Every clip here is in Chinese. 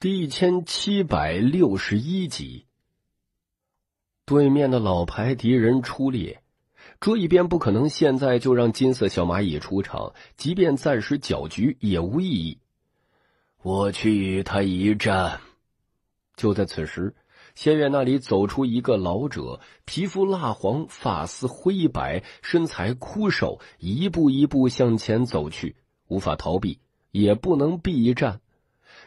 第一千七百六十一集，对面的老牌敌人出列，这一边不可能现在就让金色小蚂蚁出场，即便暂时搅局也无意义。我去他一战！就在此时，仙院那里走出一个老者，皮肤蜡黄，发丝灰白，身材枯瘦，一步一步向前走去，无法逃避，也不能避战。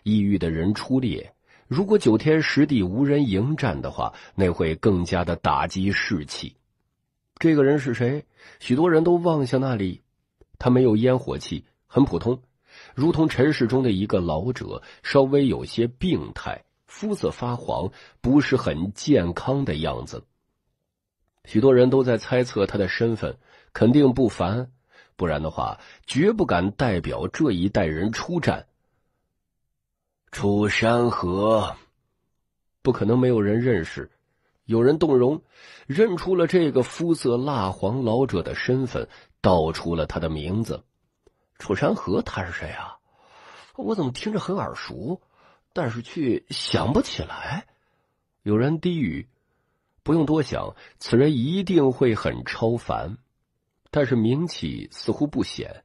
抑郁的人出列。如果九天十地无人迎战的话，那会更加的打击士气。这个人是谁？许多人都望向那里。他没有烟火气，很普通，如同尘世中的一个老者，稍微有些病态，肤色发黄，不是很健康的样子。许多人都在猜测他的身份，肯定不凡，不然的话绝不敢代表这一代人出战。楚山河，不可能没有人认识。有人动容，认出了这个肤色蜡黄老者的身份，道出了他的名字：楚山河。他是谁啊？我怎么听着很耳熟，但是却想不起来。有人低语：“不用多想，此人一定会很超凡，但是名气似乎不显，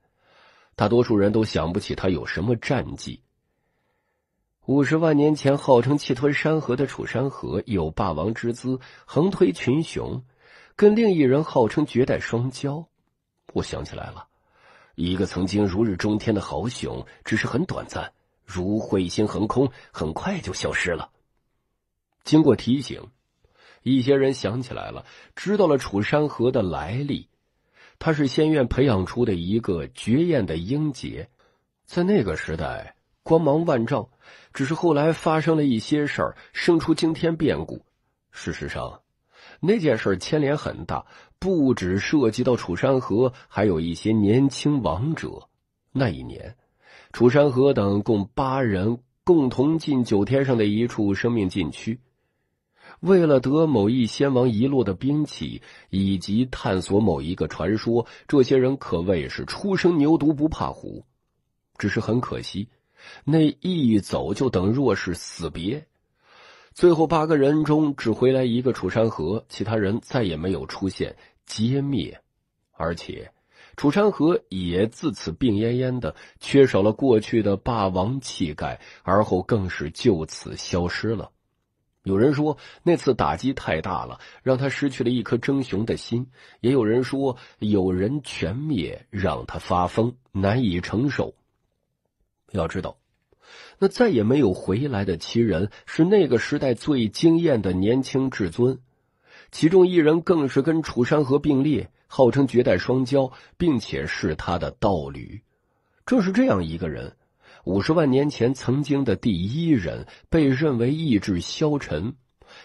大多数人都想不起他有什么战绩。”五十万年前，号称气吞山河的楚山河有霸王之姿，横推群雄，跟另一人号称绝代双骄。我想起来了，一个曾经如日中天的豪雄，只是很短暂，如彗星横空，很快就消失了。经过提醒，一些人想起来了，知道了楚山河的来历，他是仙院培养出的一个绝艳的英杰，在那个时代光芒万丈。只是后来发生了一些事儿，生出惊天变故。事实上，那件事牵连很大，不止涉及到楚山河，还有一些年轻王者。那一年，楚山河等共八人共同进九天上的一处生命禁区，为了得某一先王遗落的兵器，以及探索某一个传说，这些人可谓是初生牛犊不怕虎。只是很可惜。那一走就等若是死别，最后八个人中只回来一个楚山河，其他人再也没有出现，皆灭。而且，楚山河也自此病恹恹的，缺少了过去的霸王气概，而后更是就此消失了。有人说那次打击太大了，让他失去了一颗争雄的心；也有人说有人全灭，让他发疯，难以承受。要知道，那再也没有回来的七人是那个时代最惊艳的年轻至尊，其中一人更是跟楚山河并列，号称绝代双骄，并且是他的道侣。正是这样一个人，五十万年前曾经的第一人，被认为意志消沉，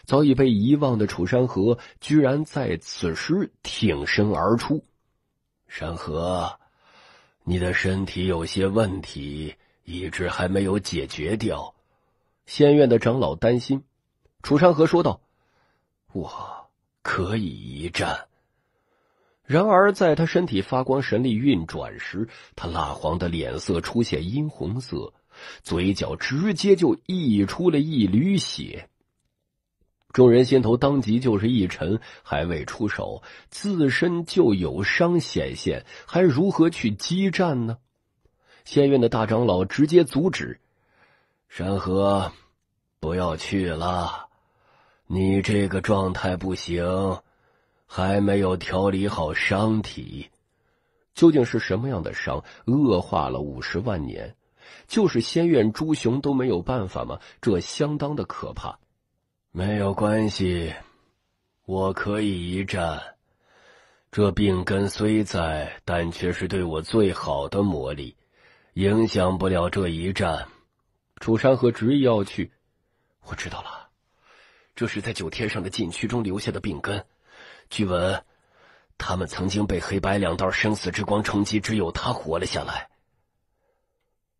早已被遗忘的楚山河，居然在此时挺身而出。山河，你的身体有些问题。一直还没有解决掉，仙院的长老担心。楚山河说道：“我可以一战。”然而，在他身体发光、神力运转时，他蜡黄的脸色出现殷红色，嘴角直接就溢出了一缕血。众人心头当即就是一沉，还未出手，自身就有伤显现，还如何去激战呢？仙院的大长老直接阻止：“山河，不要去了，你这个状态不行，还没有调理好伤体。究竟是什么样的伤，恶化了五十万年，就是仙院诸雄都没有办法吗？这相当的可怕。没有关系，我可以一战。这病根虽在，但却是对我最好的魔力。影响不了这一战，楚山河执意要去。我知道了，这是在九天上的禁区中留下的病根。据闻，他们曾经被黑白两道生死之光冲击，只有他活了下来。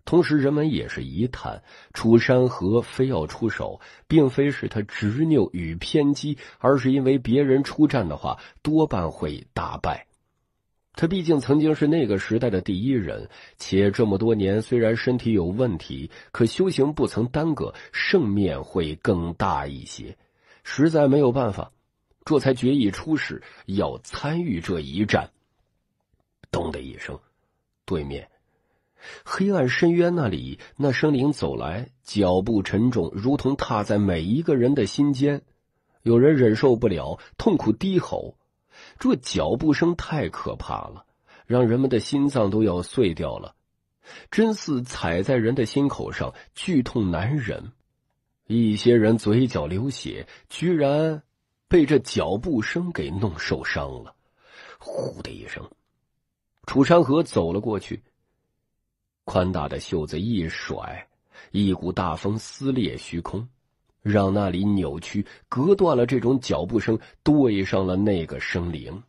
同时，人们也是一叹：楚山河非要出手，并非是他执拗与偏激，而是因为别人出战的话，多半会大败。他毕竟曾经是那个时代的第一人，且这么多年虽然身体有问题，可修行不曾耽搁，胜面会更大一些。实在没有办法，这才决意出使，要参与这一战。咚的一声，对面黑暗深渊那里，那生灵走来，脚步沉重，如同踏在每一个人的心间。有人忍受不了，痛苦低吼。这脚步声太可怕了，让人们的心脏都要碎掉了，真似踩在人的心口上，剧痛难忍。一些人嘴角流血，居然被这脚步声给弄受伤了。呼的一声，楚山河走了过去，宽大的袖子一甩，一股大风撕裂虚空。让那里扭曲，隔断了这种脚步声，对上了那个生灵。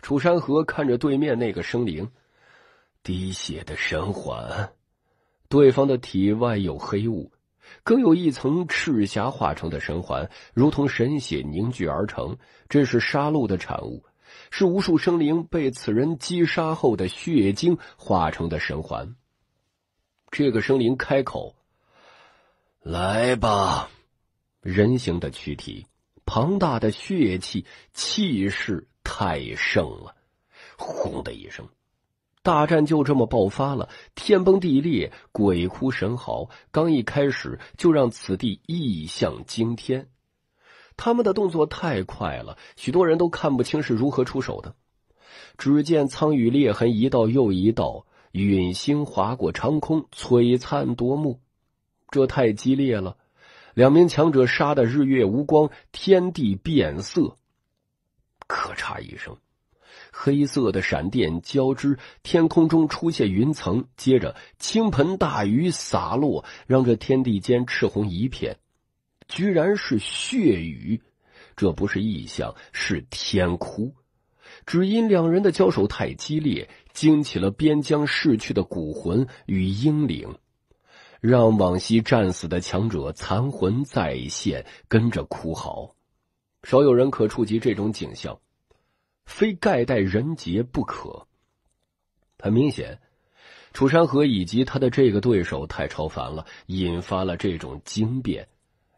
楚山河看着对面那个生灵，滴血的神环，对方的体外有黑雾，更有一层赤霞化成的神环，如同神血凝聚而成。这是杀戮的产物，是无数生灵被此人击杀后的血精化成的神环。这个生灵开口：“来吧。”人形的躯体，庞大的血气，气势太盛了。轰的一声，大战就这么爆发了。天崩地裂，鬼哭神嚎。刚一开始，就让此地异象惊天。他们的动作太快了，许多人都看不清是如何出手的。只见苍羽裂痕一道又一道，陨星划过长空，璀璨夺目。这太激烈了。两名强者杀的日月无光，天地变色。咔嚓一声，黑色的闪电交织，天空中出现云层，接着倾盆大雨洒落，让这天地间赤红一片。居然是血雨，这不是异象，是天哭。只因两人的交手太激烈，惊起了边疆逝去的古魂与英灵。让往昔战死的强者残魂再现，跟着哭嚎，少有人可触及这种景象，非盖代人杰不可。很明显，楚山河以及他的这个对手太超凡了，引发了这种惊变。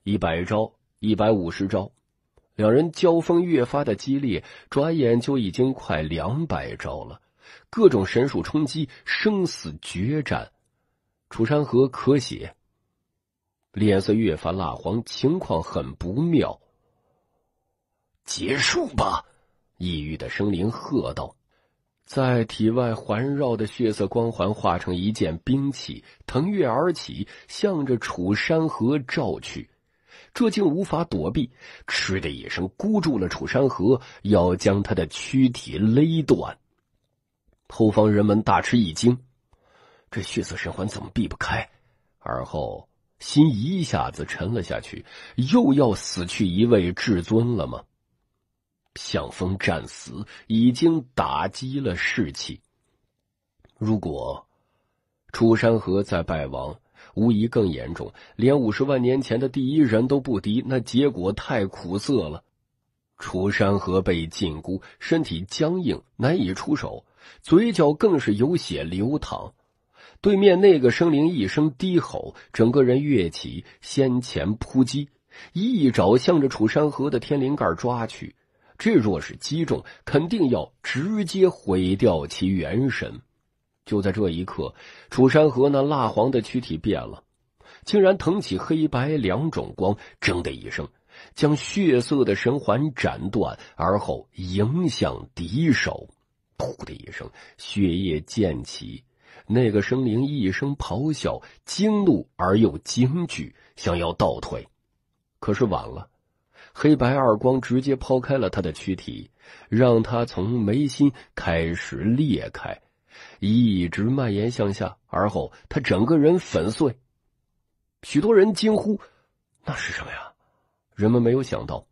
一百招，一百五十招，两人交锋越发的激烈，转眼就已经快两百招了，各种神术冲击，生死决战。楚山河咳血，脸色越发蜡黄，情况很不妙。结束吧！异域的生灵喝道，在体外环绕的血色光环化成一件兵器，腾跃而起，向着楚山河照去。这竟无法躲避，嗤的一声，箍住了楚山河，要将他的躯体勒断。后方人们大吃一惊。这血色神环怎么避不开？而后心一下子沉了下去，又要死去一位至尊了吗？向风战死已经打击了士气。如果楚山河再败亡，无疑更严重。连五十万年前的第一人都不敌，那结果太苦涩了。楚山河被禁锢，身体僵硬，难以出手，嘴角更是有血流淌。对面那个生灵一声低吼，整个人跃起，先前扑击，一爪向着楚山河的天灵盖抓去。这若是击中，肯定要直接毁掉其元神。就在这一刻，楚山河那蜡黄的躯体变了，竟然腾起黑白两种光，铮的一声，将血色的神环斩断，而后迎向敌手，噗的一声，血液溅起。那个生灵一声咆哮，惊怒而又惊惧，想要倒退，可是晚了，黑白二光直接抛开了他的躯体，让他从眉心开始裂开，一直蔓延向下，而后他整个人粉碎。许多人惊呼：“那是什么呀？”人们没有想到，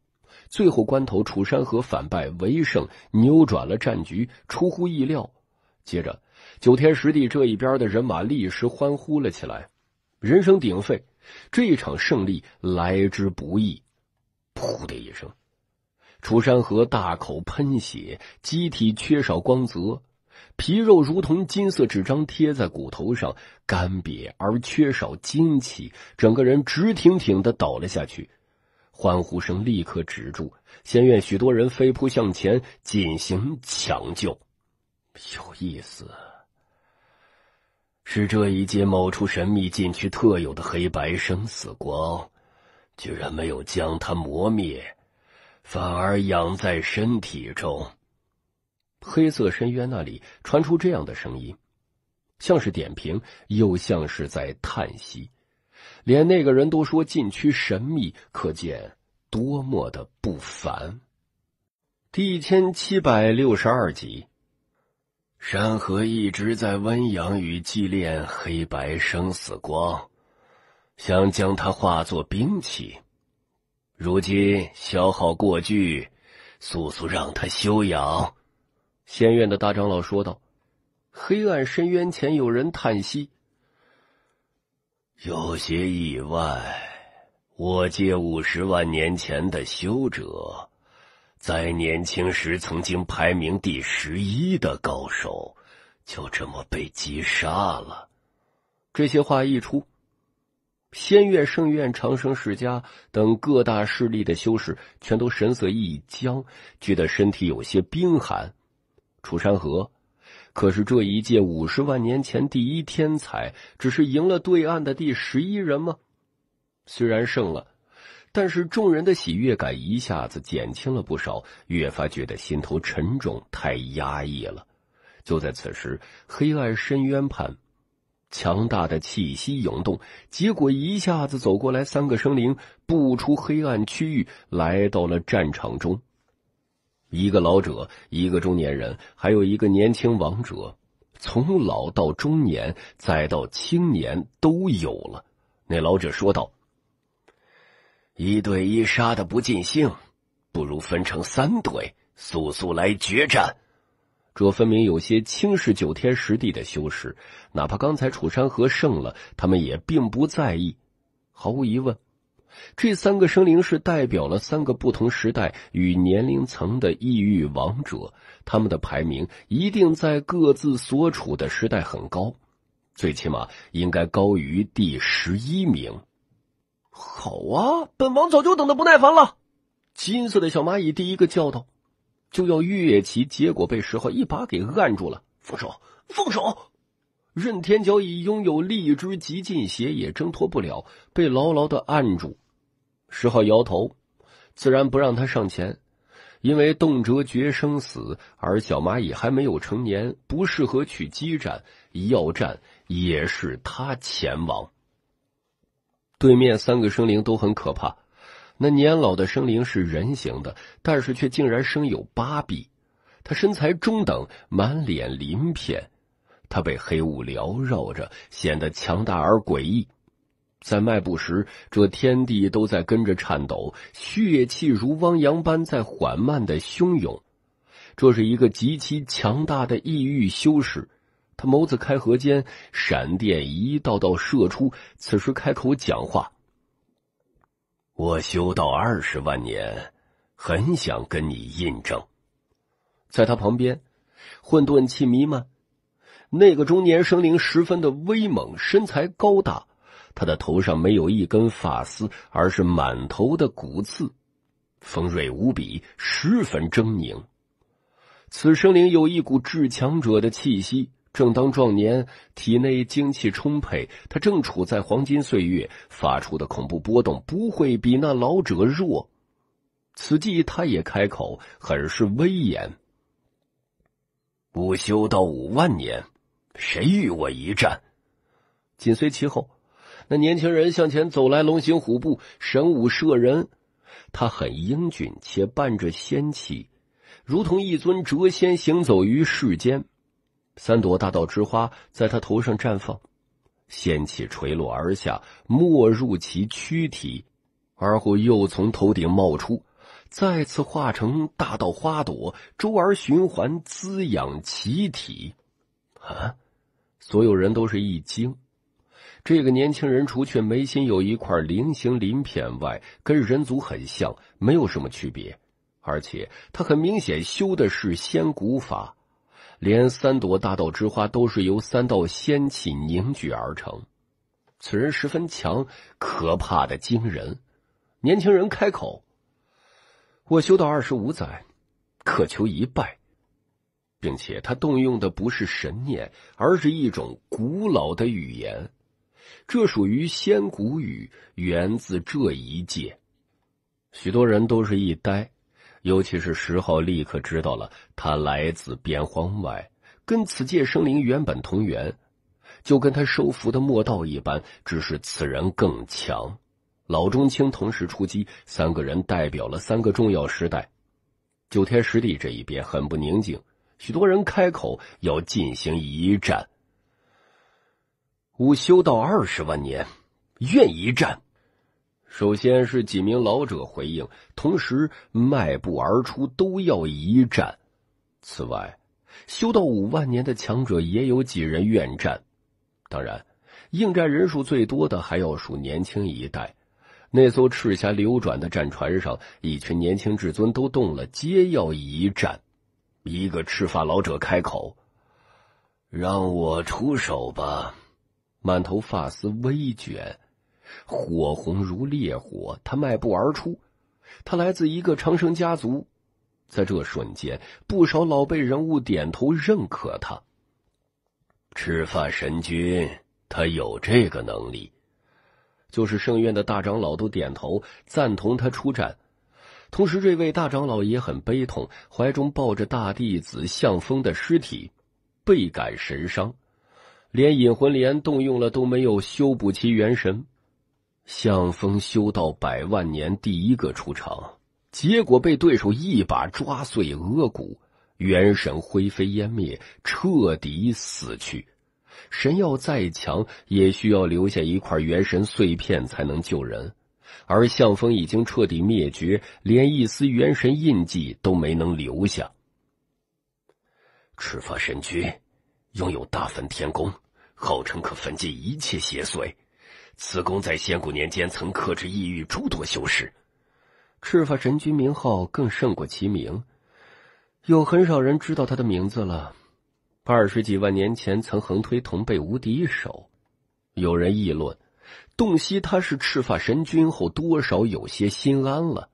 最后关头楚山河反败为胜，扭转了战局，出乎意料。接着。九天十地这一边的人马立时欢呼了起来，人声鼎沸。这一场胜利来之不易。噗的一声，楚山河大口喷血，机体缺少光泽，皮肉如同金色纸张贴在骨头上，干瘪而缺少精气，整个人直挺挺的倒了下去。欢呼声立刻止住，仙院许多人飞扑向前进行抢救。有意思。是这一界某处神秘禁区特有的黑白生死光，居然没有将它磨灭，反而养在身体中。黑色深渊那里传出这样的声音，像是点评，又像是在叹息。连那个人都说禁区神秘，可见多么的不凡。第一千七百六十二集。山河一直在温养与祭炼黑白生死光，想将它化作兵器。如今消耗过巨，速速让他休养。”仙院的大长老说道。黑暗深渊前，有人叹息：“有些意外，我界五十万年前的修者。”在年轻时曾经排名第十一的高手，就这么被击杀了。这些话一出，仙月圣院长生世家等各大势力的修士全都神色一僵，觉得身体有些冰寒。楚山河，可是这一届五十万年前第一天才，只是赢了对岸的第十一人吗？虽然胜了。但是众人的喜悦感一下子减轻了不少，越发觉得心头沉重，太压抑了。就在此时，黑暗深渊畔，强大的气息涌动，结果一下子走过来三个生灵，步出黑暗区域，来到了战场中。一个老者，一个中年人，还有一个年轻王者，从老到中年再到青年都有了。那老者说道。一对一杀的不尽兴，不如分成三队，速速来决战。这分明有些轻视九天十地的修士。哪怕刚才楚山河胜了，他们也并不在意。毫无疑问，这三个生灵是代表了三个不同时代与年龄层的异域王者，他们的排名一定在各自所处的时代很高，最起码应该高于第十一名。好啊！本王早就等的不耐烦了。金色的小蚂蚁第一个叫道，就要跃起，结果被石浩一把给按住了。放手，放手！任天骄已拥有力之极尽，邪也挣脱不了，被牢牢的按住。石浩摇头，自然不让他上前，因为动辄决生死，而小蚂蚁还没有成年，不适合去激战。要战也是他前往。对面三个生灵都很可怕，那年老的生灵是人形的，但是却竟然生有八臂。他身材中等，满脸鳞片，他被黑雾缭绕着，显得强大而诡异。在迈步时，这天地都在跟着颤抖，血气如汪洋般在缓慢的汹涌。这是一个极其强大的异域修士。他眸子开合间，闪电一道道射出。此时开口讲话：“我修道二十万年，很想跟你印证。”在他旁边，混沌气弥漫。那个中年生灵十分的威猛，身材高大。他的头上没有一根发丝，而是满头的骨刺，锋锐无比，十分狰狞。此生灵有一股至强者的气息。正当壮年，体内精气充沛，他正处在黄金岁月，发出的恐怖波动不会比那老者弱。此际，他也开口，很是威严。不修道五万年，谁与我一战？紧随其后，那年轻人向前走来，龙行虎步，神武慑人。他很英俊，且伴着仙气，如同一尊谪仙行走于世间。三朵大道之花在他头上绽放，仙气垂落而下，没入其躯体，而后又从头顶冒出，再次化成大道花朵，周而循环，滋养其体。啊！所有人都是一惊。这个年轻人除却眉心有一块菱形鳞片外，跟人族很像，没有什么区别，而且他很明显修的是仙骨法。连三朵大道之花都是由三道仙气凝聚而成，此人十分强，可怕的惊人。年轻人开口：“我修道二十五载，渴求一拜，并且他动用的不是神念，而是一种古老的语言，这属于仙古语，源自这一界。许多人都是一呆。”尤其是石昊立刻知道了，他来自边荒外，跟此界生灵原本同源，就跟他收服的莫道一般，只是此人更强。老中青同时出击，三个人代表了三个重要时代。九天十地这一边很不宁静，许多人开口要进行一战。吾修道二十万年，愿一战。首先是几名老者回应，同时迈步而出，都要一战。此外，修道五万年的强者也有几人愿战。当然，应战人数最多的还要数年轻一代。那艘赤霞流转的战船上，一群年轻至尊都动了，皆要一战。一个赤发老者开口：“让我出手吧。”满头发丝微卷。火红如烈火，他迈步而出。他来自一个长生家族。在这瞬间，不少老辈人物点头认可他。赤发神君，他有这个能力。就是圣院的大长老都点头赞同他出战。同时，这位大长老也很悲痛，怀中抱着大弟子向风的尸体，倍感神伤。连引魂莲动用了都没有修补其元神。向风修道百万年，第一个出场，结果被对手一把抓碎额骨，元神灰飞烟灭，彻底死去。神要再强，也需要留下一块元神碎片才能救人，而向风已经彻底灭绝，连一丝元神印记都没能留下。赤发神君拥有大分天功，号称可焚尽一切邪祟。此公在仙古年间曾克制异域诸多修士，赤发神君名号更胜过其名，有很少人知道他的名字了。二十几万年前曾横推同辈无敌手，有人议论，洞悉他是赤发神君后，多少有些心安了。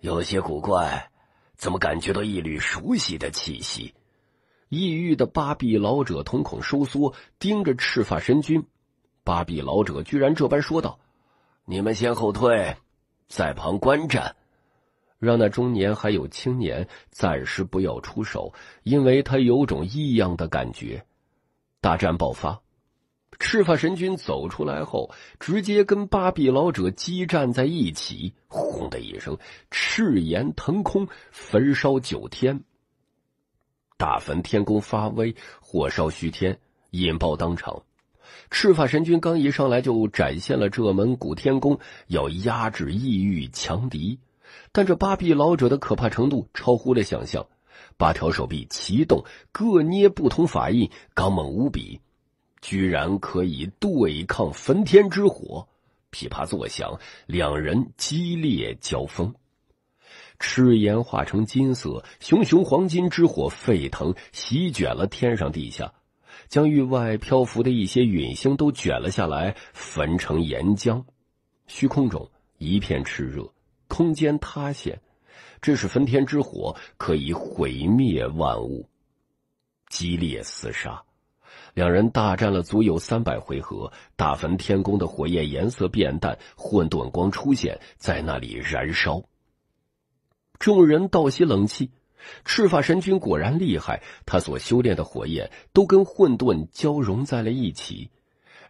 有些古怪，怎么感觉到一缕熟悉的气息？异域的八臂老者瞳孔收缩，盯着赤发神君。巴比老者居然这般说道：“你们先后退，在旁观战，让那中年还有青年暂时不要出手，因为他有种异样的感觉。”大战爆发，赤发神君走出来后，直接跟巴比老者激战在一起。轰的一声，赤炎腾空，焚烧九天。大焚天宫发威，火烧虚天，引爆当场。赤发神君刚一上来就展现了这门古天功，要压制异域强敌。但这八臂老者的可怕程度超乎了想象，八条手臂齐动，各捏不同法印，刚猛无比，居然可以对抗焚天之火，噼啪作响。两人激烈交锋，赤炎化成金色，熊熊黄金之火沸腾，席卷了天上地下。将域外漂浮的一些陨星都卷了下来，焚成岩浆。虚空中一片炽热，空间塌陷。这是焚天之火，可以毁灭万物。激烈厮杀，两人大战了足有三百回合。大焚天宫的火焰颜色变淡，混沌光出现在那里燃烧。众人倒吸冷气。赤发神君果然厉害，他所修炼的火焰都跟混沌交融在了一起。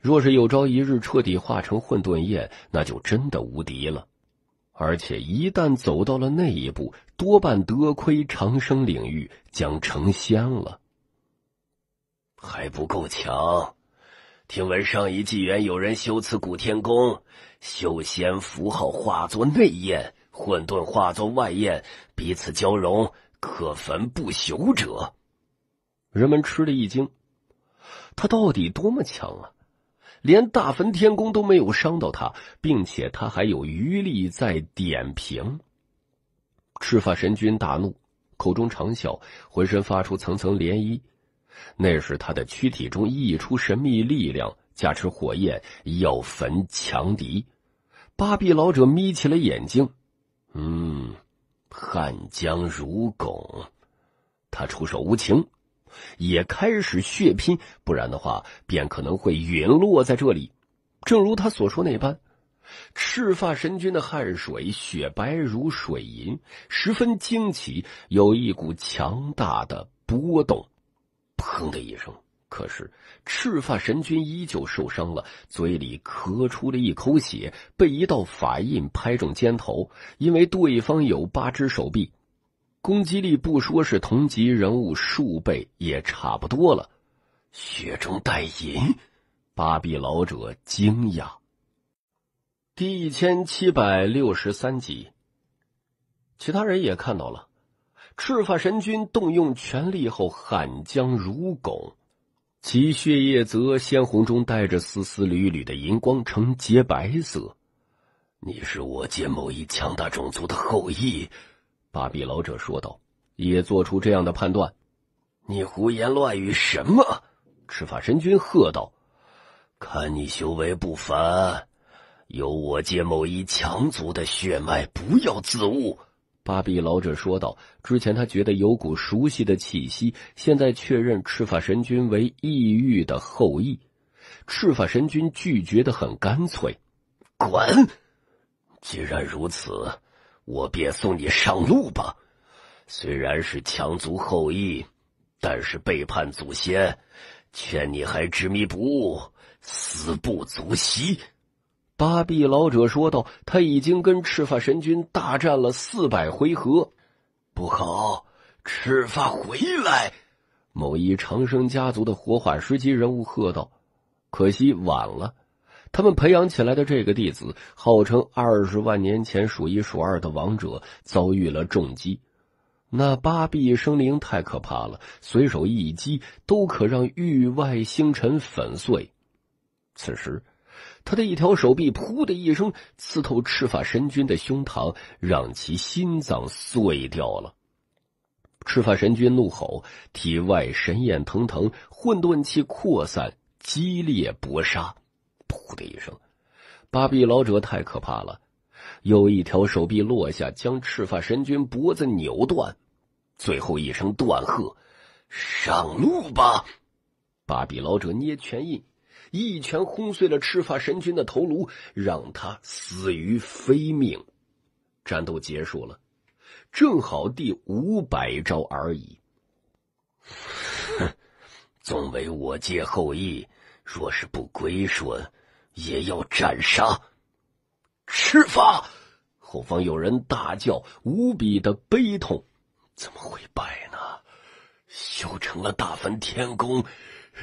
若是有朝一日彻底化成混沌焰，那就真的无敌了。而且一旦走到了那一步，多半得亏长生领域将成仙了。还不够强。听闻上一纪元有人修此古天宫，修仙符号化作内焰，混沌化作外焰，彼此交融。可焚不朽者，人们吃了一惊。他到底多么强啊？连大焚天宫都没有伤到他，并且他还有余力在点评。赤发神君大怒，口中长啸，浑身发出层层涟漪。那是他的躯体中溢出神秘力量，加持火焰要焚强敌。八臂老者眯起了眼睛，嗯。汉江如拱，他出手无情，也开始血拼，不然的话便可能会陨落在这里。正如他所说那般，赤发神君的汗水雪白如水银，十分惊奇，有一股强大的波动。砰的一声。可是，赤发神君依旧受伤了，嘴里咳出了一口血，被一道法印拍中肩头。因为对方有八只手臂，攻击力不说是同级人物数倍也差不多了。血中带银，八臂老者惊讶。第一千七百六十三集，其他人也看到了，赤发神君动用全力后，喊将如拱。其血液则鲜红中带着丝丝缕缕的银光，呈洁白色。你是我界某一强大种族的后裔，巴比老者说道，也做出这样的判断。你胡言乱语什么？赤发神君喝道。看你修为不凡，有我界某一强族的血脉，不要自误。巴比老者说道：“之前他觉得有股熟悉的气息，现在确认赤发神君为异域的后裔。赤发神君拒绝的很干脆，滚！既然如此，我便送你上路吧。虽然是强族后裔，但是背叛祖先，劝你还执迷不悟，死不足惜。”八臂老者说道：“他已经跟赤发神君大战了四百回合，不好！赤发回来！”某一长生家族的活化石级人物喝道：“可惜晚了，他们培养起来的这个弟子，号称二十万年前数一数二的王者，遭遇了重击。那八臂生灵太可怕了，随手一击都可让域外星辰粉碎。”此时。他的一条手臂“噗”的一声刺透赤发神君的胸膛，让其心脏碎掉了。赤发神君怒吼，体外神焰腾腾，混沌气扩散，激烈搏杀。“噗”的一声，八臂老者太可怕了，又一条手臂落下，将赤发神君脖子扭断。最后一声断喝：“上路吧！”八臂老者捏拳印。一拳轰碎了赤发神君的头颅，让他死于非命。战斗结束了，正好第五百招而已。哼，纵为我界后裔，若是不归顺，也要斩杀。赤发，后方有人大叫，无比的悲痛。怎么会败呢？修成了大梵天宫。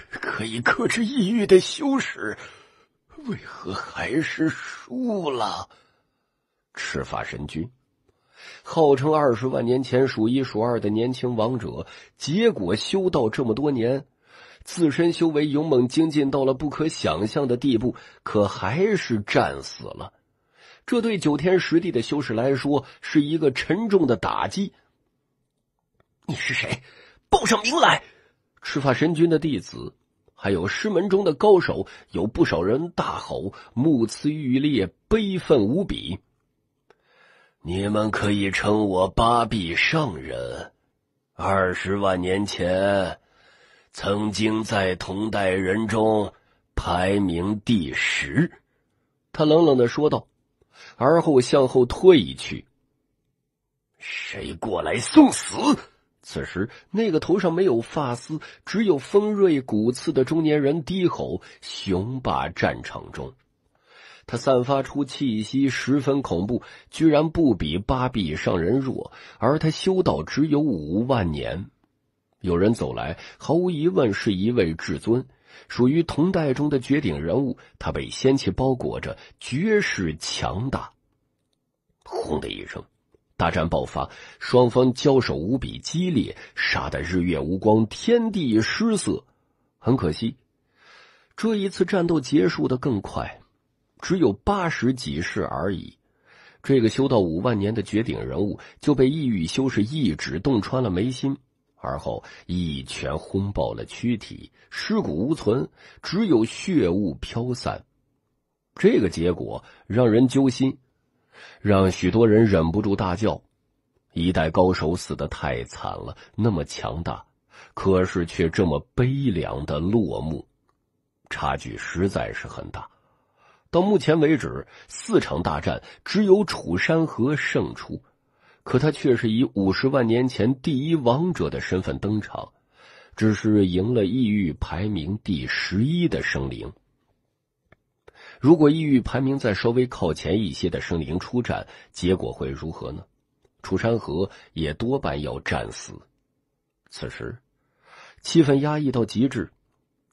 可以克制抑郁的修士，为何还是输了？赤发神君，号称二十万年前数一数二的年轻王者，结果修道这么多年，自身修为勇猛精进到了不可想象的地步，可还是战死了。这对九天十地的修士来说，是一个沉重的打击。你是谁？报上名来。赤发神君的弟子，还有师门中的高手，有不少人大吼，目眦欲裂，悲愤无比。你们可以称我八臂圣人，二十万年前，曾经在同代人中排名第十。他冷冷的说道，而后向后退去。谁过来送死？此时，那个头上没有发丝、只有锋锐骨刺的中年人低吼，雄霸战场中，他散发出气息十分恐怖，居然不比八臂上人弱，而他修道只有五万年。有人走来，毫无疑问是一位至尊，属于同代中的绝顶人物。他被仙气包裹着，绝世强大。轰的一声。大战爆发，双方交手无比激烈，杀得日月无光，天地失色。很可惜，这一次战斗结束的更快，只有八十几世而已。这个修道五万年的绝顶人物就被异域修士一指洞穿了眉心，而后一拳轰爆了躯体，尸骨无存，只有血雾飘散。这个结果让人揪心。让许多人忍不住大叫：“一代高手死的太惨了，那么强大，可是却这么悲凉的落幕，差距实在是很大。到目前为止，四场大战只有楚山河胜出，可他却是以五十万年前第一王者的身份登场，只是赢了异域排名第十一的生灵。”如果异域排名再稍微靠前一些的生灵出战，结果会如何呢？楚山河也多半要战死。此时，气氛压抑到极致，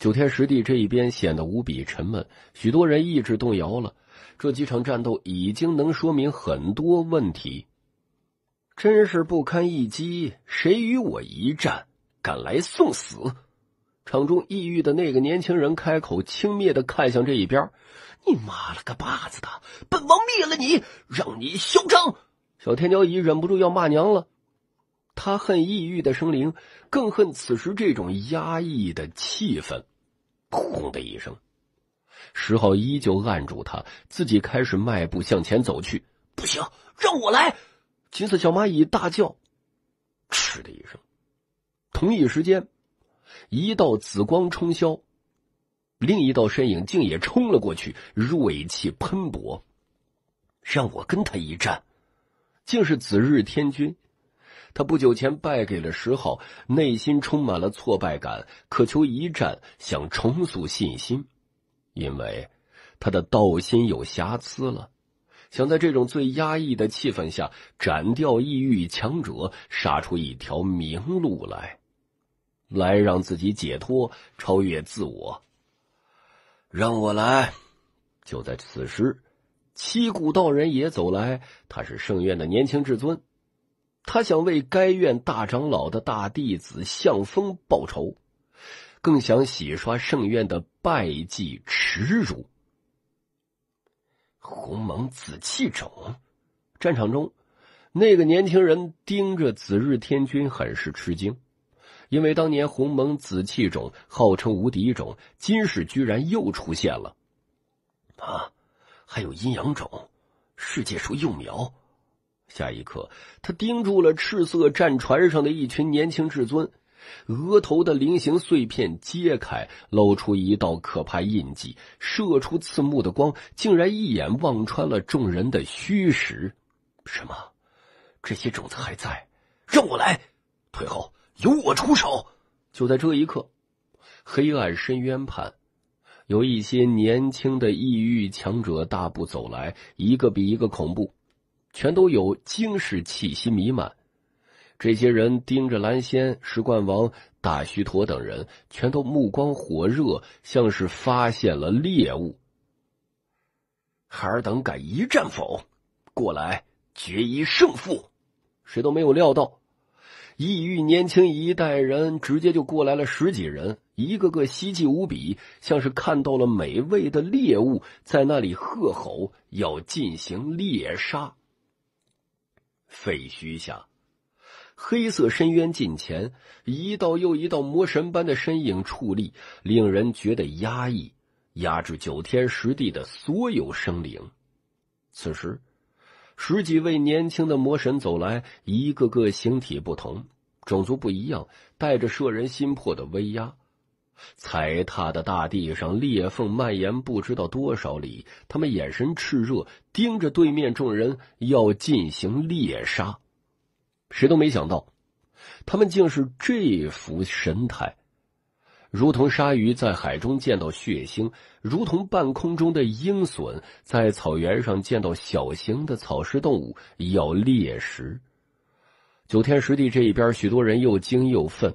九天十地这一边显得无比沉闷，许多人意志动摇了。这几场战斗已经能说明很多问题，真是不堪一击。谁与我一战，敢来送死？场中异域的那个年轻人开口，轻蔑地看向这一边。你妈了个巴子的！本王灭了你，让你嚣张！小天骄已忍不住要骂娘了。他恨抑郁的生灵，更恨此时这种压抑的气氛。轰的一声，石浩依旧按住他，自己开始迈步向前走去。不行，让我来！金色小蚂蚁大叫。嗤的一声，同一时间，一道紫光冲霄。另一道身影竟也冲了过去，锐气喷薄，让我跟他一战。竟是紫日天君，他不久前败给了石昊，内心充满了挫败感，渴求一战，想重塑信心。因为他的道心有瑕疵了，想在这种最压抑的气氛下斩掉异域强者，杀出一条明路来，来让自己解脱，超越自我。让我来！就在此时，七谷道人也走来。他是圣院的年轻至尊，他想为该院大长老的大弟子向风报仇，更想洗刷圣院的败绩耻辱。鸿蒙紫气种，战场中，那个年轻人盯着紫日天君，很是吃惊。因为当年鸿蒙紫气种号称无敌种，今世居然又出现了，啊！还有阴阳种、世界树幼苗。下一刻，他盯住了赤色战船上的一群年轻至尊，额头的菱形碎片揭开，露出一道可怕印记，射出刺目的光，竟然一眼望穿了众人的虚实。什么？这些种子还在？让我来，退后！由我出手！就在这一刻，黑暗深渊畔，有一些年轻的异域强者大步走来，一个比一个恐怖，全都有惊世气息弥漫。这些人盯着蓝仙、石冠王、大虚陀等人，全都目光火热，像是发现了猎物。孩儿等敢一战否？过来决一胜负！谁都没有料到。异域年轻一代人直接就过来了，十几人，一个个希冀无比，像是看到了美味的猎物，在那里喝吼要进行猎杀。废墟下，黑色深渊近前，一道又一道魔神般的身影矗立，令人觉得压抑，压制九天十地的所有生灵。此时。十几位年轻的魔神走来，一个个形体不同，种族不一样，带着摄人心魄的威压，踩踏的大地上裂缝蔓延，不知道多少里。他们眼神炽热，盯着对面众人，要进行猎杀。谁都没想到，他们竟是这副神态。如同鲨鱼在海中见到血腥，如同半空中的鹰隼在草原上见到小型的草食动物要猎食。九天十地这一边，许多人又惊又愤，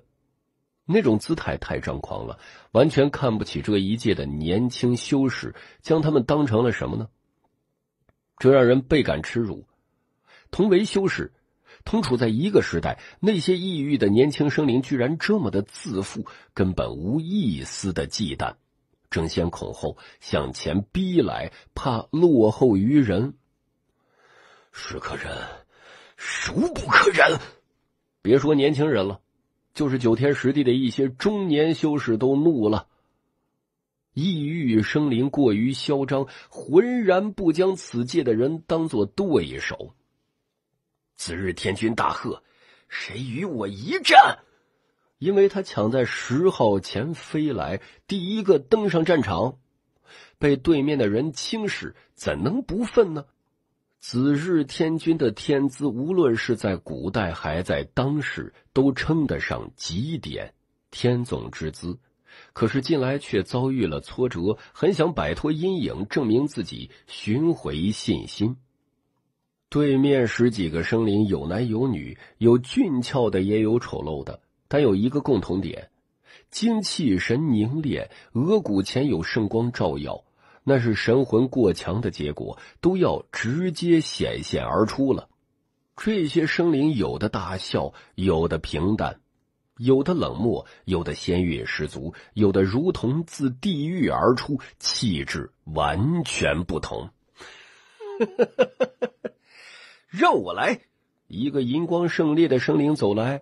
那种姿态太张狂了，完全看不起这一届的年轻修士，将他们当成了什么呢？这让人倍感耻辱。同为修士。同处在一个时代，那些抑郁的年轻生灵居然这么的自负，根本无一丝的忌惮，争先恐后向前逼来，怕落后于人。是可忍，孰不可忍？别说年轻人了，就是九天十地的一些中年修士都怒了。抑郁生灵过于嚣张，浑然不将此界的人当做对手。紫日天君大喝：“谁与我一战？”因为他抢在十号前飞来，第一个登上战场，被对面的人轻视，怎能不愤呢？紫日天君的天资，无论是在古代还在当世，都称得上极点天纵之资。可是近来却遭遇了挫折，很想摆脱阴影，证明自己，寻回信心。对面十几个生灵，有男有女，有俊俏的，也有丑陋的。但有一个共同点：精气神凝练，额骨前有圣光照耀，那是神魂过强的结果，都要直接显现而出了。这些生灵有的大笑，有的平淡，有的冷漠，有的仙韵十足，有的如同自地狱而出，气质完全不同。让我来！一个银光圣烈的生灵走来，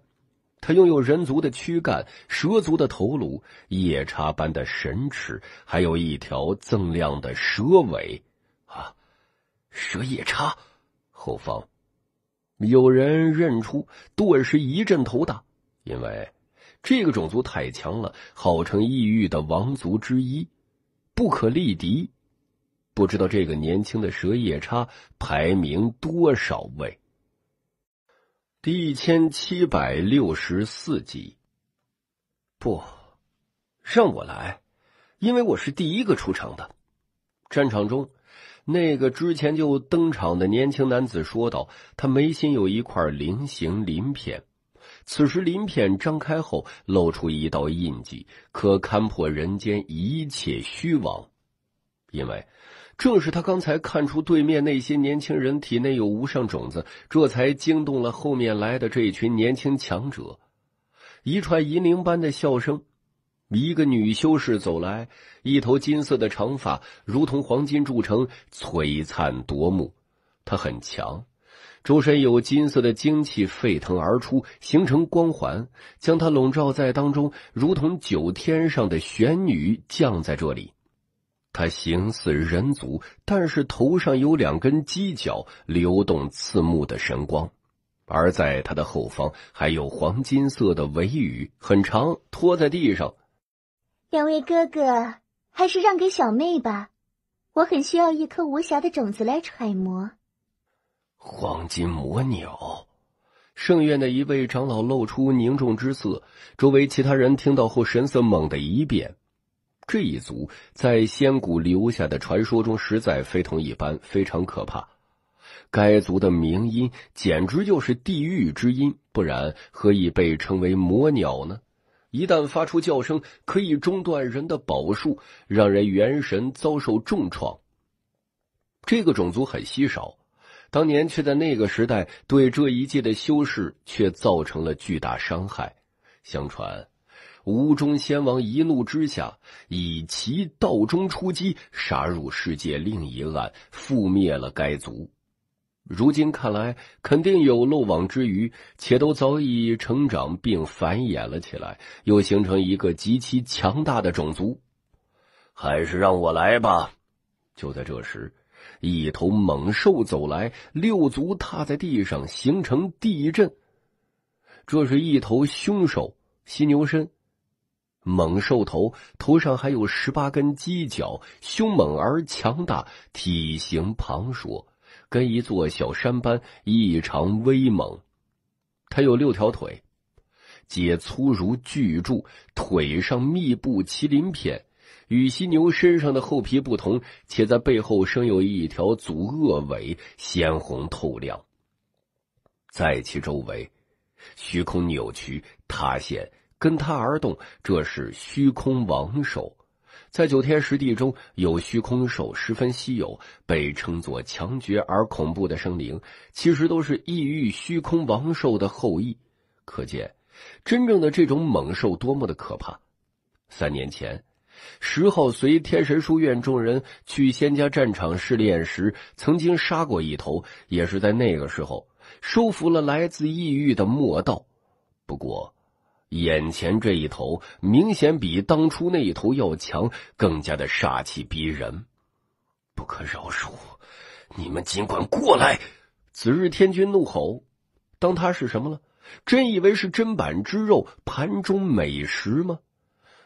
他拥有人族的躯干、蛇族的头颅、夜叉般的神齿，还有一条锃亮的蛇尾。啊，蛇夜叉！后方有人认出，顿时一阵头大，因为这个种族太强了，号称异域的王族之一，不可力敌。不知道这个年轻的蛇夜叉排名多少位？第一千七百六十四集。不，让我来，因为我是第一个出场的。战场中，那个之前就登场的年轻男子说道：“他眉心有一块菱形鳞片，此时鳞片张开后，露出一道印记，可勘破人间一切虚妄，因为。”正是他刚才看出对面那些年轻人体内有无上种子，这才惊动了后面来的这一群年轻强者。一串银铃般的笑声，一个女修士走来，一头金色的长发如同黄金铸成，璀璨夺目。她很强，周身有金色的精气沸腾而出，形成光环，将她笼罩在当中，如同九天上的玄女降在这里。他形似人族，但是头上有两根犄角，流动刺目的神光；而在他的后方，还有黄金色的尾羽，很长，拖在地上。两位哥哥，还是让给小妹吧，我很需要一颗无暇的种子来揣摩。黄金魔鸟，圣院的一位长老露出凝重之色，周围其他人听到后神色猛地一变。这一族在仙古留下的传说中实在非同一般，非常可怕。该族的名音简直就是地狱之音，不然何以被称为魔鸟呢？一旦发出叫声，可以中断人的宝术，让人元神遭受重创。这个种族很稀少，当年却在那个时代对这一界的修士却造成了巨大伤害。相传。吴中先王一怒之下，以其道中出击，杀入世界另一岸，覆灭了该族。如今看来，肯定有漏网之鱼，且都早已成长并繁衍了起来，又形成一个极其强大的种族。还是让我来吧。就在这时，一头猛兽走来，六足踏在地上，形成地震。这是一头凶兽犀牛身。猛兽头头上还有十八根犄角，凶猛而强大，体型庞硕，跟一座小山般异常威猛。它有六条腿，皆粗如巨柱，腿上密布麒麟片，与犀牛身上的厚皮不同，且在背后生有一条阻鳄尾，鲜红透亮。在其周围，虚空扭曲塌陷。跟他而动，这是虚空王兽，在九天十地中有虚空兽，十分稀有，被称作强绝而恐怖的生灵。其实都是异域虚空王兽的后裔，可见真正的这种猛兽多么的可怕。三年前，石浩随天神书院众人去仙家战场试炼时，曾经杀过一头，也是在那个时候收服了来自异域的魔道。不过。眼前这一头明显比当初那一头要强，更加的煞气逼人，不可饶恕！你们尽管过来！紫日天君怒吼：“当他是什么了？真以为是砧板之肉、盘中美食吗？”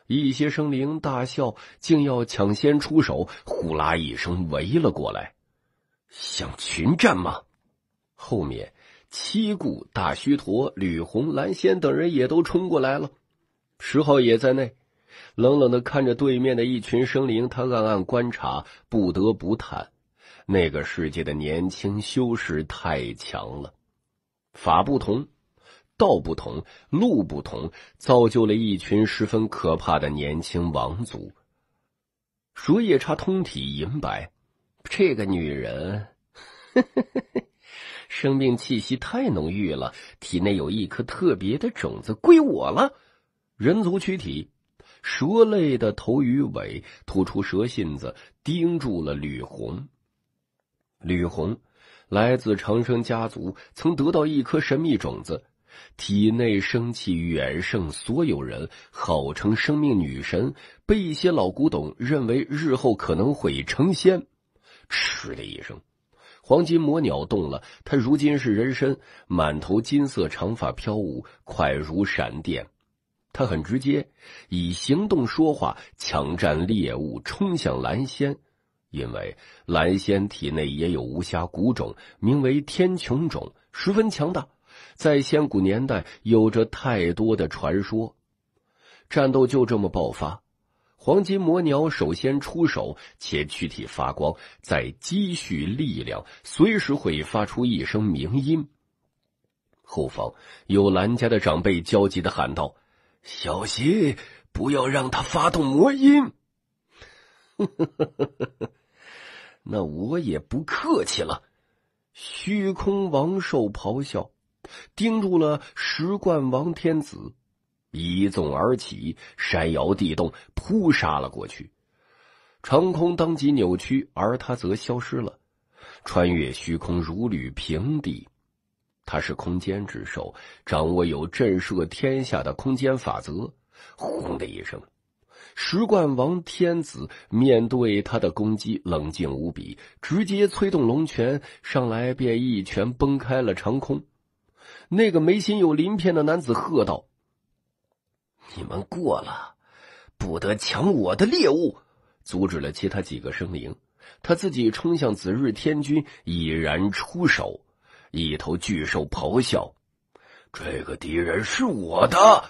一些生灵大笑，竟要抢先出手，呼啦一声围了过来，想群战吗？后面。七固大须陀、吕红、蓝仙等人也都冲过来了，石昊也在内，冷冷的看着对面的一群生灵，他暗暗观察，不得不叹，那个世界的年轻修士太强了，法不同，道不同，路不同，造就了一群十分可怕的年轻王族。水夜叉通体银白，这个女人。生命气息太浓郁了，体内有一颗特别的种子，归我了。人族躯体，蛇类的头与尾吐出蛇信子，盯住了吕红。吕红来自长生家族，曾得到一颗神秘种子，体内生气远胜所有人，号称生命女神，被一些老古董认为日后可能会成仙。嗤的一声。黄金魔鸟动了，它如今是人身，满头金色长发飘舞，快如闪电。它很直接，以行动说话，抢占猎物，冲向蓝仙。因为蓝仙体内也有无暇古种，名为天穹种，十分强大，在仙古年代有着太多的传说。战斗就这么爆发。黄金魔鸟首先出手，且躯体发光，在积蓄力量，随时会发出一声鸣音。后方有兰家的长辈焦急的喊道：“小心，不要让他发动魔音！” 那我也不客气了，虚空王兽咆哮，盯住了石冠王天子。一纵而起，山摇地动，扑杀了过去。长空当即扭曲，而他则消失了，穿越虚空，如履平地。他是空间之兽，掌握有震慑天下的空间法则。轰的一声，石冠王天子面对他的攻击，冷静无比，直接催动龙拳上来，便一拳崩开了长空。那个眉心有鳞片的男子喝道。你们过了，不得抢我的猎物！阻止了其他几个生灵，他自己冲向紫日天君，已然出手。一头巨兽咆哮：“这个敌人是我的！”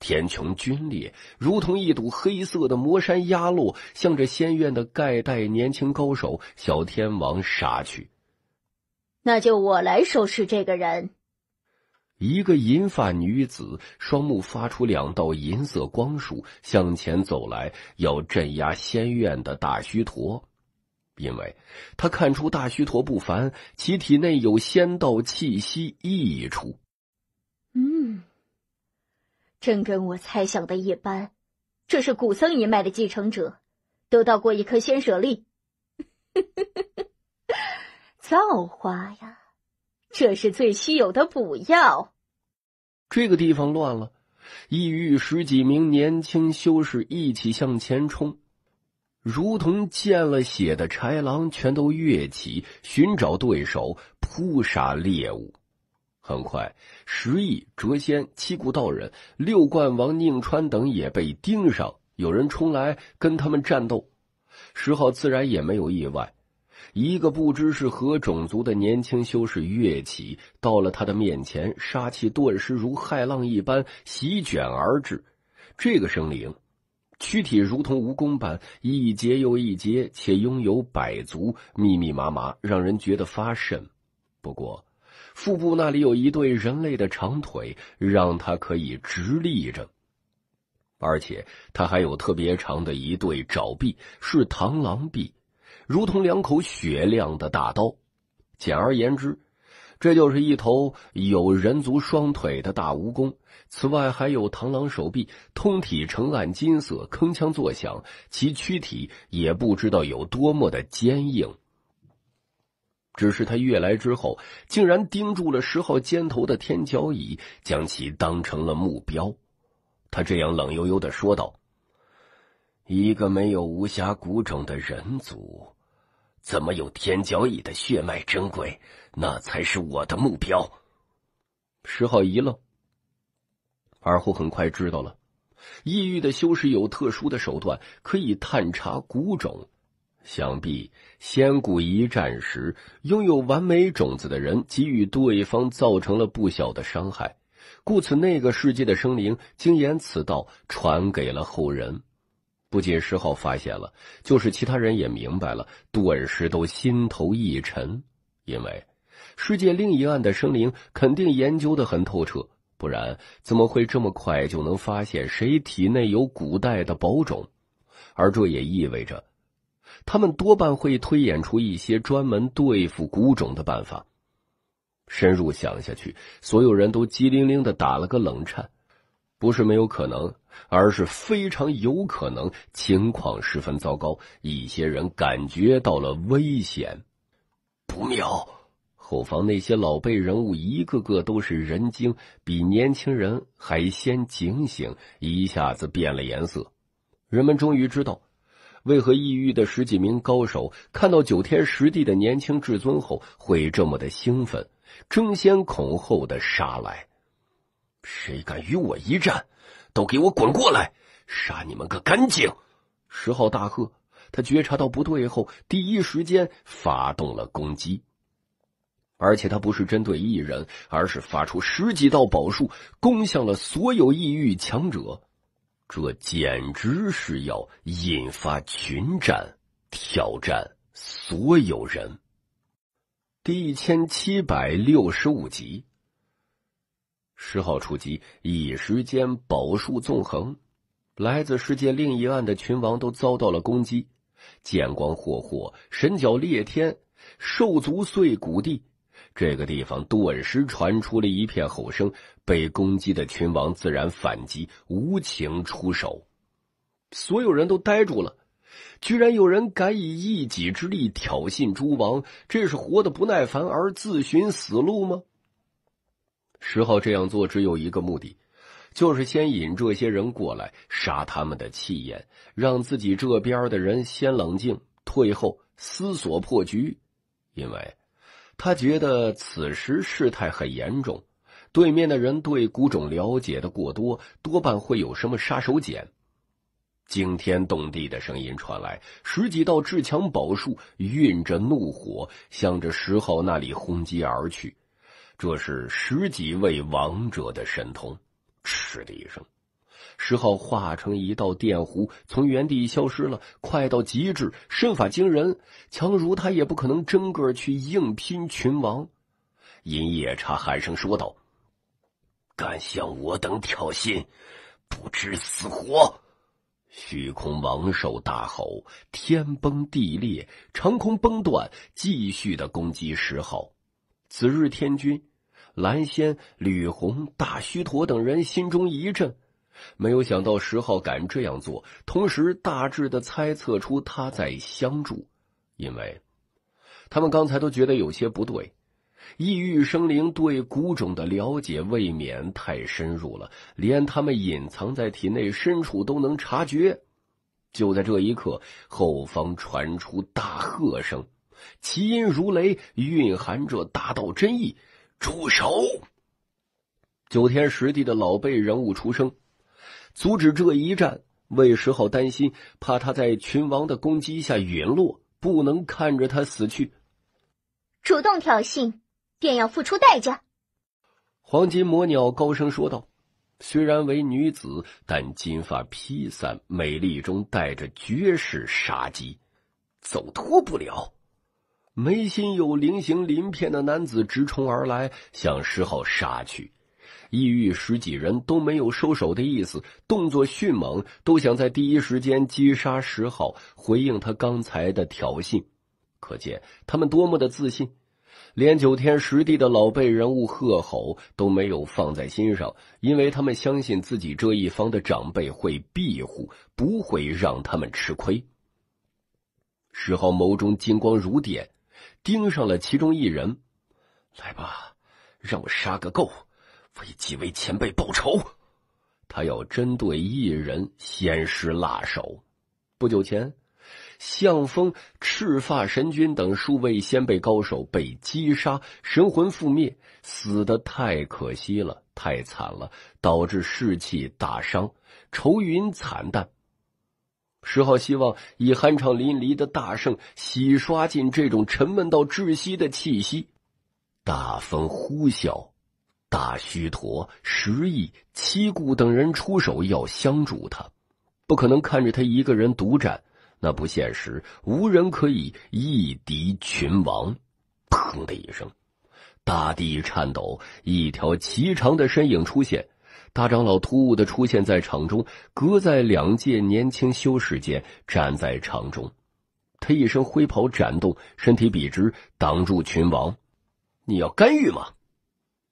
天穹皲裂，如同一堵黑色的魔山压落，向着仙院的盖代年轻高手小天王杀去。那就我来收拾这个人。一个银发女子，双目发出两道银色光束，向前走来，要镇压仙院的大虚陀，因为，他看出大虚陀不凡，其体内有仙道气息溢出。嗯，真跟我猜想的一般，这是古僧一脉的继承者，得到过一颗仙舍利，造化呀，这是最稀有的补药。这个地方乱了，异域十几名年轻修士一起向前冲，如同见了血的豺狼，全都跃起寻找对手扑杀猎物。很快，石毅、谪仙、七谷道人、六冠王宁川等也被盯上，有人冲来跟他们战斗。石浩自然也没有意外。一个不知是何种族的年轻修士跃起，到了他的面前，杀气顿时如骇浪一般席卷而至。这个生灵，躯体如同蜈蚣般一节又一节，且拥有百足，密密麻麻，让人觉得发瘆。不过，腹部那里有一对人类的长腿，让他可以直立着，而且他还有特别长的一对爪臂，是螳螂臂。如同两口雪亮的大刀，简而言之，这就是一头有人族双腿的大蜈蚣。此外还有螳螂手臂，通体呈暗金色，铿锵作响。其躯体也不知道有多么的坚硬。只是他越来之后，竟然盯住了十号尖头的天桥椅，将其当成了目标。他这样冷悠悠的说道。一个没有无暇骨种的人族，怎么有天角蚁的血脉珍贵？那才是我的目标。石浩一愣，而后很快知道了：异域的修士有特殊的手段可以探查古种。想必仙谷一战时，拥有完美种子的人给予对方造成了不小的伤害，故此那个世界的生灵竟沿此道，传给了后人。不仅石浩发现了，就是其他人也明白了，顿时都心头一沉，因为世界另一岸的生灵肯定研究的很透彻，不然怎么会这么快就能发现谁体内有古代的宝种？而这也意味着，他们多半会推演出一些专门对付古种的办法。深入想下去，所有人都激灵灵的打了个冷颤，不是没有可能。而是非常有可能情况十分糟糕，一些人感觉到了危险，不妙。后方那些老辈人物一个个都是人精，比年轻人还先警醒，一下子变了颜色。人们终于知道，为何异域的十几名高手看到九天十地的年轻至尊后会这么的兴奋，争先恐后的杀来。谁敢与我一战？都给我滚过来，杀你们个干净！石浩大喝。他觉察到不对后，第一时间发动了攻击，而且他不是针对一人，而是发出十几道宝术，攻向了所有异域强者。这简直是要引发群战，挑战所有人。第一千七百六十五集。十号出击，一时间宝树纵横。来自世界另一岸的群王都遭到了攻击，剑光霍霍，神角裂天，兽足碎骨地。这个地方顿时传出了一片吼声。被攻击的群王自然反击，无情出手。所有人都呆住了，居然有人敢以一己之力挑衅诸王，这是活得不耐烦而自寻死路吗？石浩这样做只有一个目的，就是先引这些人过来，杀他们的气焰，让自己这边的人先冷静、退后、思索破局。因为，他觉得此时事态很严重，对面的人对古种了解的过多，多半会有什么杀手锏。惊天动地的声音传来，十几道至强宝术蕴着怒火，向着石浩那里轰击而去。这是十几位王者的神通，嗤的一声，石昊化成一道电弧，从原地消失了，快到极致，身法惊人，强如他也不可能真个去硬拼群王。银夜叉喊声说道：“敢向我等挑衅，不知死活！”虚空王兽大吼，天崩地裂，长空崩断，继续的攻击石昊。子日天君。蓝仙、吕红、大虚陀等人心中一震，没有想到石浩敢这样做，同时大致的猜测出他在相助，因为，他们刚才都觉得有些不对，异域生灵对古种的了解未免太深入了，连他们隐藏在体内深处都能察觉。就在这一刻，后方传出大喝声，其音如雷，蕴含着大道真意。住手！九天十地的老辈人物出声，阻止这一战。魏石号担心，怕他在群王的攻击下陨落，不能看着他死去。主动挑衅，便要付出代价。黄金魔鸟高声说道：“虽然为女子，但金发披散，美丽中带着绝世杀机，走脱不了。”眉心有菱形鳞片的男子直冲而来，向石浩杀去。意域十几人都没有收手的意思，动作迅猛，都想在第一时间击杀石浩，回应他刚才的挑衅。可见他们多么的自信，连九天十地的老辈人物贺吼都没有放在心上，因为他们相信自己这一方的长辈会庇护，不会让他们吃亏。石浩眸中金光如电。盯上了其中一人，来吧，让我杀个够，为几位前辈报仇。他要针对一人，先施辣手。不久前，向风、赤发神君等数位先辈高手被击杀，神魂覆灭，死的太可惜了，太惨了，导致士气大伤，愁云惨淡。石昊希望以酣畅淋漓的大胜洗刷尽这种沉闷到窒息的气息。大风呼啸，大虚陀、十亿、七顾等人出手要相助他，不可能看着他一个人独战，那不现实。无人可以一敌群王。砰的一声，大地颤抖，一条奇长的身影出现。大长老突兀的出现在场中，隔在两界年轻修士间，站在场中。他一身灰袍展动，身体笔直，挡住群王。你要干预吗？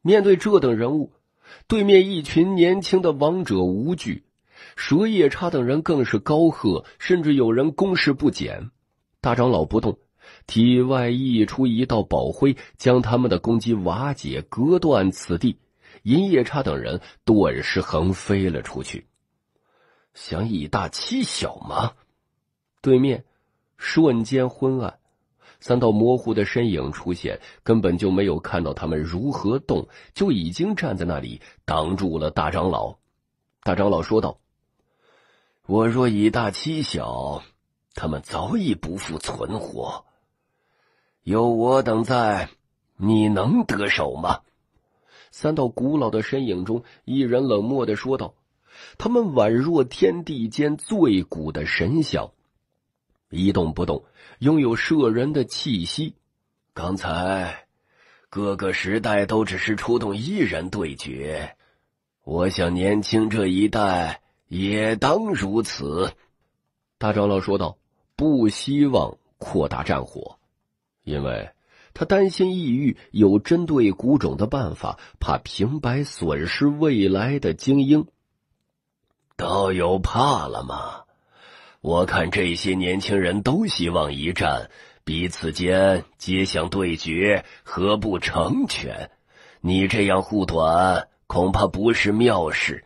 面对这等人物，对面一群年轻的王者无惧，蛇夜叉等人更是高喝，甚至有人攻势不减。大长老不动，体外溢出一道宝辉，将他们的攻击瓦解，隔断此地。银夜叉等人顿时横飞了出去，想以大欺小吗？对面瞬间昏暗，三道模糊的身影出现，根本就没有看到他们如何动，就已经站在那里挡住了大长老。大长老说道：“我若以大欺小，他们早已不复存活。有我等在，你能得手吗？”三道古老的身影中，一人冷漠的说道：“他们宛若天地间最古的神像，一动不动，拥有摄人的气息。刚才各个时代都只是出动一人对决，我想年轻这一代也当如此。”大长老说道：“不希望扩大战火，因为。”他担心异域有针对古种的办法，怕平白损失未来的精英。道友怕了吗？我看这些年轻人都希望一战，彼此间皆想对决，何不成全？你这样护短，恐怕不是妙事。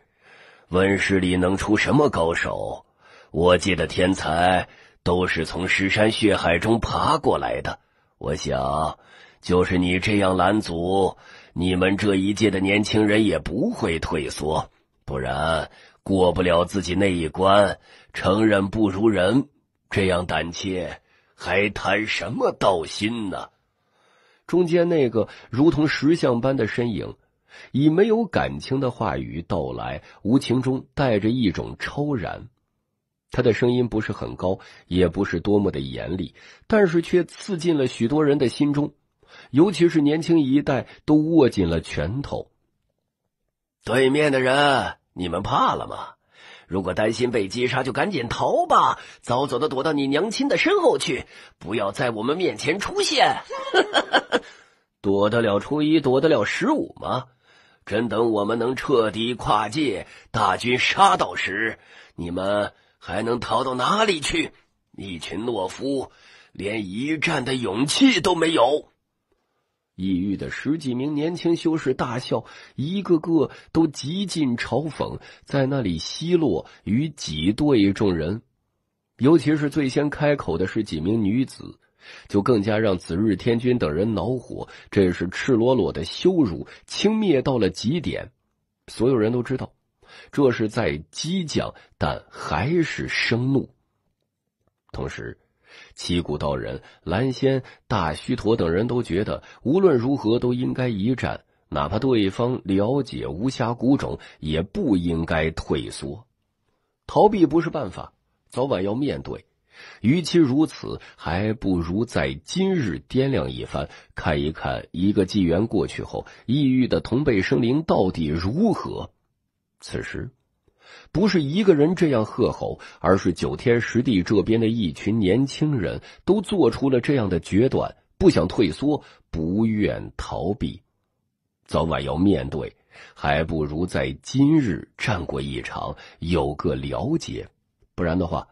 温室里能出什么高手？我界的天才都是从尸山血海中爬过来的。我想，就是你这样拦阻，你们这一届的年轻人也不会退缩。不然过不了自己那一关，承认不如人，这样胆怯，还谈什么道心呢？中间那个如同石像般的身影，以没有感情的话语道来，无情中带着一种超然。他的声音不是很高，也不是多么的严厉，但是却刺进了许多人的心中，尤其是年轻一代都握紧了拳头。对面的人，你们怕了吗？如果担心被击杀，就赶紧逃吧，早早的躲到你娘亲的身后去，不要在我们面前出现。躲得了初一，躲得了十五吗？真等我们能彻底跨界大军杀到时，你们。还能逃到哪里去？一群懦夫，连一战的勇气都没有。异域的十几名年轻修士大笑，一个个都极尽嘲讽，在那里奚落与挤兑众人。尤其是最先开口的是几名女子，就更加让紫日天君等人恼火。这是赤裸裸的羞辱，轻蔑到了极点。所有人都知道。这是在激将，但还是生怒。同时，七骨道人、蓝仙、大虚陀等人都觉得，无论如何都应该一战，哪怕对方了解无暇谷种，也不应该退缩。逃避不是办法，早晚要面对。与其如此，还不如在今日掂量一番，看一看一个纪元过去后，异域的同辈生灵到底如何。此时，不是一个人这样喝吼，而是九天十地这边的一群年轻人都做出了这样的决断：不想退缩，不愿逃避，早晚要面对，还不如在今日战过一场，有个了解。不然的话，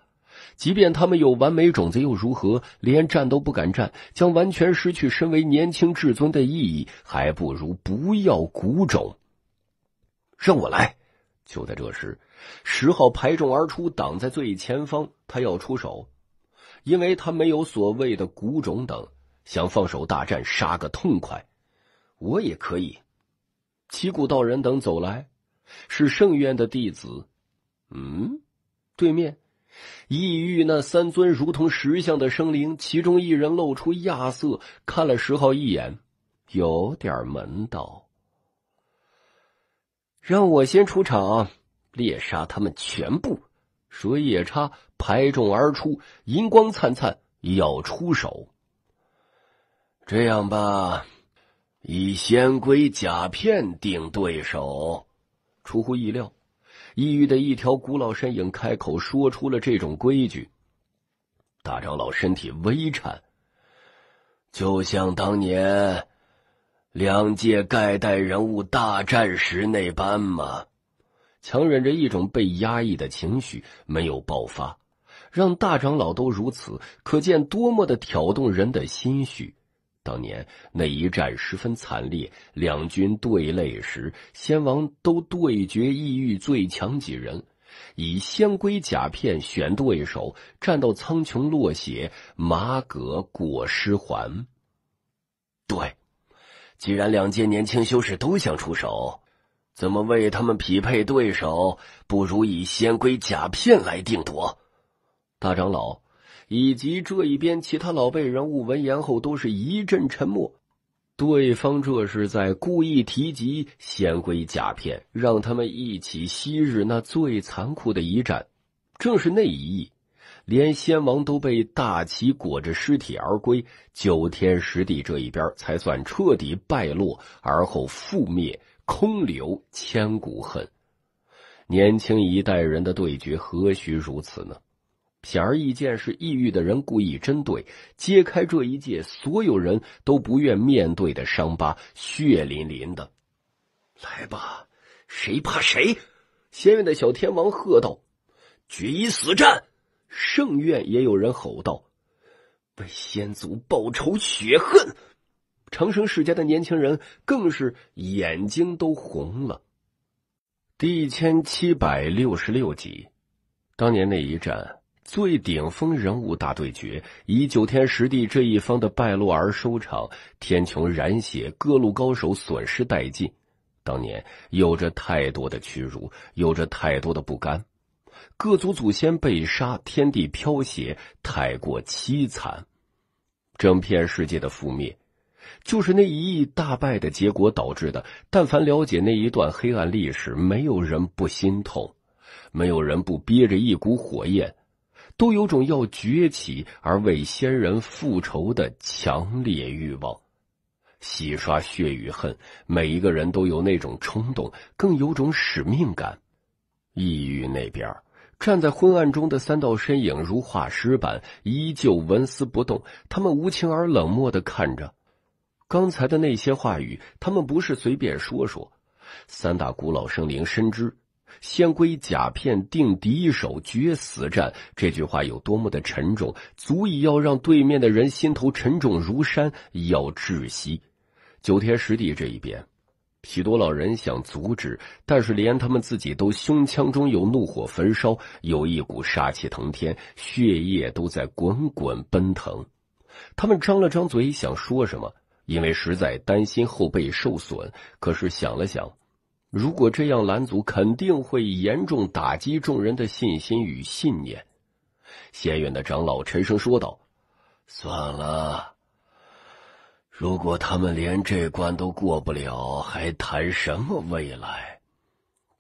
即便他们有完美种子又如何？连战都不敢战，将完全失去身为年轻至尊的意义。还不如不要骨种，让我来。就在这时，十号排众而出，挡在最前方。他要出手，因为他没有所谓的骨种等，想放手大战，杀个痛快。我也可以。七谷道人等走来，是圣院的弟子。嗯，对面异域那三尊如同石像的生灵，其中一人露出亚瑟看了十号一眼，有点门道。让我先出场，猎杀他们全部。水夜叉拍中而出，银光灿灿，要出手。这样吧，以仙龟甲片定对手。出乎意料，异域的一条古老身影开口说出了这种规矩。大长老身体微颤，就像当年。两界盖代人物大战时那般吗？强忍着一种被压抑的情绪没有爆发，让大长老都如此，可见多么的挑动人的心绪。当年那一战十分惨烈，两军对垒时，先王都对决异域最强几人，以仙龟甲片选对手，战到苍穹落血，马革裹尸还。对。既然两届年轻修士都想出手，怎么为他们匹配对手？不如以仙龟甲片来定夺。大长老以及这一边其他老辈人物闻言后，都是一阵沉默。对方这是在故意提及仙龟甲片，让他们一起昔日那最残酷的一战，正是那一役。连先王都被大旗裹着尸体而归，九天十地这一边才算彻底败落，而后覆灭，空留千古恨。年轻一代人的对决何须如此呢？显而易见是抑郁的人故意针对，揭开这一届所有人都不愿面对的伤疤，血淋淋的。来吧，谁怕谁？仙院的小天王喝道：“决一死战！”圣院也有人吼道：“为先祖报仇雪恨！”长生世家的年轻人更是眼睛都红了。第一千七百六十六集，当年那一战，最顶峰人物大对决，以九天十地这一方的败落而收场，天穹染血，各路高手损失殆尽。当年有着太多的屈辱，有着太多的不甘。各族祖先被杀，天地飘血，太过凄惨。整片世界的覆灭，就是那一役大败的结果导致的。但凡了解那一段黑暗历史，没有人不心痛，没有人不憋着一股火焰，都有种要崛起而为先人复仇的强烈欲望，洗刷血与恨。每一个人都有那种冲动，更有种使命感。异域那边。站在昏暗中的三道身影如化石般依旧纹丝不动，他们无情而冷漠的看着。刚才的那些话语，他们不是随便说说。三大古老生灵深知“先归甲片定敌手，决死战”这句话有多么的沉重，足以要让对面的人心头沉重如山，要窒息。九天十地这一边。许多老人想阻止，但是连他们自己都胸腔中有怒火焚烧，有一股杀气腾天，血液都在滚滚奔腾。他们张了张嘴，想说什么，因为实在担心后背受损。可是想了想，如果这样拦阻，肯定会严重打击众人的信心与信念。仙院的长老沉声说道：“算了。”如果他们连这关都过不了，还谈什么未来？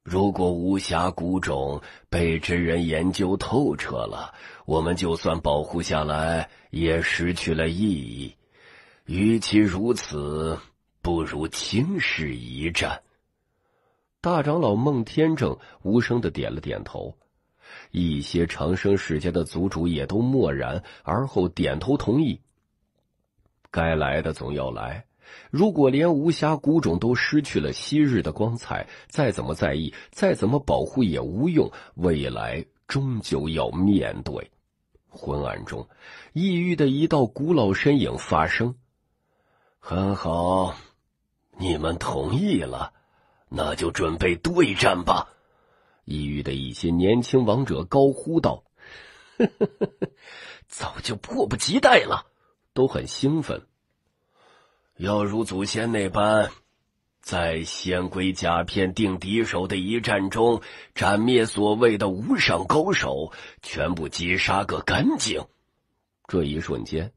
如果无暇古种被真人研究透彻了，我们就算保护下来也失去了意义。与其如此，不如轻视一战。大长老孟天正无声的点了点头，一些长生世家的族主也都默然而后点头同意。该来的总要来，如果连无暇古种都失去了昔日的光彩，再怎么在意，再怎么保护也无用。未来终究要面对。昏暗中，抑郁的一道古老身影发声：“很好，你们同意了，那就准备对战吧。”抑郁的一些年轻王者高呼道：“ 早就迫不及待了。”都很兴奋，要如祖先那般，在仙龟甲片定敌手的一战中，斩灭所谓的无上高手，全部击杀个干净。这一瞬间，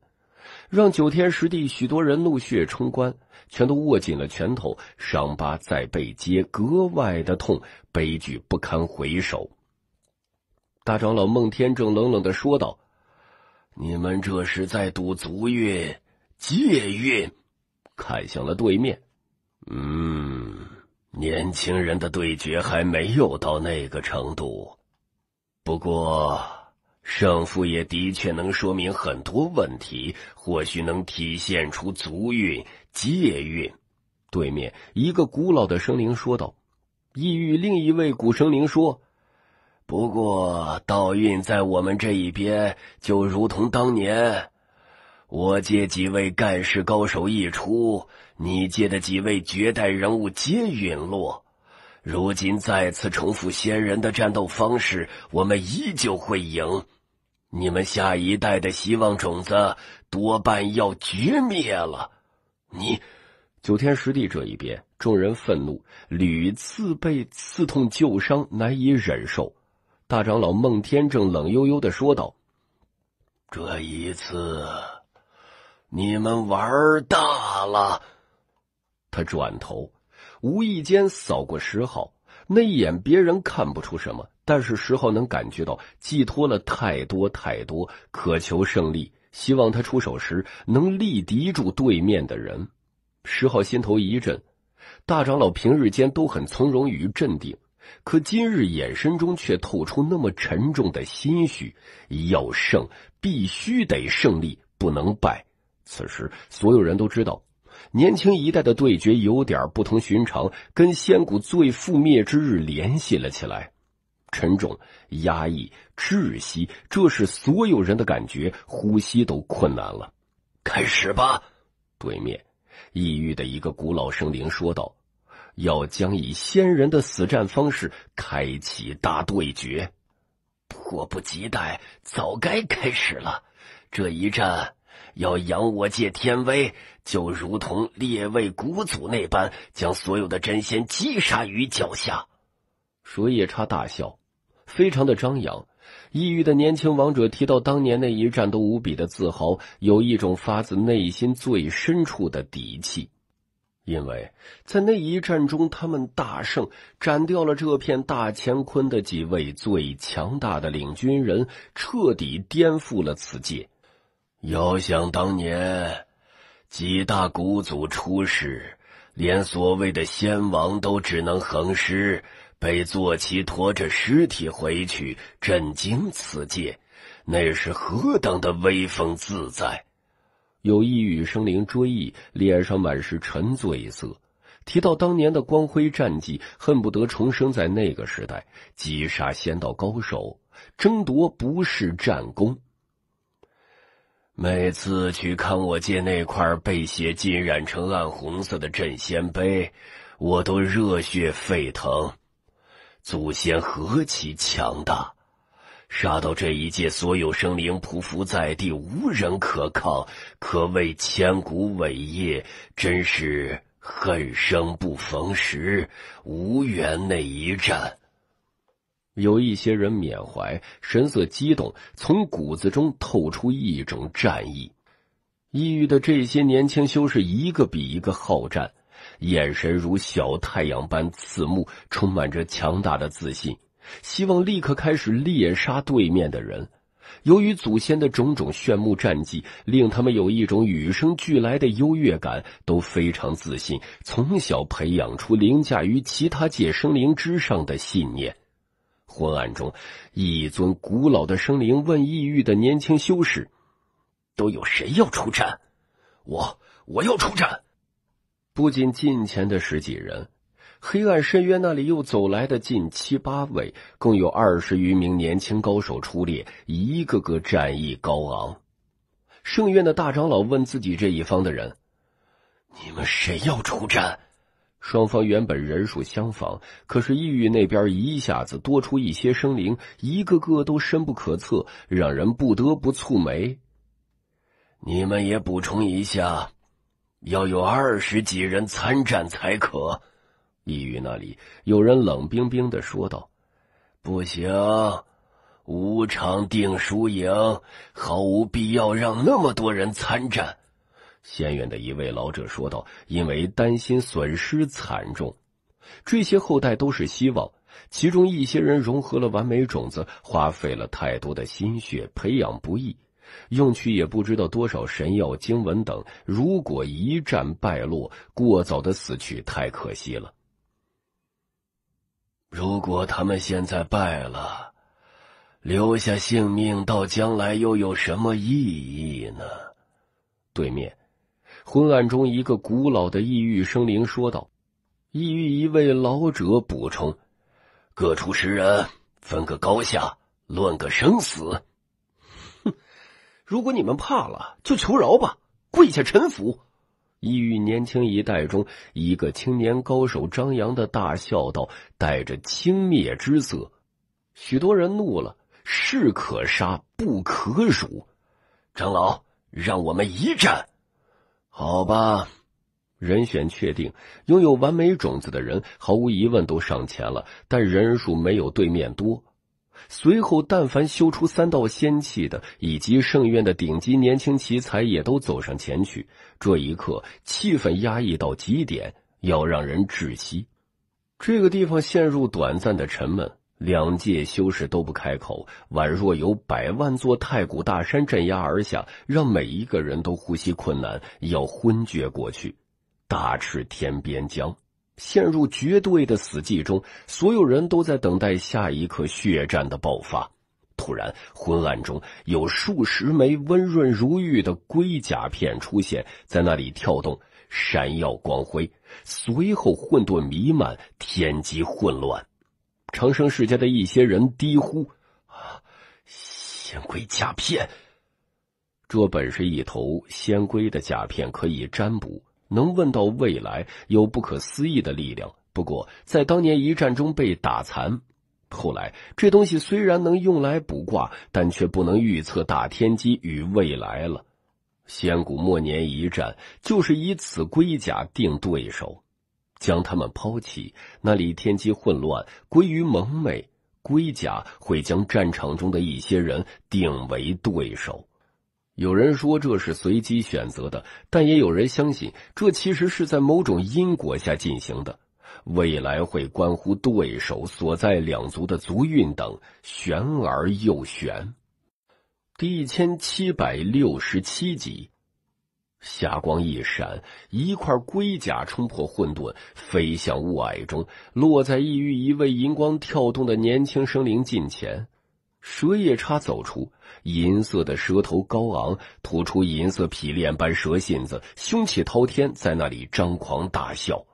让九天十地许多人怒血冲冠，全都握紧了拳头，伤疤再被揭，格外的痛，悲剧不堪回首。大长老孟天正冷冷的说道。你们这是在赌足运、借运？看向了对面，嗯，年轻人的对决还没有到那个程度，不过胜负也的确能说明很多问题，或许能体现出足运、借运。对面一个古老的生灵说道，意欲另一位古生灵说。不过，道运在我们这一边，就如同当年我界几位盖世高手一出，你界的几位绝代人物皆陨落。如今再次重复先人的战斗方式，我们依旧会赢。你们下一代的希望种子多半要绝灭了。你九天十地这一边，众人愤怒，屡次被刺痛旧伤，难以忍受。大长老孟天正冷悠悠的说道：“这一次，你们玩大了。”他转头，无意间扫过石浩，那一眼别人看不出什么，但是石浩能感觉到寄托了太多太多渴求胜利，希望他出手时能力敌住对面的人。石浩心头一震，大长老平日间都很从容与镇定。可今日眼神中却透出那么沉重的心绪，要胜必须得胜利，不能败。此时所有人都知道，年轻一代的对决有点不同寻常，跟仙谷最覆灭之日联系了起来。沉重、压抑、窒息，这是所有人的感觉，呼吸都困难了。开始吧。对面，异域的一个古老生灵说道。要将以先人的死战方式开启大对决，迫不及待，早该开始了。这一战要扬我界天威，就如同列位古祖那般，将所有的真仙击杀于脚下。说夜叉大笑，非常的张扬。抑郁的年轻王者提到当年那一战，都无比的自豪，有一种发自内心最深处的底气。因为在那一战中，他们大胜，斩掉了这片大乾坤的几位最强大的领军人，彻底颠覆了此界。遥想当年，几大古祖出世，连所谓的仙王都只能横尸，被坐骑驮着尸体回去，震惊此界。那是何等的威风自在！有一与生灵追忆，脸上满是沉醉色。提到当年的光辉战绩，恨不得重生在那个时代，击杀仙道高手，争夺不世战功。每次去看我借那块被血浸染成暗红色的镇仙碑，我都热血沸腾。祖先何其强大！杀到这一界，所有生灵匍匐在地，无人可抗，可谓千古伟业。真是恨生不逢时，无缘那一战。有一些人缅怀，神色激动，从骨子中透出一种战意。抑郁的这些年轻修士，一个比一个好战，眼神如小太阳般刺目，充满着强大的自信。希望立刻开始猎杀对面的人。由于祖先的种种炫目战绩，令他们有一种与生俱来的优越感，都非常自信，从小培养出凌驾于其他界生灵之上的信念。昏暗中，一尊古老的生灵问异域的年轻修士：“都有谁要出战？”“我，我要出战！”不仅近前的十几人。黑暗深渊那里又走来的近七八位，共有二十余名年轻高手出列，一个个战意高昂。圣院的大长老问自己这一方的人：“你们谁要出战？”双方原本人数相仿，可是异域那边一下子多出一些生灵，一个个都深不可测，让人不得不蹙眉。你们也补充一下，要有二十几人参战才可。异域那里有人冷冰冰的说道：“不行，无常定输赢，毫无必要让那么多人参战。”仙院的一位老者说道：“因为担心损失惨重，这些后代都是希望，其中一些人融合了完美种子，花费了太多的心血培养不易，用去也不知道多少神药经文等。如果一战败落，过早的死去，太可惜了。”如果他们现在败了，留下性命到将来又有什么意义呢？对面，昏暗中一个古老的异域生灵说道。异域一位老者补充：“各处十人，分个高下，论个生死。”哼，如果你们怕了，就求饶吧，跪下臣服。异域年轻一代中，一个青年高手张扬的大笑道，带着轻蔑之色。许多人怒了：士可杀，不可辱。长老，让我们一战，好吧？人选确定，拥有完美种子的人，毫无疑问都上前了，但人数没有对面多。随后，但凡修出三道仙气的，以及圣院的顶级年轻奇才，也都走上前去。这一刻，气氛压抑到极点，要让人窒息。这个地方陷入短暂的沉闷，两界修士都不开口，宛若有百万座太古大山镇压而下，让每一个人都呼吸困难，要昏厥过去。大赤天边疆。陷入绝对的死寂中，所有人都在等待下一刻血战的爆发。突然，昏暗中有数十枚温润如玉的龟甲片出现在那里，跳动，闪耀光辉。随后，混沌弥漫，天机混乱。长生世家的一些人低呼：“啊，仙龟甲片！这本是一头仙龟的甲片，可以占卜。”能问到未来，有不可思议的力量。不过，在当年一战中被打残，后来这东西虽然能用来卜卦，但却不能预测大天机与未来了。仙古末年一战，就是以此龟甲定对手，将他们抛弃。那里天机混乱，归于蒙昧，龟甲会将战场中的一些人定为对手。有人说这是随机选择的，但也有人相信这其实是在某种因果下进行的。未来会关乎对手所在两族的族运等，玄而又玄。第一千七百六十七集，霞光一闪，一块龟甲冲破混沌，飞向雾霭中，落在一隅一位银光跳动的年轻生灵近前。蛇夜叉走出，银色的蛇头高昂，吐出银色皮链般蛇信子，凶气滔天，在那里张狂大笑。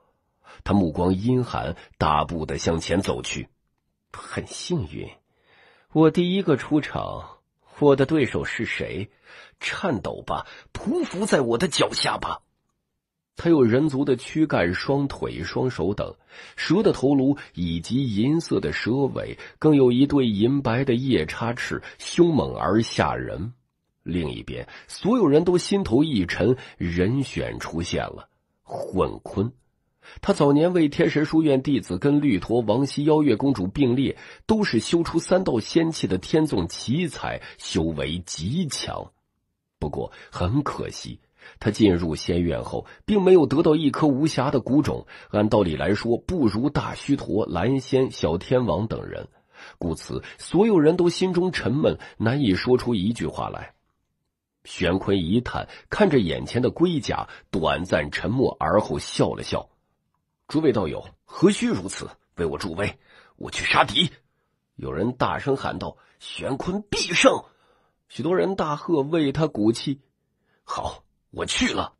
他目光阴寒，大步的向前走去。很幸运，我第一个出场。我的对手是谁？颤抖吧，匍匐在我的脚下吧。他有人族的躯干、双腿、双手等，蛇的头颅以及银色的蛇尾，更有一对银白的夜叉翅，凶猛而吓人。另一边，所有人都心头一沉，人选出现了——混坤。他早年为天神书院弟子，跟绿驼、王西邀月公主并列，都是修出三道仙气的天纵奇才，修为极强。不过，很可惜。他进入仙院后，并没有得到一颗无瑕的骨种，按道理来说不如大虚陀、蓝仙、小天王等人，故此所有人都心中沉闷，难以说出一句话来。玄坤一叹，看着眼前的龟甲，短暂沉默，而后笑了笑：“诸位道友，何须如此？为我助威，我去杀敌！”有人大声喊道：“玄坤必胜！”许多人大喝，为他鼓气。好。我去了，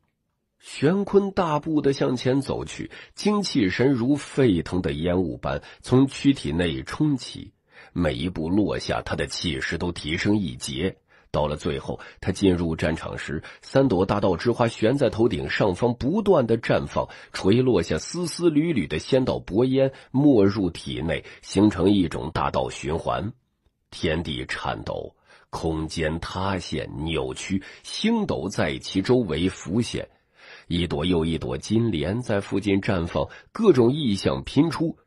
玄坤大步的向前走去，精气神如沸腾的烟雾般从躯体内冲起，每一步落下，他的气势都提升一截。到了最后，他进入战场时，三朵大道之花悬在头顶上方，不断的绽放，垂落下丝丝缕缕的仙道薄烟，没入体内，形成一种大道循环，天地颤抖。空间塌陷、扭曲，星斗在其周围浮现，一朵又一朵金莲在附近绽放，各种异象频出。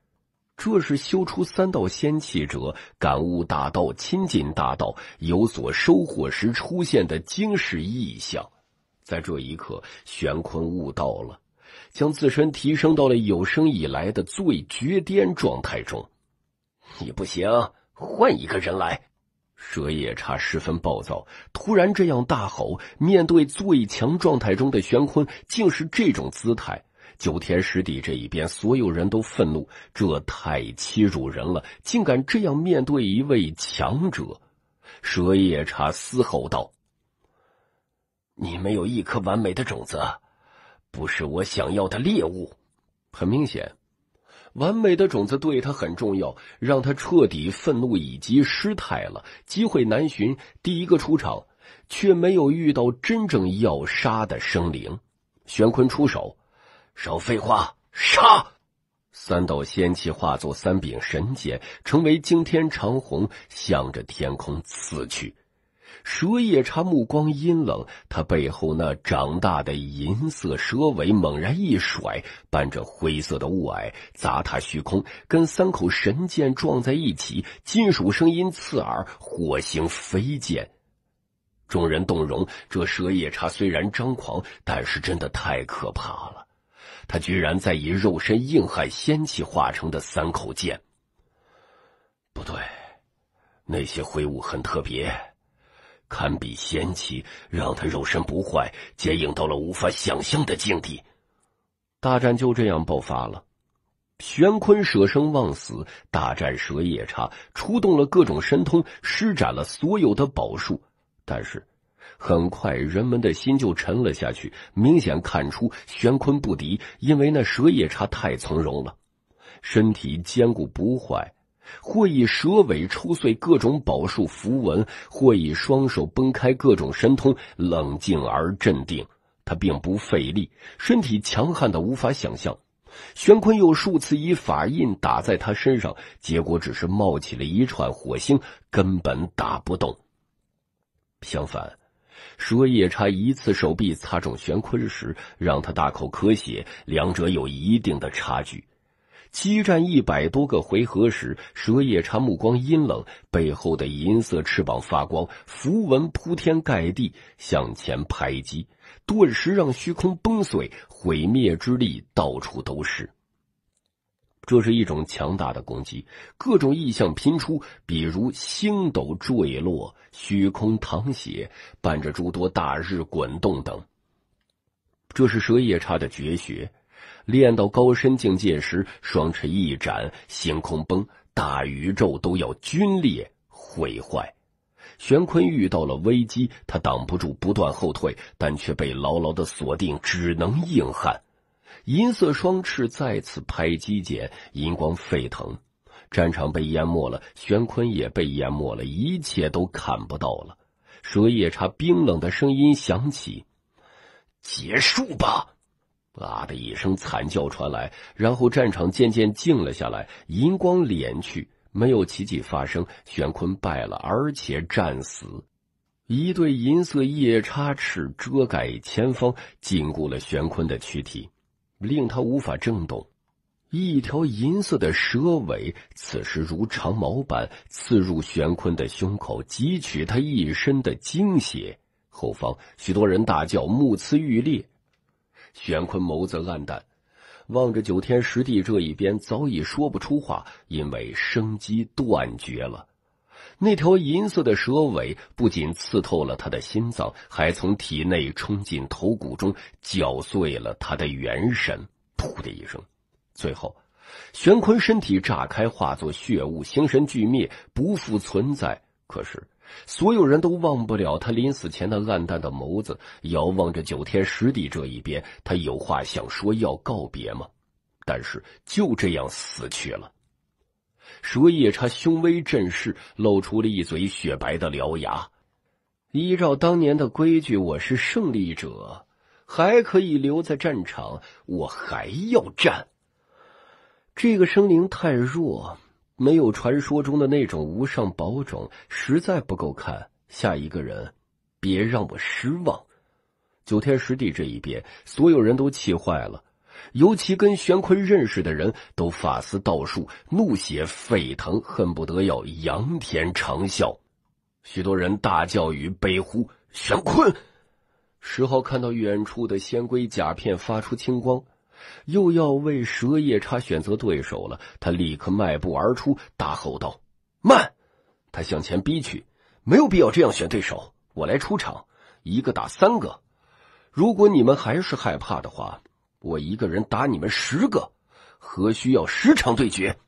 这是修出三道仙气者感悟大道、亲近大道有所收获时出现的惊世异象。在这一刻，玄坤悟道了，将自身提升到了有生以来的最绝巅状态中。你不行，换一个人来。蛇夜叉十分暴躁，突然这样大吼。面对最强状态中的玄坤，竟是这种姿态。九天十地这一边，所有人都愤怒，这太欺辱人了，竟敢这样面对一位强者。蛇夜叉嘶吼道：“你没有一颗完美的种子，不是我想要的猎物，很明显。”完美的种子对他很重要，让他彻底愤怒以及失态了。机会难寻，第一个出场，却没有遇到真正要杀的生灵。玄坤出手，少废话，杀！三道仙气化作三柄神剑，成为惊天长虹，向着天空刺去。蛇夜叉目光阴冷，他背后那长大的银色蛇尾猛然一甩，伴着灰色的雾霭砸塌虚空，跟三口神剑撞在一起，金属声音刺耳，火星飞溅。众人动容，这蛇夜叉虽然张狂，但是真的太可怕了。他居然在以肉身硬汉仙气化成的三口剑。不对，那些灰雾很特别。堪比仙气，让他肉身不坏，坚硬到了无法想象的境地。大战就这样爆发了。玄坤舍生忘死，大战蛇夜叉，出动了各种神通，施展了所有的宝术。但是，很快人们的心就沉了下去，明显看出玄坤不敌，因为那蛇夜叉太从容了，身体坚固不坏。或以蛇尾抽碎各种宝术符文，或以双手崩开各种神通，冷静而镇定。他并不费力，身体强悍的无法想象。玄坤又数次以法印打在他身上，结果只是冒起了一串火星，根本打不动。相反，蛇夜叉一次手臂擦中玄坤时，让他大口咳血，两者有一定的差距。激战一百多个回合时，蛇夜叉目光阴冷，背后的银色翅膀发光，符文铺天盖地向前拍击，顿时让虚空崩碎，毁灭之力到处都是。这是一种强大的攻击，各种异象频出，比如星斗坠落、虚空淌血，伴着诸多大日滚动等。这是蛇夜叉的绝学。练到高深境界时，双翅一展，星空崩，大宇宙都要龟裂毁坏。玄坤遇到了危机，他挡不住，不断后退，但却被牢牢的锁定，只能硬汉。银色双翅再次拍击间，银光沸腾，战场被淹没了，玄坤也被淹没了，一切都看不到了。蛇夜叉冰冷的声音响起：“结束吧。”“啊”的一声惨叫传来，然后战场渐渐静了下来，银光敛去，没有奇迹发生。玄坤败了，而且战死。一对银色夜叉翅遮盖前方，禁锢了玄坤的躯体，令他无法震动。一条银色的蛇尾此时如长矛般刺入玄坤的胸口，汲取他一身的精血。后方许多人大叫，目眦欲裂。玄坤眸子暗淡，望着九天十地这一边，早已说不出话，因为生机断绝了。那条银色的蛇尾不仅刺透了他的心脏，还从体内冲进头骨中，搅碎了他的元神。噗的一声，最后，玄坤身体炸开，化作血雾，形神俱灭，不复存在。可是。所有人都忘不了他临死前那黯淡的眸子，遥望着九天十地这一边。他有话想说，要告别吗？但是就这样死去了。蛇夜叉凶威震世，露出了一嘴雪白的獠牙。依照当年的规矩，我是胜利者，还可以留在战场。我还要战。这个生灵太弱。没有传说中的那种无上宝种，实在不够看。下一个人，别让我失望！九天十地这一边，所有人都气坏了，尤其跟玄坤认识的人都发丝倒竖，怒血沸腾，恨不得要仰天长啸。许多人大叫与悲呼：“玄坤！”石昊看到远处的仙龟甲片发出青光。又要为蛇夜叉选择对手了，他立刻迈步而出，大吼道：“慢！”他向前逼去，没有必要这样选对手。我来出场，一个打三个。如果你们还是害怕的话，我一个人打你们十个，何需要十场对决？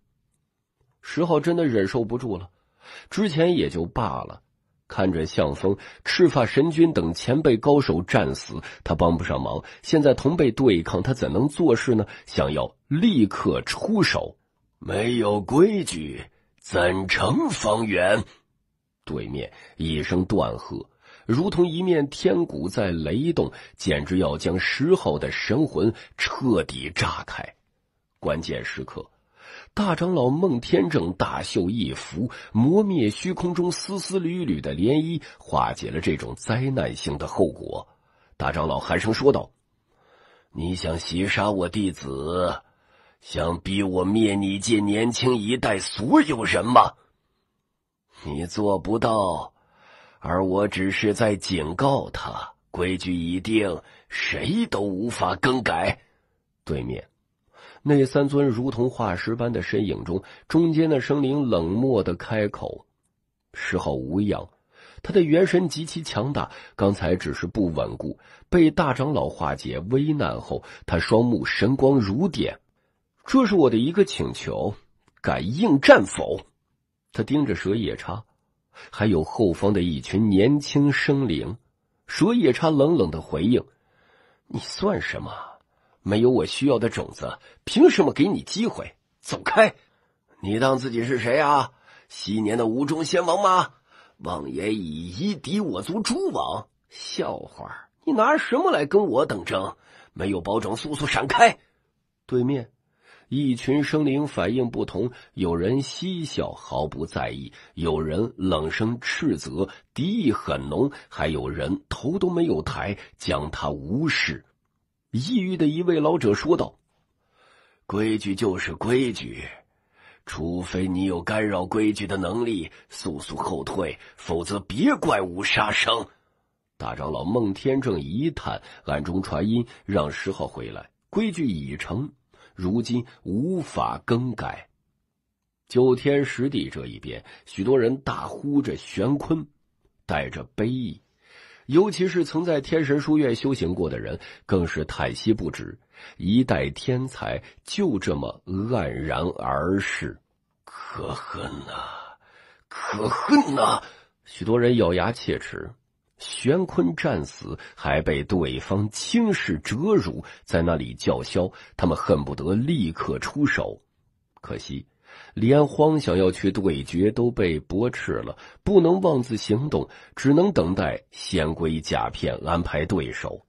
石浩真的忍受不住了，之前也就罢了。看着向风、赤发神君等前辈高手战死，他帮不上忙。现在同辈对抗，他怎能做事呢？想要立刻出手，没有规矩怎成方圆？对面一声断喝，如同一面天鼓在雷动，简直要将石昊的神魂彻底炸开。关键时刻。大长老孟天正大袖一拂，磨灭虚空中丝丝缕缕的涟漪，化解了这种灾难性的后果。大长老寒声说道：“你想袭杀我弟子，想逼我灭你界年轻一代所有人吗？你做不到，而我只是在警告他，规矩已定，谁都无法更改。”对面。那三尊如同化石般的身影中，中间的生灵冷漠的开口：“石昊无恙，他的元神极其强大，刚才只是不稳固，被大长老化解危难后，他双目神光如电。这是我的一个请求，敢应战否？”他盯着蛇夜叉，还有后方的一群年轻生灵。蛇夜叉冷冷的回应：“你算什么？”没有我需要的种子，凭什么给你机会？走开！你当自己是谁啊？昔年的无中仙王吗？妄言以一敌我族诸王，笑话！你拿什么来跟我等争？没有包装，速速闪开！对面，一群生灵反应不同：有人嬉笑，毫不在意；有人冷声斥责，敌意很浓；还有人头都没有抬，将他无视。抑郁的一位老者说道：“规矩就是规矩，除非你有干扰规矩的能力，速速后退，否则别怪我杀生。”大长老孟天正一叹，暗中传音让十号回来。规矩已成，如今无法更改。九天十地这一边，许多人大呼着“玄坤”，带着悲意。尤其是曾在天神书院修行过的人，更是叹息不止。一代天才就这么黯然而逝，可恨呐，可恨呐！许多人咬牙切齿。玄坤战死，还被对方轻视折辱，在那里叫嚣，他们恨不得立刻出手，可惜。李安慌想要去对决，都被驳斥了，不能妄自行动，只能等待仙龟甲片安排对手。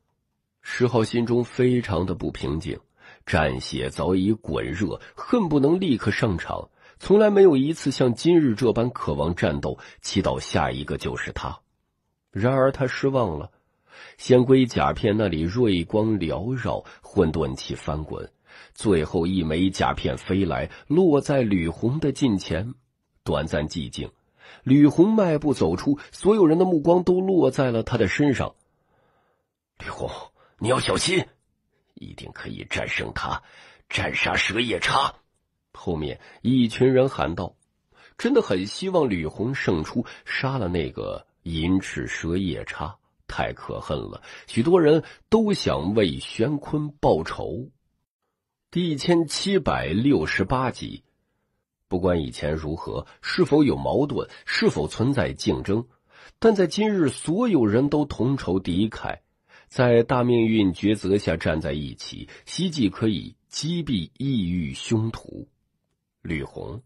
石浩心中非常的不平静，战血早已滚热，恨不能立刻上场。从来没有一次像今日这般渴望战斗，祈祷下一个就是他。然而他失望了，仙龟甲片那里锐光缭绕，混沌气翻滚。最后一枚甲片飞来，落在吕红的近前。短暂寂静，吕红迈步走出，所有人的目光都落在了他的身上。吕红，你要小心！一定可以战胜他，斩杀蛇夜叉！后面一群人喊道：“真的很希望吕红胜出，杀了那个银翅蛇夜叉，太可恨了！”许多人都想为玄坤报仇。第一千七百六十八集，不管以前如何，是否有矛盾，是否存在竞争，但在今日，所有人都同仇敌忾，在大命运抉择下站在一起，希冀可以击毙异域凶徒。吕红，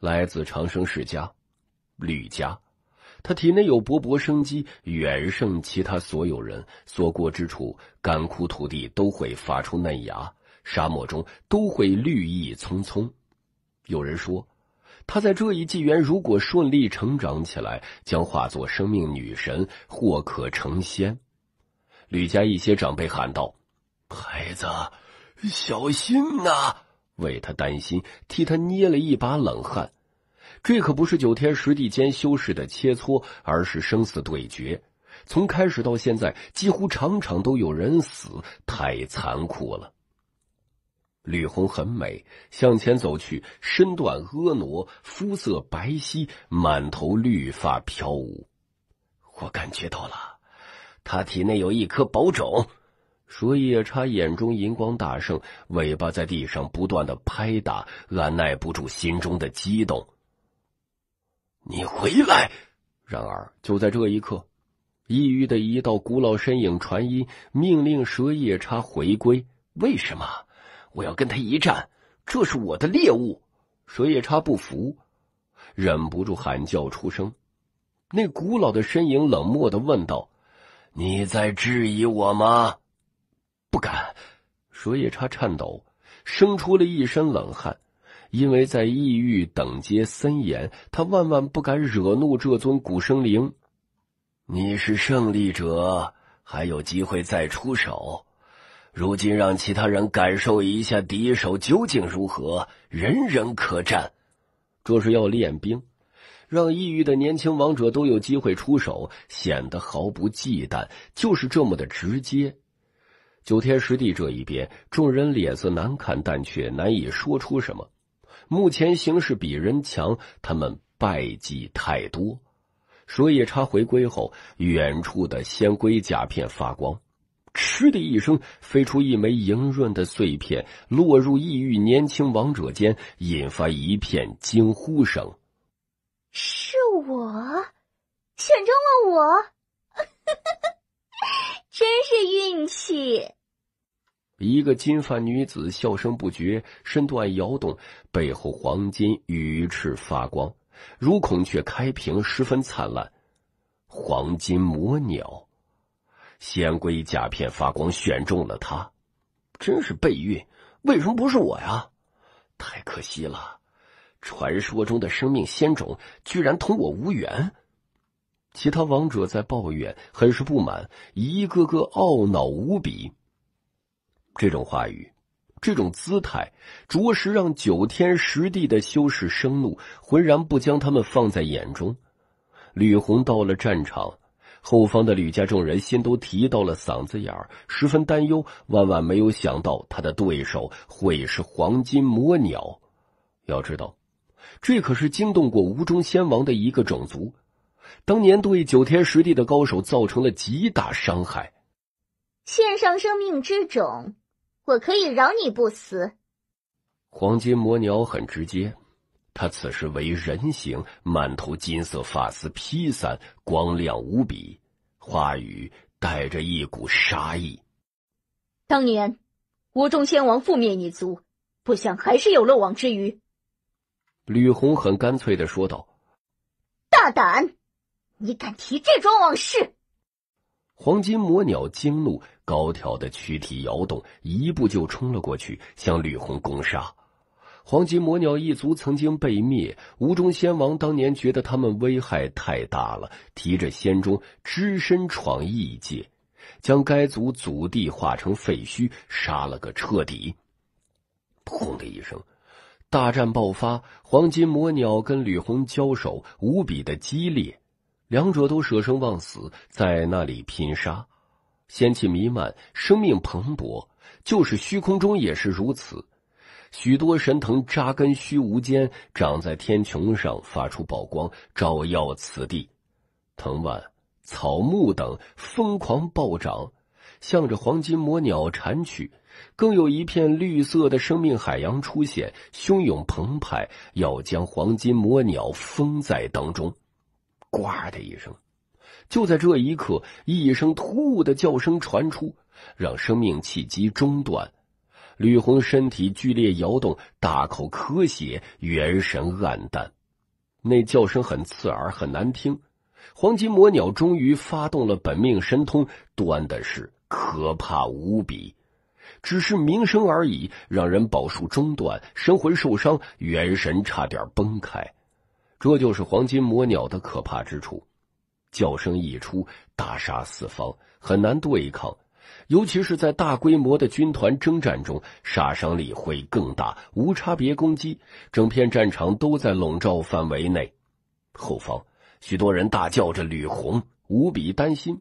来自长生世家，吕家，他体内有勃勃生机，远胜其他所有人，所过之处，干枯土地都会发出嫩芽。沙漠中都会绿意葱葱。有人说，他在这一纪元如果顺利成长起来，将化作生命女神，或可成仙。吕家一些长辈喊道：“孩子，小心呐！”为他担心，替他捏了一把冷汗。这可不是九天十地间修士的切磋，而是生死对决。从开始到现在，几乎场场都有人死，太残酷了。绿红很美，向前走去，身段婀娜，肤色白皙，满头绿发飘舞。我感觉到了，他体内有一颗宝种。蛇夜叉眼中银光大盛，尾巴在地上不断的拍打，按耐不住心中的激动。你回来！然而就在这一刻，异域的一道古老身影传音，命令蛇夜叉回归。为什么？我要跟他一战，这是我的猎物。水夜叉不服，忍不住喊叫出声。那古老的身影冷漠的问道：“你在质疑我吗？”不敢。水夜叉颤抖，生出了一身冷汗，因为在异域等阶森严，他万万不敢惹怒这尊古生灵。你是胜利者，还有机会再出手。如今让其他人感受一下敌手究竟如何，人人可战。这是要练兵，让异域的年轻王者都有机会出手，显得毫不忌惮，就是这么的直接。九天十地这一边，众人脸色难看，但却难以说出什么。目前形势比人强，他们败绩太多。水野叉回归后，远处的仙龟甲片发光。“嗤”的一声，飞出一枚莹润的碎片，落入异域年轻王者间，引发一片惊呼声。是我，选中了我，真是运气！一个金发女子笑声不绝，身段摇动，背后黄金羽翅发光，如孔雀开屏，十分灿烂。黄金魔鸟。仙龟甲片发光，选中了他，真是背运！为什么不是我呀？太可惜了！传说中的生命仙种，居然同我无缘。其他王者在抱怨，很是不满，一个个懊恼无比。这种话语，这种姿态，着实让九天十地的修士生怒，浑然不将他们放在眼中。吕红到了战场。后方的吕家众人心都提到了嗓子眼儿，十分担忧。万万没有想到他的对手会是黄金魔鸟，要知道，这可是惊动过无中仙王的一个种族，当年对九天十地的高手造成了极大伤害。献上生命之种，我可以饶你不死。黄金魔鸟很直接。他此时为人形，满头金色发丝披散，光亮无比，话语带着一股杀意。当年，吴中先王覆灭你族，不想还是有漏网之鱼。吕红很干脆的说道：“大胆，你敢提这桩往事！”黄金魔鸟惊怒，高挑的躯体摇动，一步就冲了过去，向吕红攻杀。黄金魔鸟一族曾经被灭，吴中仙王当年觉得他们危害太大了，提着仙钟只身闯异界，将该族祖地化成废墟，杀了个彻底。轰的一声，大战爆发，黄金魔鸟跟吕红交手无比的激烈，两者都舍生忘死，在那里拼杀，仙气弥漫，生命蓬勃，就是虚空中也是如此。许多神藤扎根虚无间，长在天穹上，发出宝光，照耀此地。藤蔓、草木等疯狂暴涨，向着黄金魔鸟缠去。更有一片绿色的生命海洋出现，汹涌澎湃，要将黄金魔鸟封在当中。呱的一声，就在这一刻，一声突兀的叫声传出，让生命契机中断。吕红身体剧烈摇动，大口咳血，元神黯淡。那叫声很刺耳，很难听。黄金魔鸟终于发动了本命神通，端的是可怕无比。只是鸣声而已，让人宝术中断，神魂受伤，元神差点崩开。这就是黄金魔鸟的可怕之处。叫声一出，大杀四方，很难对抗。尤其是在大规模的军团征战中，杀伤力会更大，无差别攻击，整片战场都在笼罩范围内。后方许多人大叫着“吕红”，无比担心；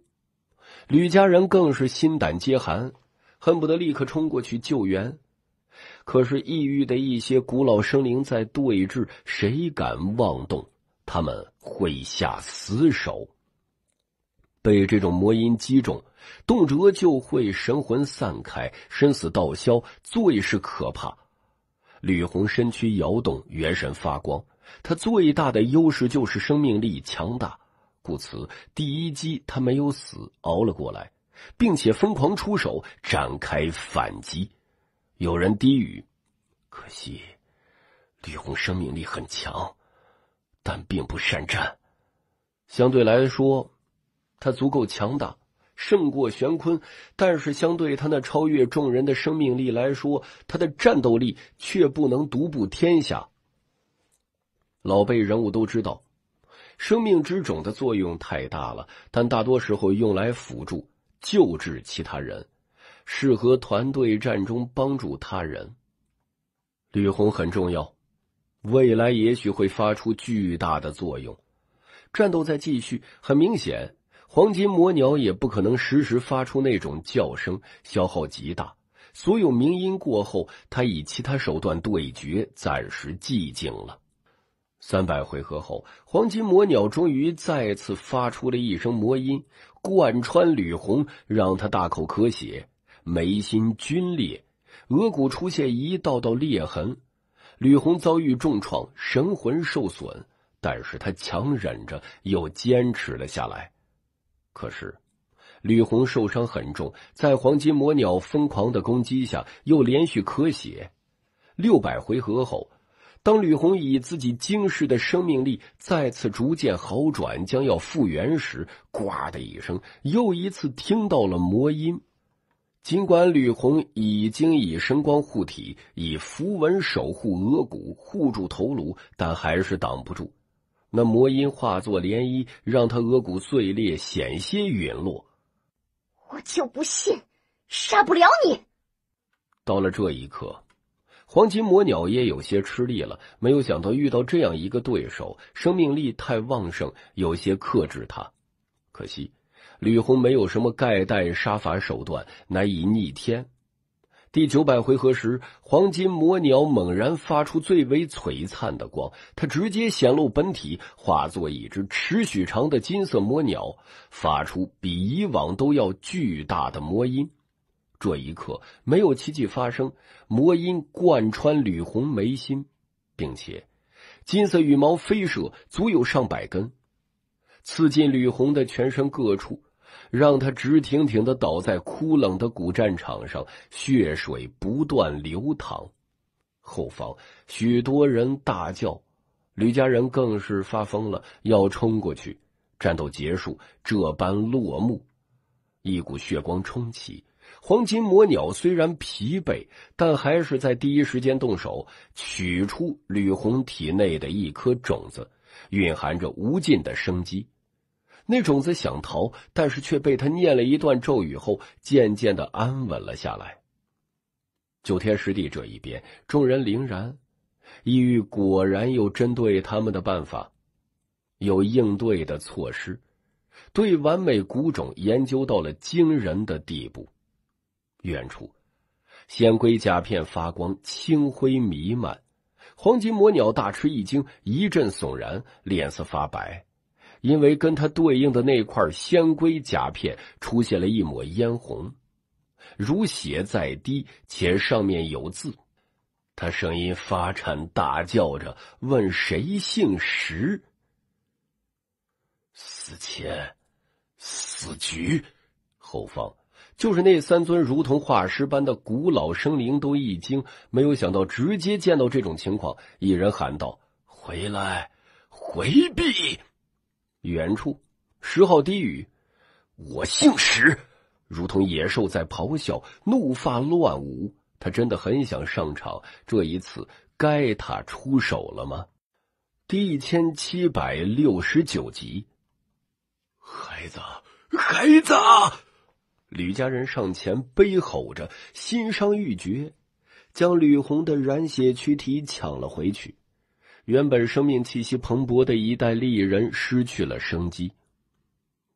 吕家人更是心胆皆寒，恨不得立刻冲过去救援。可是异域的一些古老生灵在对峙，谁敢妄动？他们会下死手。被这种魔音击中。动辄就会神魂散开，生死道消，最是可怕。吕红身躯摇动，元神发光。他最大的优势就是生命力强大，故此第一击他没有死，熬了过来，并且疯狂出手展开反击。有人低语：“可惜，吕红生命力很强，但并不善战。相对来说，他足够强大。”胜过玄坤，但是相对他那超越众人的生命力来说，他的战斗力却不能独步天下。老辈人物都知道，生命之种的作用太大了，但大多时候用来辅助救治其他人，适合团队战中帮助他人。吕红很重要，未来也许会发出巨大的作用。战斗在继续，很明显。黄金魔鸟也不可能时时发出那种叫声，消耗极大。所有鸣音过后，他以其他手段对决，暂时寂静了。三百回合后，黄金魔鸟终于再次发出了一声魔音，贯穿吕红，让他大口咳血，眉心皲裂，额骨出现一道道裂痕。吕红遭遇重创，神魂受损，但是他强忍着，又坚持了下来。可是，吕红受伤很重，在黄金魔鸟疯狂的攻击下，又连续咳血。六百回合后，当吕红以自己惊世的生命力再次逐渐好转，将要复原时，呱的一声，又一次听到了魔音。尽管吕红已经以神光护体，以符文守护额骨，护住头颅，但还是挡不住。那魔音化作涟漪，让他额骨碎裂，险些陨落。我就不信，杀不了你！到了这一刻，黄金魔鸟也有些吃力了。没有想到遇到这样一个对手，生命力太旺盛，有些克制他。可惜，吕红没有什么盖代杀伐手段，难以逆天。第九百回合时，黄金魔鸟猛然发出最为璀璨的光，它直接显露本体，化作一只尺许长的金色魔鸟，发出比以往都要巨大的魔音。这一刻，没有奇迹发生，魔音贯穿吕红眉心，并且金色羽毛飞射，足有上百根，刺进吕红的全身各处。让他直挺挺的倒在枯冷的古战场上，血水不断流淌。后方许多人大叫，吕家人更是发疯了，要冲过去。战斗结束，这般落幕，一股血光冲起。黄金魔鸟虽然疲惫，但还是在第一时间动手，取出吕红体内的一颗种子，蕴含着无尽的生机。那种子想逃，但是却被他念了一段咒语后，渐渐的安稳了下来。九天十地这一边，众人凌然，意欲果然有针对他们的办法，有应对的措施，对完美古种研究到了惊人的地步。远处，仙龟甲片发光，青灰弥漫，黄金魔鸟大吃一惊，一阵悚然，脸色发白。因为跟他对应的那块仙龟甲片出现了一抹嫣红，如血在滴，且上面有字。他声音发颤，大叫着问：“谁姓石？”死前，死局，后方就是那三尊如同化石般的古老生灵都一惊，没有想到直接见到这种情况，一人喊道：“回来，回避！”远处，石浩低语：“我姓石，如同野兽在咆哮，怒发乱舞。”他真的很想上场，这一次该他出手了吗？第一千七百六十九集，孩子，孩子！吕家人上前悲吼着，心伤欲绝，将吕红的染血躯体抢了回去。原本生命气息蓬勃的一代丽人失去了生机。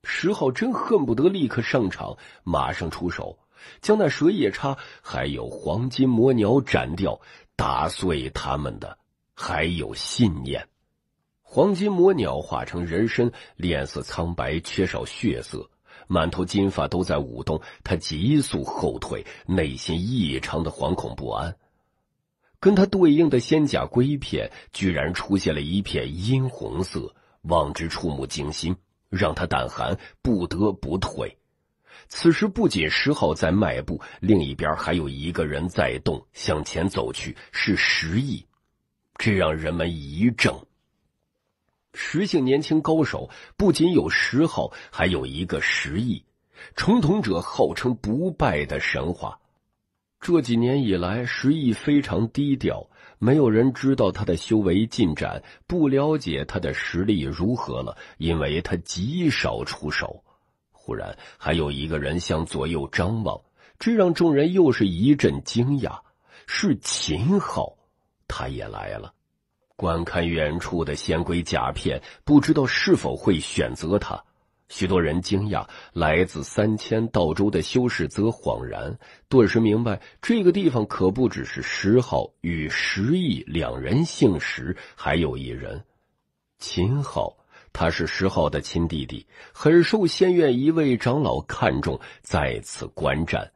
石浩真恨不得立刻上场，马上出手，将那蛇夜叉还有黄金魔鸟斩掉，打碎他们的。还有信念，黄金魔鸟化成人身，脸色苍白，缺少血色，满头金发都在舞动。他急速后退，内心异常的惶恐不安。跟他对应的仙甲龟片，居然出现了一片殷红色，望之触目惊心，让他胆寒，不得不退。此时不仅石浩在迈步，另一边还有一个人在动，向前走去，是石毅。这让人们一怔：石姓年轻高手不仅有石浩，还有一个石毅，重瞳者号称不败的神话。这几年以来，石毅非常低调，没有人知道他的修为进展，不了解他的实力如何了，因为他极少出手。忽然，还有一个人向左右张望，这让众人又是一阵惊讶。是秦昊，他也来了，观看远处的仙龟甲片，不知道是否会选择他。许多人惊讶，来自三千道州的修士则恍然，顿时明白，这个地方可不只是石浩与石毅两人姓石，还有一人，秦昊。他是石浩的亲弟弟，很受仙院一位长老看重，在此观战。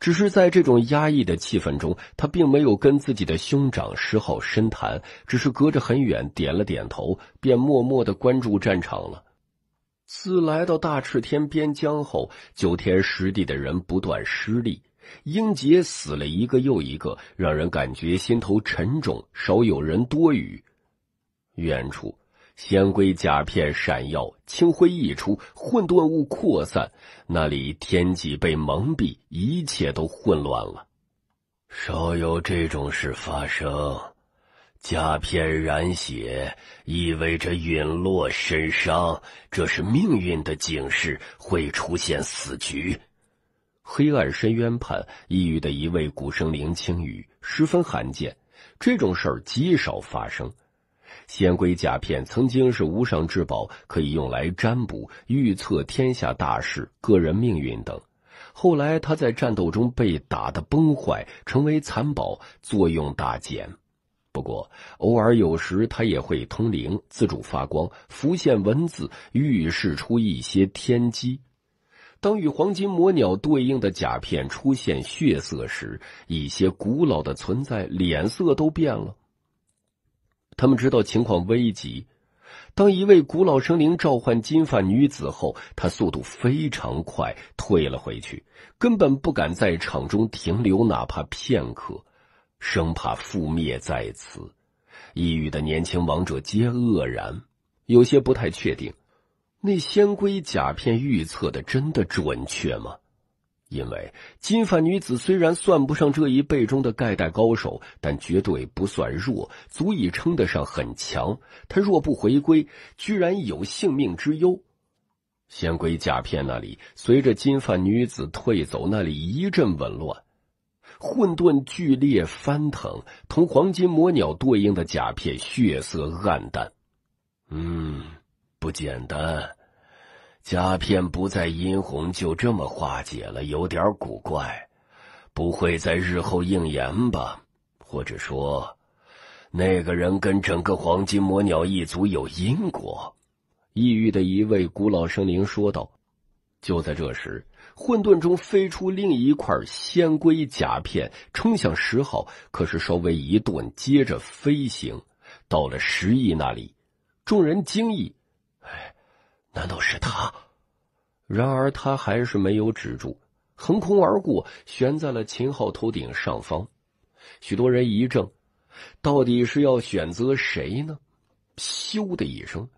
只是在这种压抑的气氛中，他并没有跟自己的兄长石浩深谈，只是隔着很远点了点头，便默默的关注战场了。自来到大赤天边疆后，九天十地的人不断失利，英杰死了一个又一个，让人感觉心头沉重，少有人多语。远处，仙龟甲片闪耀，青灰溢出，混沌雾扩散，那里天际被蒙蔽，一切都混乱了。少有这种事发生。甲片染血意味着陨落身伤，这是命运的警示，会出现死局。黑暗深渊畔抑郁的一位古生灵青羽十分罕见，这种事儿极少发生。仙龟甲片曾经是无上至宝，可以用来占卜、预测天下大事、个人命运等。后来他在战斗中被打得崩坏，成为残宝，作用大减。不过，偶尔有时，它也会通灵、自主发光、浮现文字，预示出一些天机。当与黄金魔鸟对应的甲片出现血色时，一些古老的存在脸色都变了。他们知道情况危急。当一位古老生灵召唤金发女子后，她速度非常快，退了回去，根本不敢在场中停留，哪怕片刻。生怕覆灭在此，抑郁的年轻王者皆愕然，有些不太确定，那仙龟甲片预测的真的准确吗？因为金发女子虽然算不上这一辈中的盖代高手，但绝对不算弱，足以称得上很强。她若不回归，居然有性命之忧。仙龟甲片那里，随着金发女子退走，那里一阵紊乱。混沌剧烈翻腾，同黄金魔鸟对应的甲片血色暗淡。嗯，不简单，甲片不在殷红，就这么化解了，有点古怪，不会在日后应验吧？或者说，那个人跟整个黄金魔鸟一族有因果？异域的一位古老生灵说道。就在这时。混沌中飞出另一块仙龟甲片，冲向十号。可是稍微一顿，接着飞行，到了十亿那里，众人惊异：“哎，难道是他？”然而他还是没有止住，横空而过，悬在了秦昊头顶上方。许多人一怔：“到底是要选择谁呢？”咻的一声。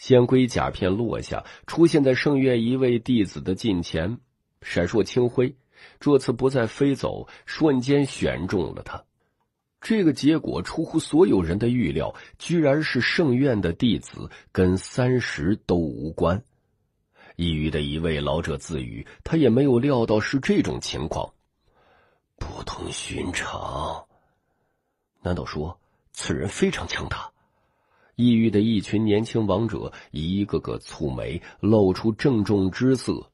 仙龟甲片落下，出现在圣院一位弟子的近前，闪烁青辉。这次不再飞走，瞬间选中了他。这个结果出乎所有人的预料，居然是圣院的弟子，跟三十都无关。一郁的一位老者自语：“他也没有料到是这种情况，不同寻常。难道说此人非常强大？”异域的一群年轻王者，一个个蹙眉，露出郑重之色。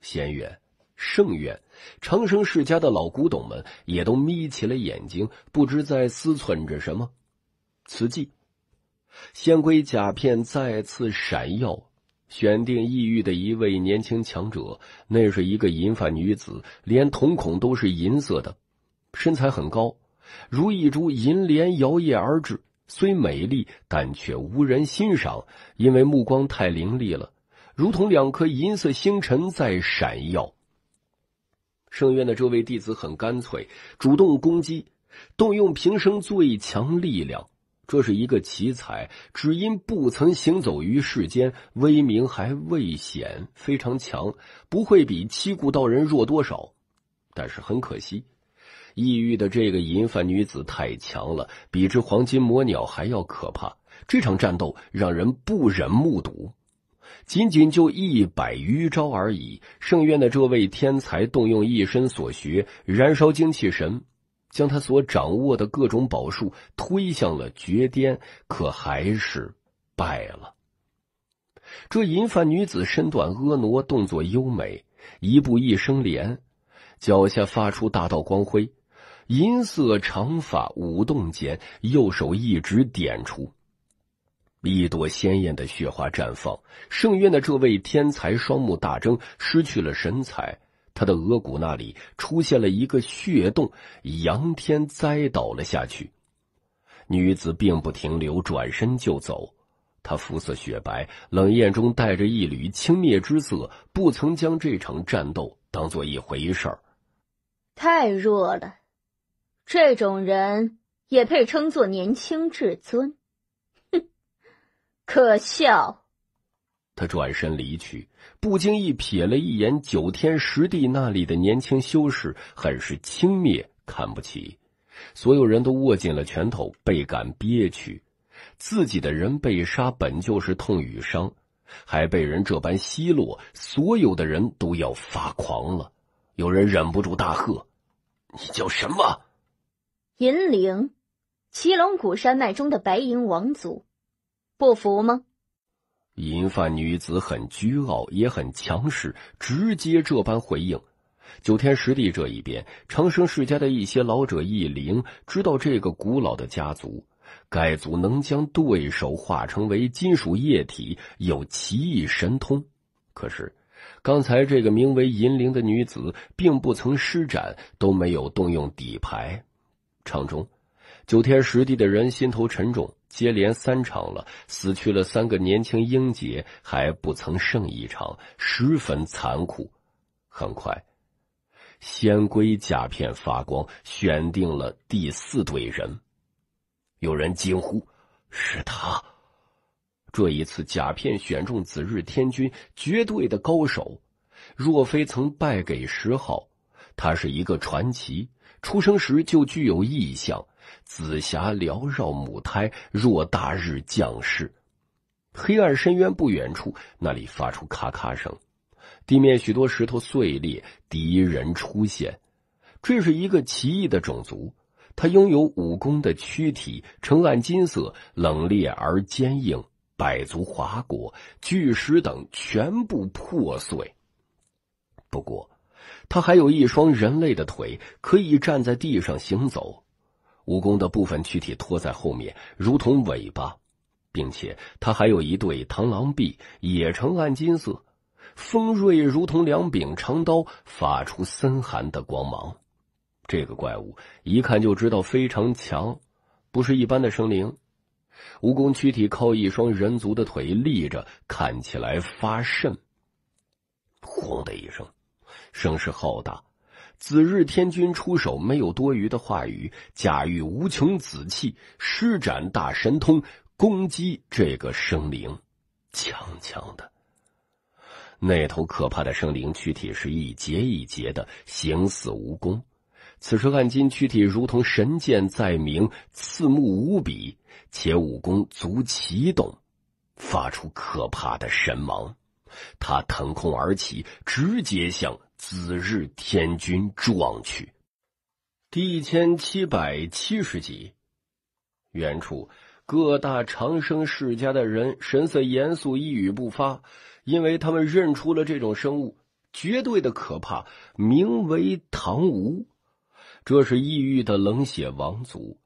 仙远、圣远、长生世家的老古董们也都眯起了眼睛，不知在思忖着什么。此际，仙龟甲片再次闪耀，选定异域的一位年轻强者。那是一个银发女子，连瞳孔都是银色的，身材很高，如一株银莲摇曳而至。虽美丽，但却无人欣赏，因为目光太凌厉了，如同两颗银色星辰在闪耀。圣院的这位弟子很干脆，主动攻击，动用平生最强力量。这是一个奇才，只因不曾行走于世间，威名还未显，非常强，不会比七古道人弱多少。但是很可惜。异域的这个银发女子太强了，比之黄金魔鸟还要可怕。这场战斗让人不忍目睹。仅仅就一百余招而已，圣院的这位天才动用一身所学，燃烧精气神，将他所掌握的各种宝术推向了绝巅，可还是败了。这银发女子身段婀娜，动作优美，一步一生莲，脚下发出大道光辉。银色长发舞动间，右手一指点出，一朵鲜艳的雪花绽放。圣院的这位天才双目大睁，失去了神采。他的额骨那里出现了一个血洞，仰天栽倒了下去。女子并不停留，转身就走。她肤色雪白，冷艳中带着一缕轻蔑之色，不曾将这场战斗当做一回事儿。太弱了。这种人也配称作年轻至尊？哼，可笑！他转身离去，不经意瞥了一眼九天十地那里的年轻修士，很是轻蔑，看不起。所有人都握紧了拳头，倍感憋屈。自己的人被杀，本就是痛与伤，还被人这般奚落，所有的人都要发狂了。有人忍不住大喝：“你叫什么？”银铃，祁龙谷山脉中的白银王族，不服吗？银发女子很倨傲，也很强势，直接这般回应。九天十地这一边，长生世家的一些老者一灵知道这个古老的家族，该族能将对手化成为金属液体，有奇异神通。可是，刚才这个名为银灵的女子，并不曾施展，都没有动用底牌。场中，九天十地的人心头沉重，接连三场了，死去了三个年轻英杰，还不曾胜一场，十分残酷。很快，仙龟甲片发光，选定了第四队人。有人惊呼：“是他！”这一次，甲片选中紫日天君，绝对的高手。若非曾败给石昊，他是一个传奇。出生时就具有异象，紫霞缭绕母胎，若大日降世。黑暗深渊不远处，那里发出咔咔声，地面许多石头碎裂，敌人出现。这是一个奇异的种族，它拥有武功的躯体，呈暗金色，冷冽而坚硬。百足华过，巨石等全部破碎。不过。他还有一双人类的腿，可以站在地上行走。蜈蚣的部分躯体拖在后面，如同尾巴，并且他还有一对螳螂臂，也呈暗金色，锋锐如同两柄长刀，发出森寒的光芒。这个怪物一看就知道非常强，不是一般的生灵。蜈蚣躯体靠一双人族的腿立着，看起来发甚。轰的一声。声势浩大，紫日天君出手，没有多余的话语，驾驭无穷紫气，施展大神通攻击这个生灵。强强的，那头可怕的生灵躯体是一节一节的，形似蜈蚣。此时暗金躯体如同神剑在明，刺目无比，且武功足奇动，发出可怕的神芒。他腾空而起，直接向。紫日天君撞去，第一千七百七十集。远处，各大长生世家的人神色严肃，一语不发，因为他们认出了这种生物，绝对的可怕。名为唐吴，这是异域的冷血王族。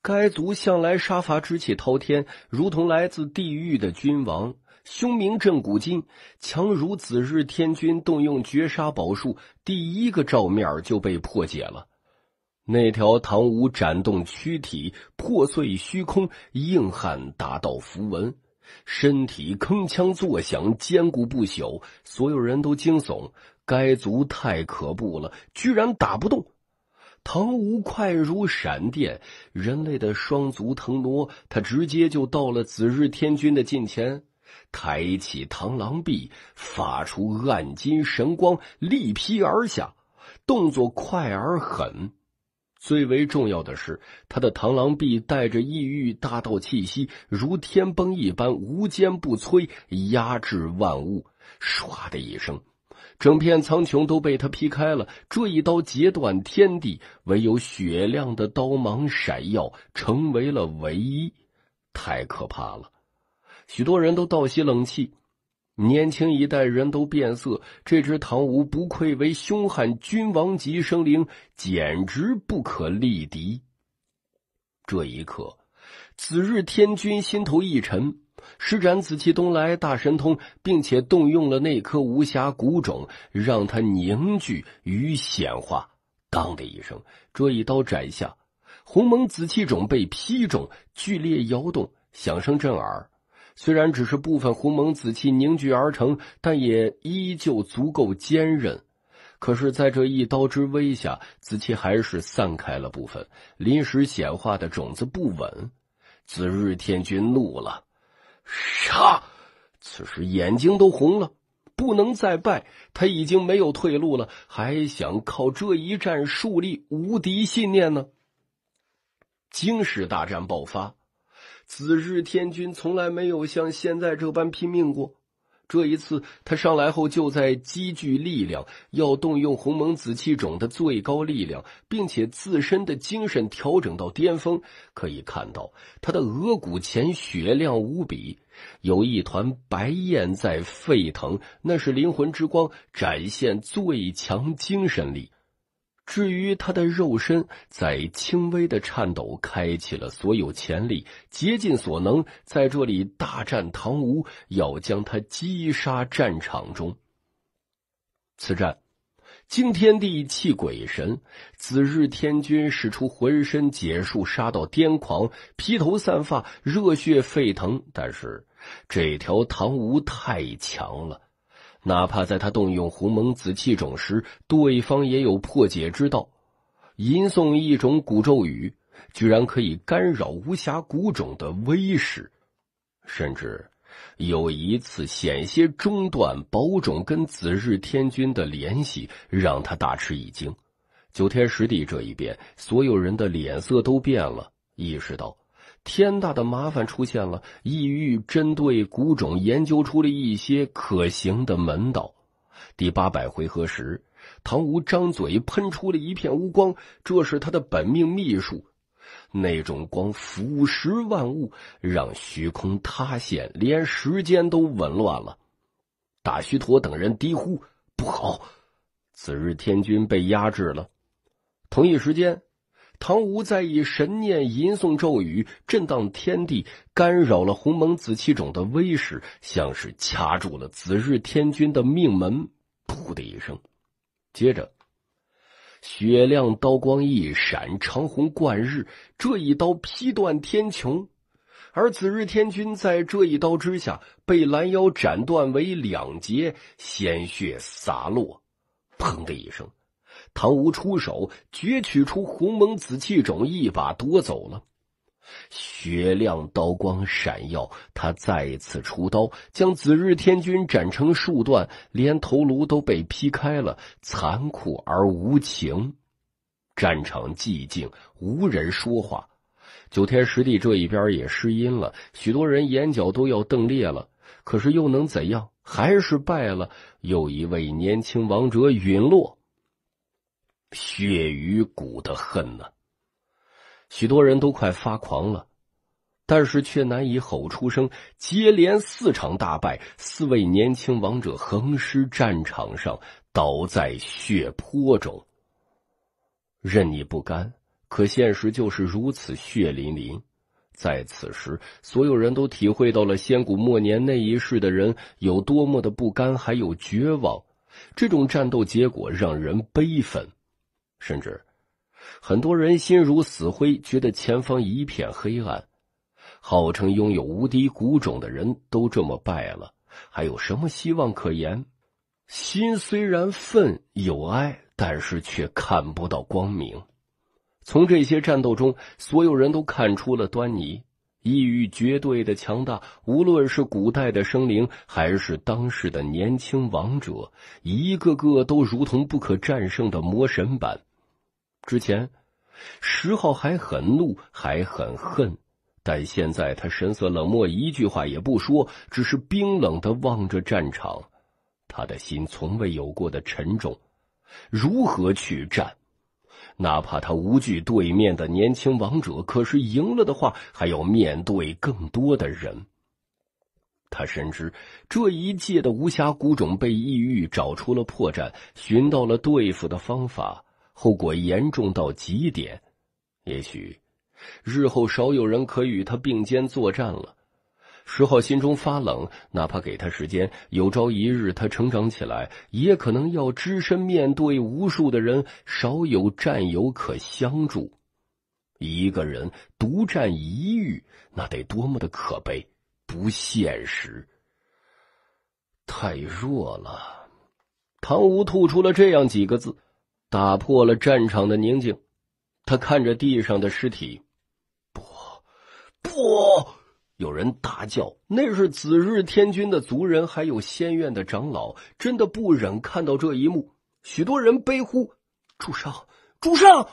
该族向来杀伐之气滔天，如同来自地狱的君王。凶名震古今，强如紫日天君动用绝杀宝术，第一个照面就被破解了。那条唐舞展动躯体，破碎虚空，硬汉打道符文，身体铿锵作响，坚固不朽。所有人都惊悚，该族太可怖了，居然打不动。唐舞快如闪电，人类的双足腾挪，他直接就到了紫日天君的近前。抬起螳螂臂，发出暗金神光，力劈而下，动作快而狠。最为重要的是，他的螳螂臂带着异域大道气息，如天崩一般无坚不摧，压制万物。唰的一声，整片苍穹都被他劈开了。这一刀截断天地，唯有雪亮的刀芒闪耀，成为了唯一。太可怕了！许多人都倒吸冷气，年轻一代人都变色。这只唐吴不愧为凶悍君王级生灵，简直不可力敌。这一刻，紫日天君心头一沉，施展紫气东来大神通，并且动用了那颗无暇谷种，让它凝聚与显化。当的一声，这一刀斩下，鸿蒙紫气种被劈中，剧烈摇动，响声震耳。虽然只是部分鸿蒙紫气凝聚而成，但也依旧足够坚韧。可是，在这一刀之威下，紫气还是散开了部分，临时显化的种子不稳。紫日天君怒了，杀！此时眼睛都红了，不能再败。他已经没有退路了，还想靠这一战树立无敌信念呢。惊世大战爆发。紫日天君从来没有像现在这般拼命过。这一次，他上来后就在积聚力量，要动用鸿蒙紫气种的最高力量，并且自身的精神调整到巅峰。可以看到，他的额骨前雪亮无比，有一团白焰在沸腾，那是灵魂之光展现最强精神力。至于他的肉身，在轻微的颤抖，开启了所有潜力，竭尽所能在这里大战唐吴，要将他击杀。战场中，此战惊天地泣鬼神。紫日天君使出浑身解数，杀到癫狂，披头散发，热血沸腾。但是，这条唐吴太强了。哪怕在他动用鸿蒙紫气种时，对方也有破解之道，吟诵一种古咒语，居然可以干扰无暇古种的威势，甚至有一次险些中断宝种跟紫日天君的联系，让他大吃一惊。九天十地这一变，所有人的脸色都变了，意识到。天大的麻烦出现了！异域针对古种研究出了一些可行的门道。第八百回合时，唐吴张嘴喷出了一片乌光，这是他的本命秘术。那种光腐蚀万物，让虚空塌陷，连时间都紊乱了。大虚陀等人低呼：“不好！”此日天君被压制了。同一时间。唐吴再以神念吟诵咒语，震荡天地，干扰了鸿蒙紫气种的威势，像是掐住了紫日天君的命门。噗的一声，接着，雪亮刀光一闪，长虹贯日，这一刀劈断天穹，而紫日天君在这一刀之下被拦腰斩断为两截，鲜血洒落，砰的一声。唐吴出手，攫取出鸿蒙紫气种，一把夺走了。雪亮刀光闪耀，他再次出刀，将紫日天君斩成数段，连头颅都被劈开了，残酷而无情。战场寂静，无人说话。九天十地这一边也失音了，许多人眼角都要瞪裂了。可是又能怎样？还是败了，又一位年轻王者陨落。血与骨的恨呢？许多人都快发狂了，但是却难以吼出声。接连四场大败，四位年轻王者横尸战场上，倒在血泊中。任你不甘，可现实就是如此血淋淋。在此时，所有人都体会到了仙古末年那一世的人有多么的不甘，还有绝望。这种战斗结果让人悲愤。甚至，很多人心如死灰，觉得前方一片黑暗。号称拥有无敌古种的人都这么败了，还有什么希望可言？心虽然愤，有哀，但是却看不到光明。从这些战斗中，所有人都看出了端倪：异域绝对的强大，无论是古代的生灵，还是当时的年轻王者，一个个都如同不可战胜的魔神般。之前，石浩还很怒，还很恨，但现在他神色冷漠，一句话也不说，只是冰冷的望着战场。他的心从未有过的沉重，如何去战？哪怕他无惧对面的年轻王者，可是赢了的话，还要面对更多的人。他深知这一届的无暇古种被异域找出了破绽，寻到了对付的方法。后果严重到极点，也许日后少有人可与他并肩作战了。石浩心中发冷，哪怕给他时间，有朝一日他成长起来，也可能要只身面对无数的人，少有战友可相助。一个人独占一域，那得多么的可悲？不现实，太弱了。唐吴吐出了这样几个字。打破了战场的宁静，他看着地上的尸体，不，不！有人大叫：“那是紫日天君的族人，还有仙院的长老，真的不忍看到这一幕。”许多人悲呼：“主上，主上！”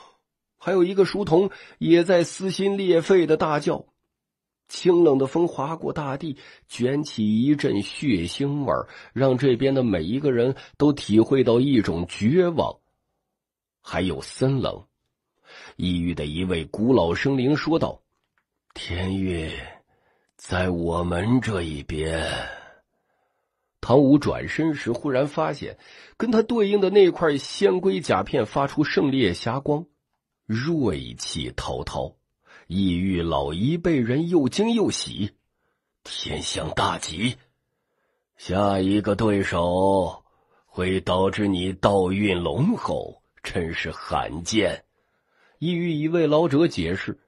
还有一个书童也在撕心裂肺的大叫。清冷的风划过大地，卷起一阵血腥味让这边的每一个人都体会到一种绝望。还有森冷，异域的一位古老生灵说道：“天运，在我们这一边。”唐武转身时，忽然发现跟他对应的那块仙龟甲片发出圣烈霞光，锐气滔滔。异域老一辈人又惊又喜：“天象大吉，下一个对手会导致你道运隆厚。”真是罕见！一域一位老者解释：“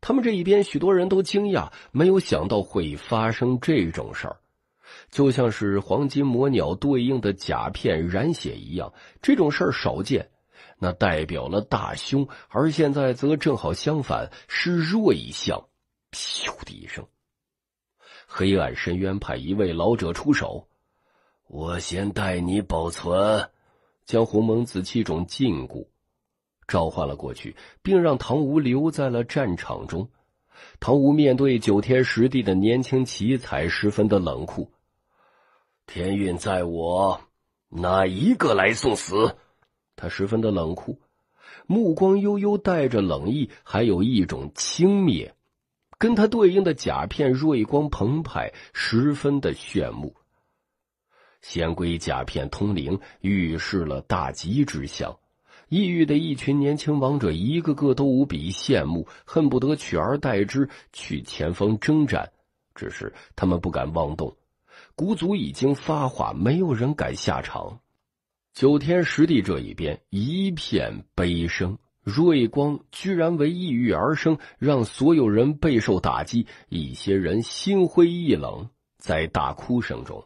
他们这一边许多人都惊讶，没有想到会发生这种事儿，就像是黄金魔鸟对应的甲片染血一样，这种事儿少见。那代表了大凶，而现在则正好相反，是弱相。”咻的一声，黑暗深渊派一位老者出手：“我先代你保存。”将鸿蒙紫气种禁锢，召唤了过去，并让唐吴留在了战场中。唐吴面对九天十地的年轻奇才，十分的冷酷。天运在我，哪一个来送死？他十分的冷酷，目光悠悠，带着冷意，还有一种轻蔑。跟他对应的甲片，锐光澎湃，十分的炫目。仙龟甲片通灵，预示了大吉之象。异域的一群年轻王者，一个个都无比羡慕，恨不得取而代之去前方征战，只是他们不敢妄动。古祖已经发话，没有人敢下场。九天十地这一边一片悲声，瑞光居然为异域而生，让所有人备受打击，一些人心灰意冷，在大哭声中。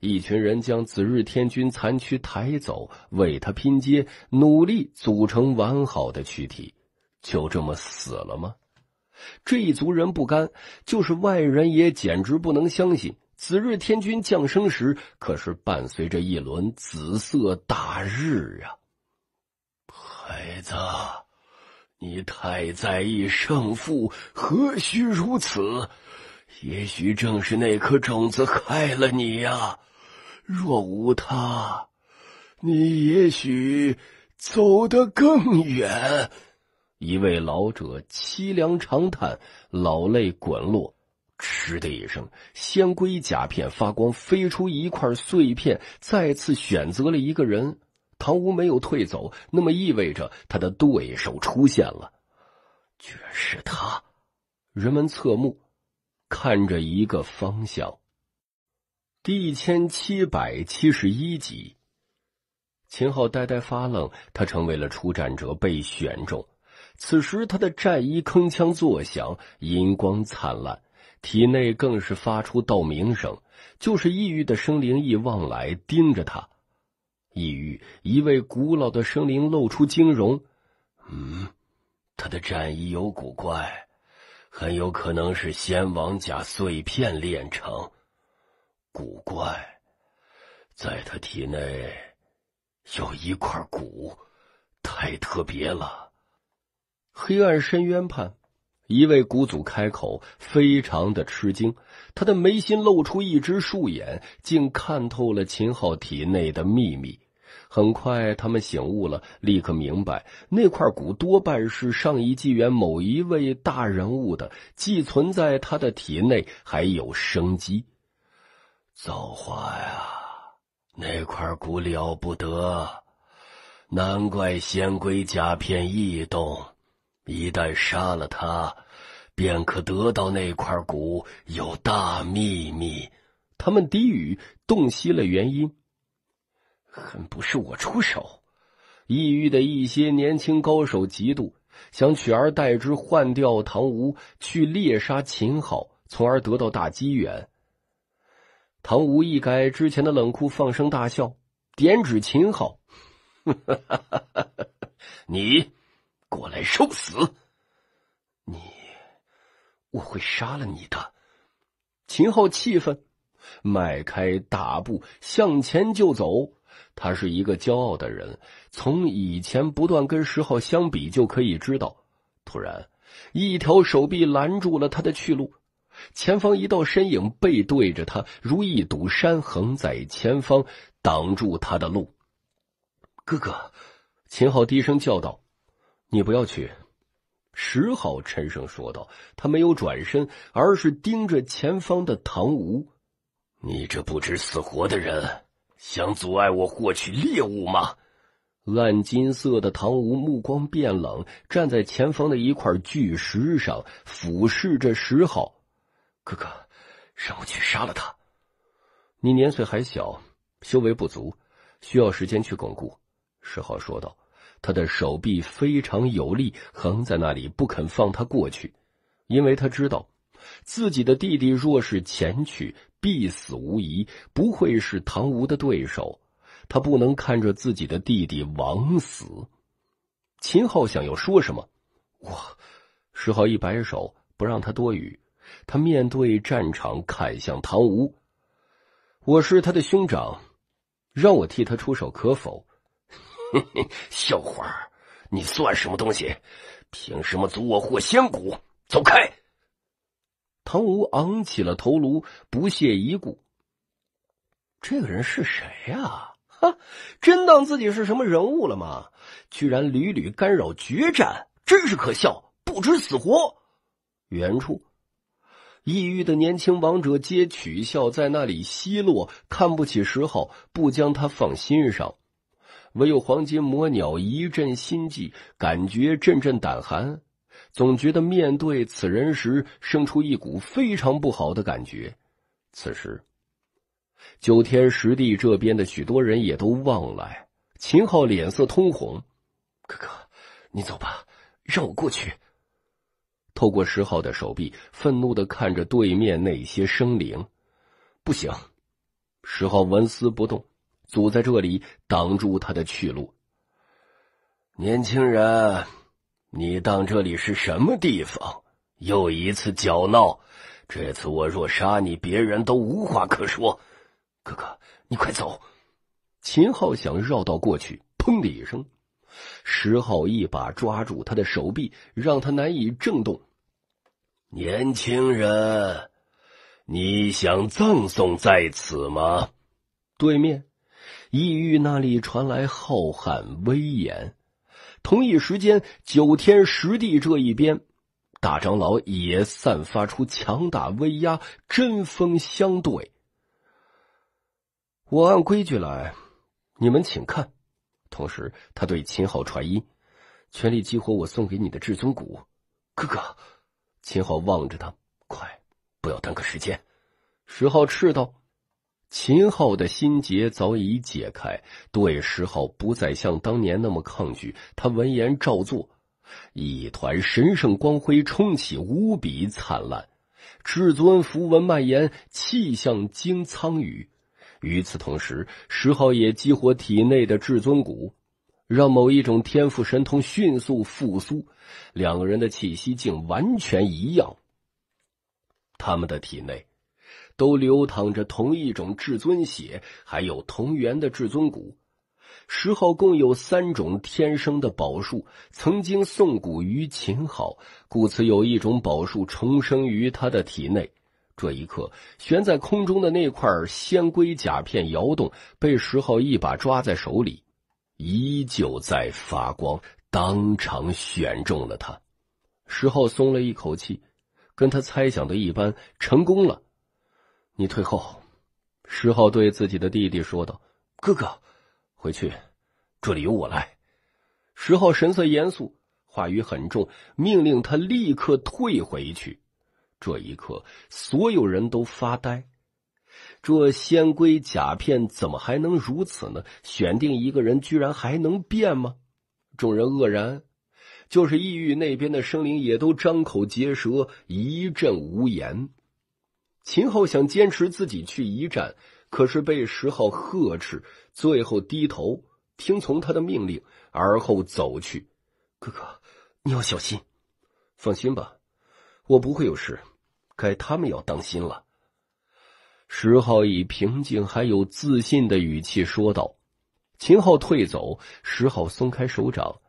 一群人将紫日天君残躯抬走，为他拼接，努力组成完好的躯体。就这么死了吗？这一族人不甘，就是外人也简直不能相信。紫日天君降生时可是伴随着一轮紫色大日啊！孩子，你太在意胜负，何须如此？也许正是那颗种子害了你呀。若无他，你也许走得更远。一位老者凄凉长叹，老泪滚落。嗤的一声，仙龟甲片发光，飞出一块碎片，再次选择了一个人。唐吴没有退走，那么意味着他的对手出现了。却是他！人们侧目，看着一个方向。一千七百七十一集，秦昊呆呆发愣。他成为了出战者，被选中。此时，他的战衣铿锵作响，银光灿烂，体内更是发出道鸣声。就是异域的生灵一望来盯着他。异域一位古老的生灵露出惊容：“嗯，他的战衣有古怪，很有可能是先王甲碎片炼成。”古怪，在他体内有一块骨，太特别了。黑暗深渊畔，一位古祖开口，非常的吃惊。他的眉心露出一只树眼，竟看透了秦昊体内的秘密。很快，他们醒悟了，立刻明白那块骨多半是上一纪元某一位大人物的，寄存在他的体内，还有生机。造化呀，那块骨了不得，难怪仙龟甲片异动。一旦杀了他，便可得到那块骨，有大秘密。他们低语洞悉了原因，恨不是我出手。异域的一些年轻高手嫉妒，想取而代之，换掉唐吴去猎杀秦昊，从而得到大机缘。唐无一改之前的冷酷，放声大笑，点指秦昊：“你过来受死！你，我会杀了你的！”秦昊气愤，迈开大步向前就走。他是一个骄傲的人，从以前不断跟石浩相比就可以知道。突然，一条手臂拦住了他的去路。前方一道身影背对着他，如一堵山横在前方，挡住他的路。哥哥，秦昊低声叫道：“你不要去！”石昊沉声说道。他没有转身，而是盯着前方的唐吴：“你这不知死活的人，想阻碍我获取猎物吗？”暗金色的唐吴目光变冷，站在前方的一块巨石上，俯视着石昊。哥哥，让我去杀了他。你年岁还小，修为不足，需要时间去巩固。”石浩说道。他的手臂非常有力，横在那里不肯放他过去，因为他知道自己的弟弟若是前去，必死无疑，不会是唐吴的对手。他不能看着自己的弟弟枉死。秦昊想要说什么，我石浩一摆手，不让他多语。他面对战场，看向唐吴：“我是他的兄长，让我替他出手，可否？”“笑 话！你算什么东西？凭什么阻我获仙谷？走开！”唐吴昂起了头颅，不屑一顾。这个人是谁呀？哈！真当自己是什么人物了吗？居然屡屡干扰决战，真是可笑，不知死活。远处。抑郁的年轻王者皆取笑，在那里奚落，看不起石昊，不将他放心上。唯有黄金魔鸟一阵心悸，感觉阵阵胆寒，总觉得面对此人时生出一股非常不好的感觉。此时，九天十地这边的许多人也都望来，秦昊脸色通红：“哥哥，你走吧，让我过去。”透过石浩的手臂，愤怒的看着对面那些生灵。不行，石浩纹丝不动，阻在这里挡住他的去路。年轻人，你当这里是什么地方？又一次搅闹，这次我若杀你，别人都无话可说。哥哥，你快走！秦昊想绕道过去，砰的一声，石浩一把抓住他的手臂，让他难以挣动。年轻人，你想葬送在此吗？对面异域那里传来浩瀚威严，同一时间九天十地这一边，大长老也散发出强大威压，针锋相对。我按规矩来，你们请看。同时，他对秦昊传音：“全力激活我送给你的至尊骨，哥哥。”秦昊望着他，快，不要耽搁时间！石昊斥道。秦昊的心结早已解开，对石昊不再像当年那么抗拒。他闻言照做，一团神圣光辉冲起，无比灿烂，至尊符文蔓延，气象惊苍宇。与此同时，石昊也激活体内的至尊骨。让某一种天赋神通迅速复苏，两个人的气息竟完全一样。他们的体内都流淌着同一种至尊血，还有同源的至尊骨。石浩共有三种天生的宝术，曾经送骨于秦昊，故此有一种宝术重生于他的体内。这一刻，悬在空中的那块仙龟甲片摇动，被石浩一把抓在手里。依旧在发光，当场选中了他。石浩松了一口气，跟他猜想的一般，成功了。你退后，石浩对自己的弟弟说道：“哥哥，回去，这里由我来。”石浩神色严肃，话语很重，命令他立刻退回去。这一刻，所有人都发呆。这仙龟甲片怎么还能如此呢？选定一个人居然还能变吗？众人愕然，就是异域那边的生灵也都张口结舌，一阵无言。秦昊想坚持自己去一战，可是被石昊呵斥，最后低头听从他的命令，而后走去。哥哥，你要小心。放心吧，我不会有事。该他们要当心了。石浩以平静还有自信的语气说道：“秦昊退走，石浩松开手掌，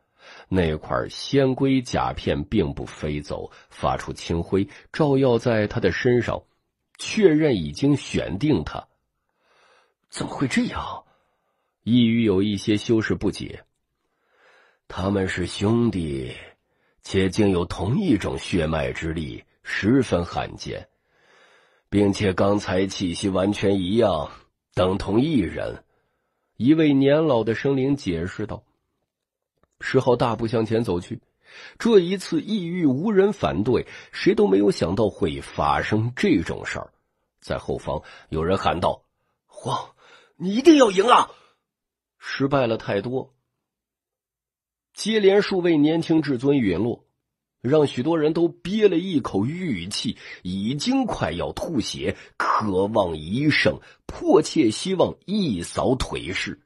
那块仙龟甲片并不飞走，发出清灰，照耀在他的身上，确认已经选定他。怎么会这样？”易于有一些修饰不解。他们是兄弟，且竟有同一种血脉之力，十分罕见。并且刚才气息完全一样，等同一人。一位年老的生灵解释道：“石浩大步向前走去，这一次异域无人反对，谁都没有想到会发生这种事儿。”在后方，有人喊道：“荒，你一定要赢啊！失败了太多，接连数位年轻至尊陨落。”让许多人都憋了一口玉气，已经快要吐血，渴望一胜，迫切希望一扫颓势。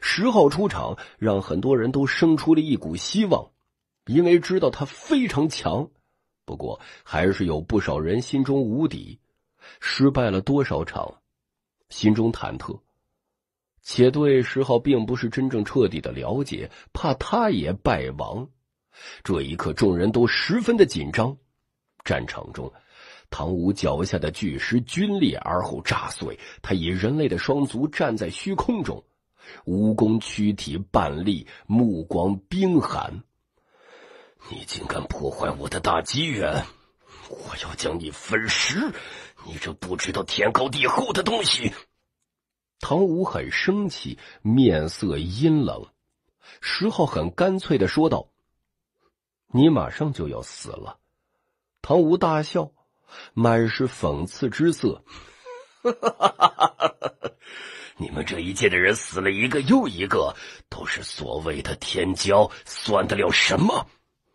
十号出场，让很多人都生出了一股希望，因为知道他非常强。不过，还是有不少人心中无底，失败了多少场，心中忐忑，且对十号并不是真正彻底的了解，怕他也败亡。这一刻，众人都十分的紧张。战场中，唐武脚下的巨石龟裂，而后炸碎。他以人类的双足站在虚空中，蜈蚣躯体半立，目光冰寒。你竟敢破坏我的大机缘！我要将你分尸！你这不知道天高地厚的东西！唐武很生气，面色阴冷。石浩很干脆的说道。你马上就要死了，唐吴大笑，满是讽刺之色。你们这一届的人死了一个又一个，都是所谓的天骄，算得了什么？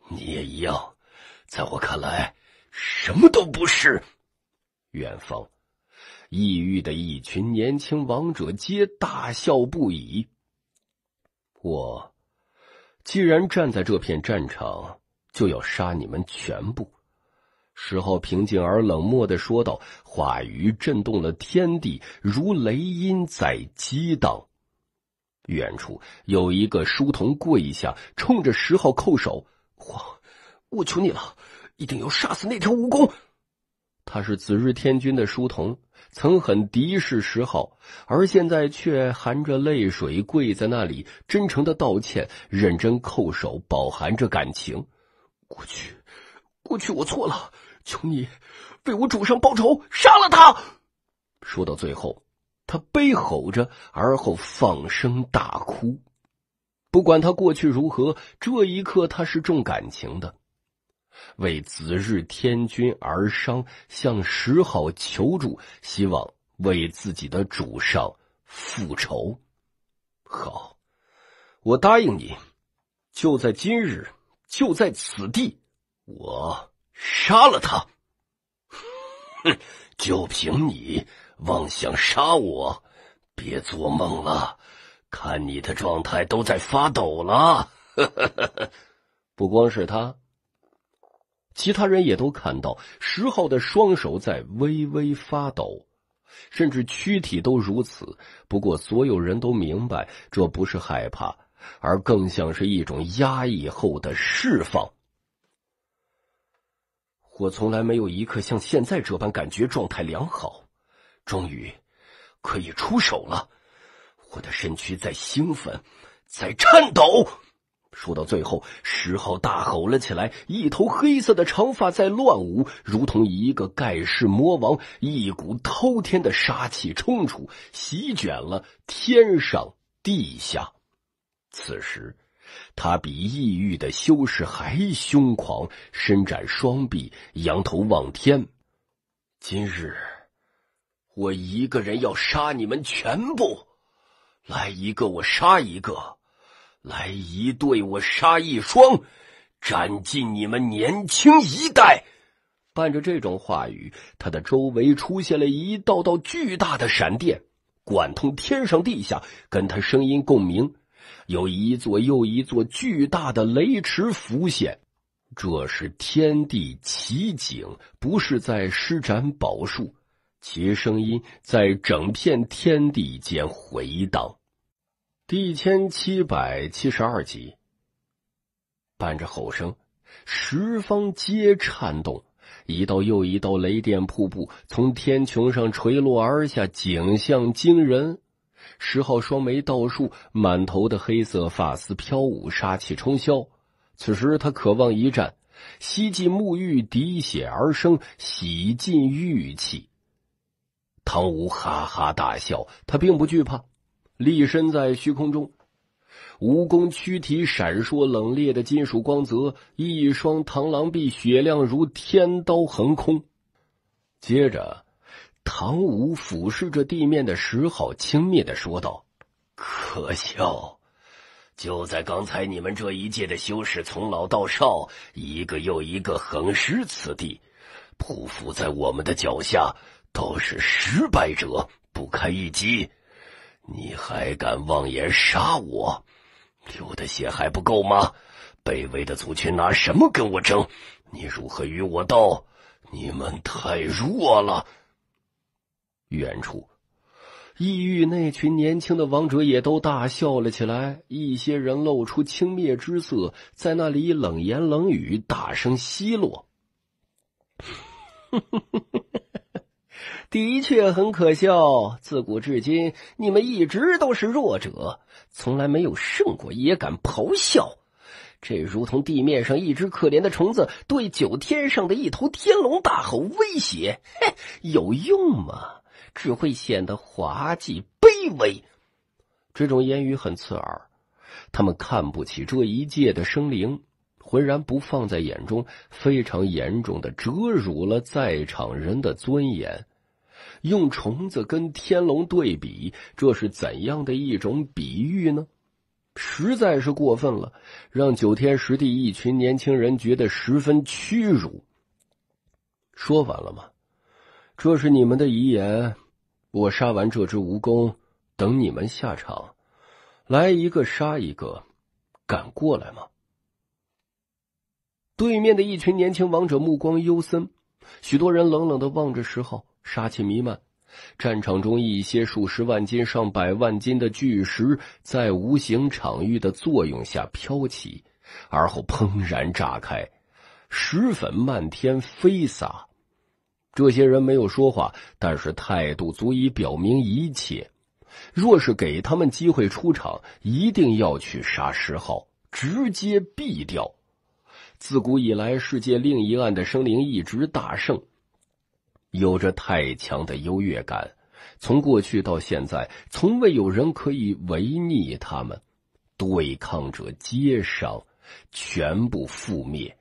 你也一样，在我看来什么都不是。远方异域的一群年轻王者皆大笑不已。我既然站在这片战场。就要杀你们全部！”石浩平静而冷漠的说道，话语震动了天地，如雷音在激荡。远处有一个书童跪下，冲着石浩叩首：“我，我求你了，一定要杀死那条蜈蚣！”他是紫日天君的书童，曾很敌视石浩，而现在却含着泪水跪在那里，真诚的道歉，认真叩首，饱含着感情。过去，过去我错了，求你为我主上报仇，杀了他。说到最后，他悲吼着，而后放声大哭。不管他过去如何，这一刻他是重感情的，为子日天君而伤，向石昊求助，希望为自己的主上复仇。好，我答应你，就在今日。就在此地，我杀了他！哼，就凭你妄想杀我，别做梦了！看你的状态，都在发抖了！不光是他，其他人也都看到，石浩的双手在微微发抖，甚至躯体都如此。不过，所有人都明白，这不是害怕。而更像是一种压抑后的释放。我从来没有一刻像现在这般感觉状态良好，终于可以出手了。我的身躯在兴奋，在颤抖。说到最后，石浩大吼了起来，一头黑色的长发在乱舞，如同一个盖世魔王，一股滔天的杀气冲出，席卷了天上地下。此时，他比异域的修士还凶狂，伸展双臂，仰头望天。今日，我一个人要杀你们全部，来一个我杀一个，来一对我杀一双，斩尽你们年轻一代。伴着这种话语，他的周围出现了一道道巨大的闪电，贯通天上地下，跟他声音共鸣。有一座又一座巨大的雷池浮现，这是天地奇景，不是在施展宝术。其声音在整片天地间回荡。第一千七百七十二集。伴着吼声，十方皆颤动，一道又一道雷电瀑布从天穹上垂落而下，景象惊人。石号双眉倒竖，满头的黑色发丝飘舞，杀气冲霄。此时他渴望一战，吸尽沐浴滴血而生，洗尽玉气。唐吴哈哈大笑，他并不惧怕，立身在虚空中，蜈蚣躯体闪烁冷冽的金属光泽，一双螳螂臂雪亮如天刀横空。接着。唐武俯视着地面的石昊，轻蔑的说道：“可笑！就在刚才，你们这一届的修士从老到少，一个又一个横尸此地，匍匐在我们的脚下，都是失败者，不堪一击。你还敢妄言杀我？流的血还不够吗？卑微的族群拿什么跟我争？你如何与我斗？你们太弱了。”远处，异域那群年轻的王者也都大笑了起来。一些人露出轻蔑之色，在那里冷言冷语，大声奚落：“ 的确很可笑。自古至今，你们一直都是弱者，从来没有胜过，也敢咆哮？这如同地面上一只可怜的虫子对九天上的一头天龙大吼威胁，嘿，有用吗？”只会显得滑稽卑微，这种言语很刺耳。他们看不起这一届的生灵，浑然不放在眼中，非常严重的折辱了在场人的尊严。用虫子跟天龙对比，这是怎样的一种比喻呢？实在是过分了，让九天十地一群年轻人觉得十分屈辱。说完了吗？这是你们的遗言。我杀完这只蜈蚣，等你们下场，来一个杀一个，敢过来吗？对面的一群年轻王者目光幽森，许多人冷冷的望着石浩，杀气弥漫。战场中一些数十万斤、上百万斤的巨石，在无形场域的作用下飘起，而后砰然炸开，石粉漫天飞洒。这些人没有说话，但是态度足以表明一切。若是给他们机会出场，一定要去杀十号，直接毙掉。自古以来，世界另一岸的生灵一直大胜，有着太强的优越感。从过去到现在，从未有人可以违逆他们，对抗者皆伤，全部覆灭。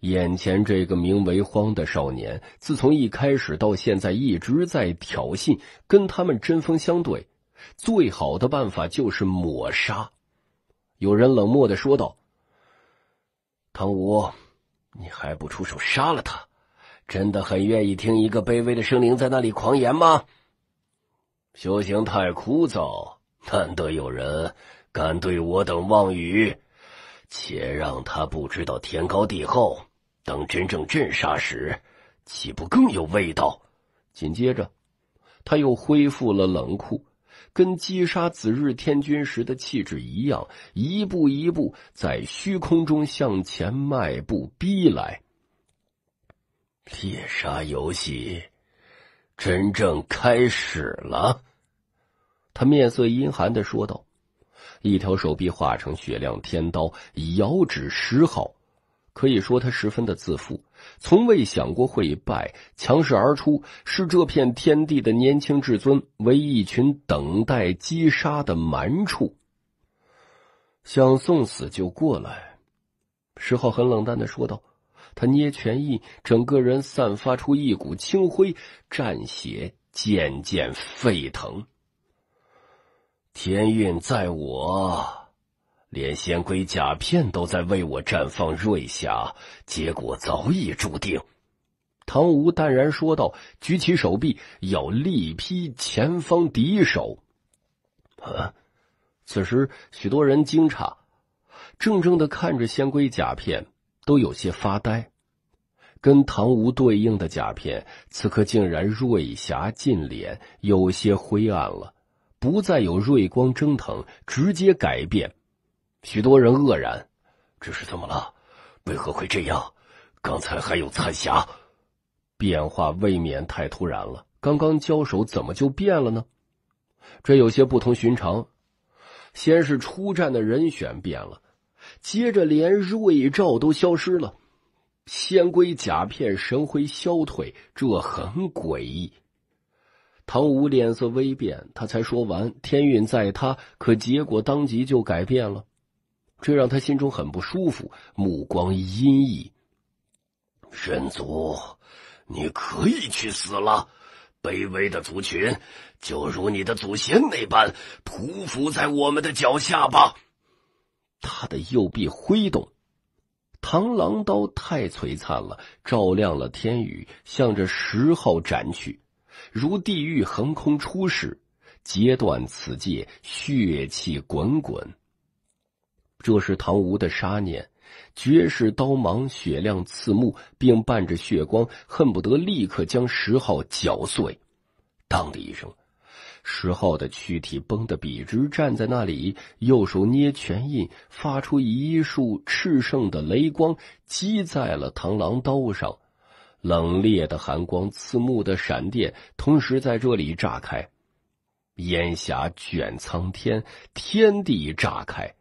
眼前这个名为荒的少年，自从一开始到现在一直在挑衅，跟他们针锋相对。最好的办法就是抹杀。有人冷漠的说道：“唐武，你还不出手杀了他？真的很愿意听一个卑微的生灵在那里狂言吗？修行太枯燥，难得有人敢对我等妄语，且让他不知道天高地厚。”等真正镇杀时，岂不更有味道？紧接着，他又恢复了冷酷，跟击杀紫日天君时的气质一样，一步一步在虚空中向前迈步逼来。猎杀游戏真正开始了，他面色阴寒的说道：“一条手臂化成雪亮天刀，遥指石号。可以说他十分的自负，从未想过会败，强势而出，是这片天地的年轻至尊，为一群等待击杀的蛮畜。想送死就过来，石浩很冷淡的说道。他捏拳意，整个人散发出一股青灰，战血渐渐沸腾。天运在我。连仙龟甲片都在为我绽放瑞霞，结果早已注定。唐吴淡然说道，举起手臂要力劈前方敌手。啊！此时许多人惊诧，怔怔的看着仙龟甲片，都有些发呆。跟唐吴对应的甲片，此刻竟然瑞霞尽敛，有些灰暗了，不再有锐光蒸腾，直接改变。许多人愕然，这是怎么了？为何会这样？刚才还有残霞，变化未免太突然了。刚刚交手，怎么就变了呢？这有些不同寻常。先是出战的人选变了，接着连瑞兆都消失了，仙龟甲片神辉消退，这很诡异。唐武脸色微变，他才说完，天运在他，可结果当即就改变了。这让他心中很不舒服，目光阴翳。人族，你可以去死了！卑微的族群，就如你的祖先那般，匍匐在我们的脚下吧！他的右臂挥动，螳螂刀太璀璨了，照亮了天宇，向着十号斩去，如地狱横空出世，截断此界，血气滚滚。这是唐吴的杀念，绝世刀芒雪亮刺目，并伴着血光，恨不得立刻将石昊绞碎。当的一声，石昊的躯体绷得笔直，站在那里，右手捏拳印，发出一束炽盛的雷光，击在了螳螂刀上。冷冽的寒光，刺目的闪电，同时在这里炸开，烟霞卷苍天，天地炸开。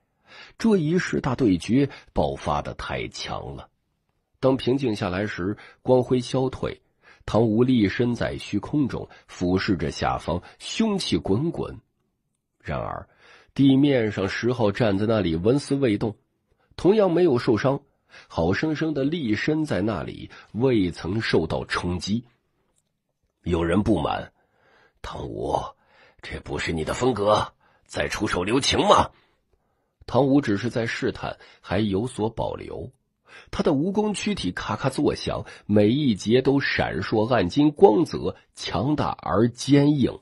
这一世大对决爆发的太强了，当平静下来时，光辉消退，唐无立身在虚空中俯视着下方，凶气滚滚。然而，地面上石浩站在那里纹丝未动，同样没有受伤，好生生的立身在那里，未曾受到冲击。有人不满：“唐无，这不是你的风格，在出手留情吗？”唐武只是在试探，还有所保留。他的蜈蚣躯体咔咔作响，每一节都闪烁暗金光泽，强大而坚硬。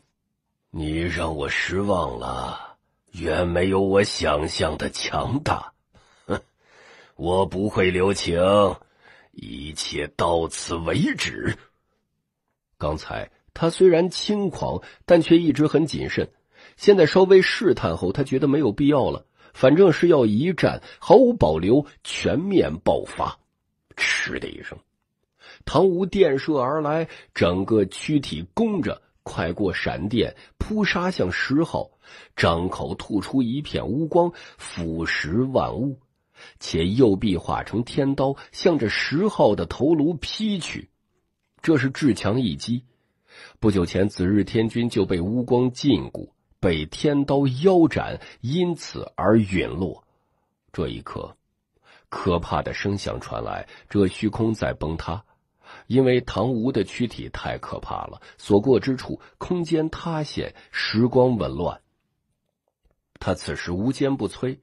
你让我失望了，远没有我想象的强大。哼，我不会留情，一切到此为止。刚才他虽然轻狂，但却一直很谨慎。现在稍微试探后，他觉得没有必要了。反正是要一战，毫无保留，全面爆发。嗤的一声，唐无电射而来，整个躯体弓着，快过闪电，扑杀向石昊。张口吐出一片乌光，腐蚀万物，且右臂化成天刀，向着石昊的头颅劈去。这是至强一击。不久前，紫日天君就被乌光禁锢。被天刀腰斩，因此而陨落。这一刻，可怕的声响传来，这虚空在崩塌，因为唐无的躯体太可怕了，所过之处，空间塌陷，时光紊乱。他此时无坚不摧，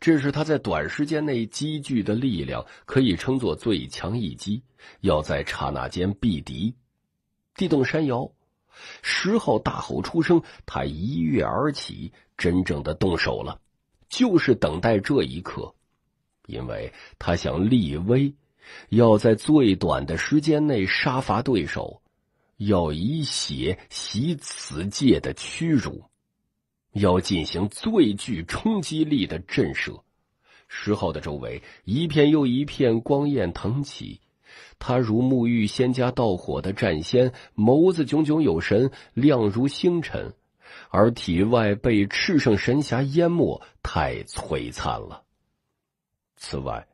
这是他在短时间内积聚的力量，可以称作最强一击，要在刹那间毙敌，地动山摇。石浩大吼出声，他一跃而起，真正的动手了。就是等待这一刻，因为他想立威，要在最短的时间内杀伐对手，要以血洗此界的屈辱，要进行最具冲击力的震慑。石浩的周围，一片又一片光焰腾起。他如沐浴仙家道火的战仙，眸子炯炯有神，亮如星辰，而体外被赤圣神霞淹没，太璀璨了。此外，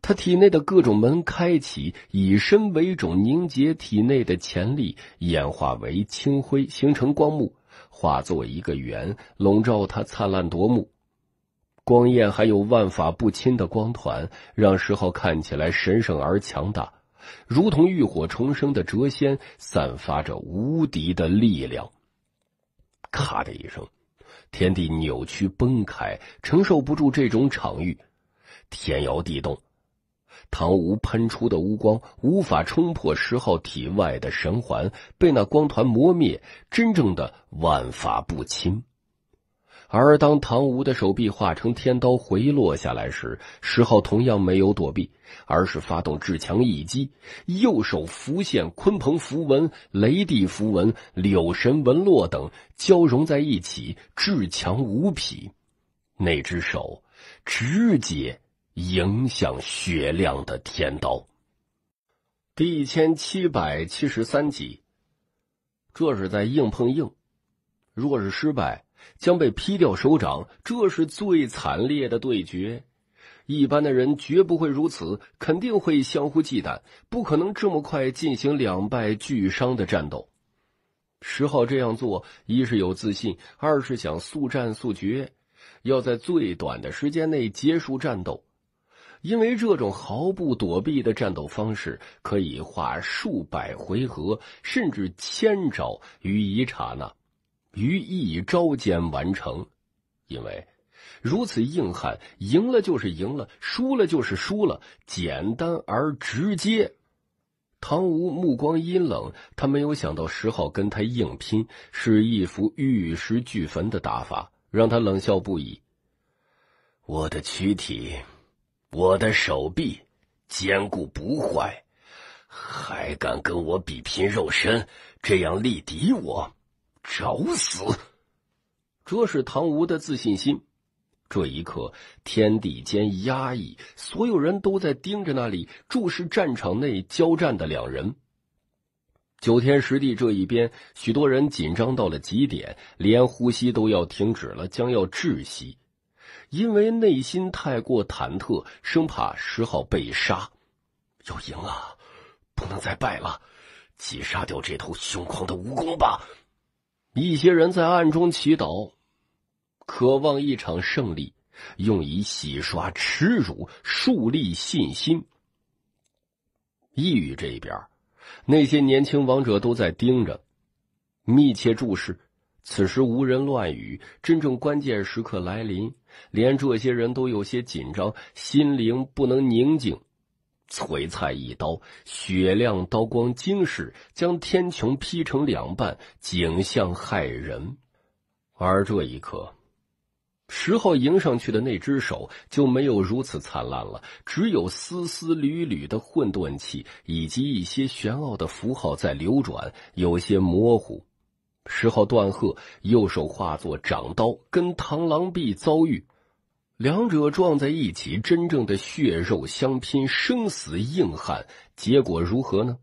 他体内的各种门开启，以身为种凝结体内的潜力，演化为青灰，形成光幕，化作一个圆，笼罩他，灿烂夺目。光焰还有万法不侵的光团，让石昊看起来神圣而强大，如同浴火重生的谪仙，散发着无敌的力量。咔的一声，天地扭曲崩开，承受不住这种场域，天摇地动。唐吴喷出的乌光无法冲破石昊体外的神环，被那光团磨灭，真正的万法不侵。而当唐吴的手臂化成天刀回落下来时，石浩同样没有躲避，而是发动至强一击，右手浮现鲲鹏符文、雷帝符文、柳神纹络等交融在一起，至强无匹。那只手直接迎向雪亮的天刀。第一千七百七十三集，这是在硬碰硬，若是失败。将被劈掉手掌，这是最惨烈的对决。一般的人绝不会如此，肯定会相互忌惮，不可能这么快进行两败俱伤的战斗。石浩这样做，一是有自信，二是想速战速决，要在最短的时间内结束战斗。因为这种毫不躲避的战斗方式，可以化数百回合甚至千招于一刹那。于一招间完成，因为如此硬汉赢了就是赢了，输了就是输了，简单而直接。唐吴目光阴冷，他没有想到石浩跟他硬拼是一副玉石俱焚的打法，让他冷笑不已。我的躯体，我的手臂坚固不坏，还敢跟我比拼肉身？这样力敌我？找死！这是唐吴的自信心。这一刻，天地间压抑，所有人都在盯着那里，注视战场内交战的两人。九天十地这一边，许多人紧张到了极点，连呼吸都要停止了，将要窒息，因为内心太过忐忑，生怕十号被杀。要赢啊！不能再败了！击杀掉这头凶狂的蜈蚣吧！一些人在暗中祈祷，渴望一场胜利，用以洗刷耻辱，树立信心。异域这一边，那些年轻王者都在盯着，密切注视。此时无人乱语，真正关键时刻来临，连这些人都有些紧张，心灵不能宁静。璀璨一刀，雪亮刀光惊世，将天穹劈成两半，景象骇人。而这一刻，石浩迎上去的那只手就没有如此灿烂了，只有丝丝缕缕的混沌气以及一些玄奥的符号在流转，有些模糊。石浩断喝，右手化作掌刀，跟螳螂臂遭遇。两者撞在一起，真正的血肉相拼，生死硬汉，结果如何呢？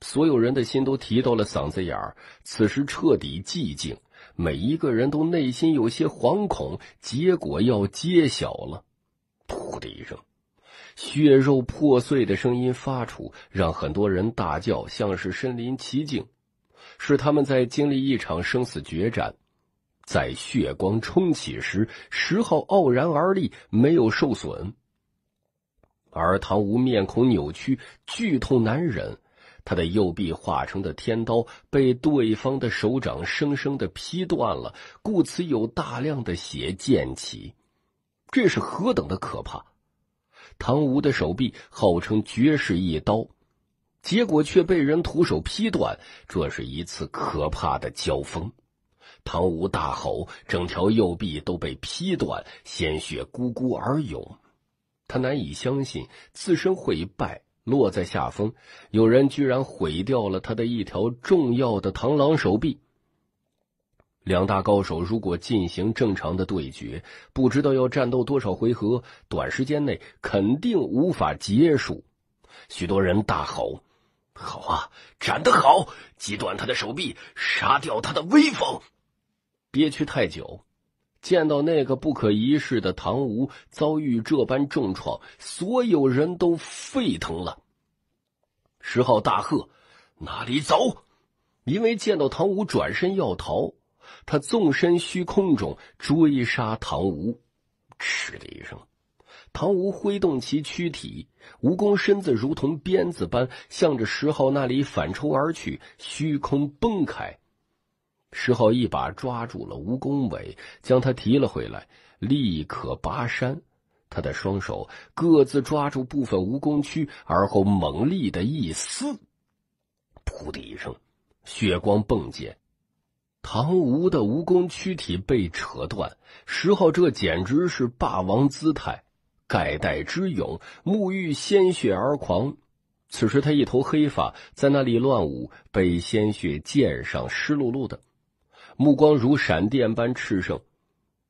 所有人的心都提到了嗓子眼儿，此时彻底寂静，每一个人都内心有些惶恐。结果要揭晓了，噗的一声，血肉破碎的声音发出，让很多人大叫，像是身临其境，是他们在经历一场生死决战。在血光冲起时，石昊傲然而立，没有受损；而唐吴面孔扭曲，剧痛难忍。他的右臂化成的天刀被对方的手掌生生的劈断了，故此有大量的血溅起。这是何等的可怕！唐吴的手臂号称绝世一刀，结果却被人徒手劈断，这是一次可怕的交锋。唐吴大吼，整条右臂都被劈断，鲜血咕咕而涌。他难以相信自身会败，落在下风。有人居然毁掉了他的一条重要的螳螂手臂。两大高手如果进行正常的对决，不知道要战斗多少回合，短时间内肯定无法结束。许多人大吼：“好啊，斩得好！击断他的手臂，杀掉他的威风。”憋屈太久，见到那个不可一世的唐吴遭遇这般重创，所有人都沸腾了。石浩大喝：“哪里走！”因为见到唐吴转身要逃，他纵身虚空中追杀唐吴。嗤的一声，唐吴挥动其躯体，蜈蚣身子如同鞭子般，向着石浩那里反抽而去，虚空崩开。石浩一把抓住了蜈蚣尾，将他提了回来，立刻拔山。他的双手各自抓住部分蜈蚣躯，而后猛力的一撕，噗的一声，血光迸溅。唐吴的蜈蚣躯体被扯断。石浩这简直是霸王姿态，盖代之勇，沐浴鲜血而狂。此时他一头黑发在那里乱舞，被鲜血溅上，湿漉漉的。目光如闪电般炽盛，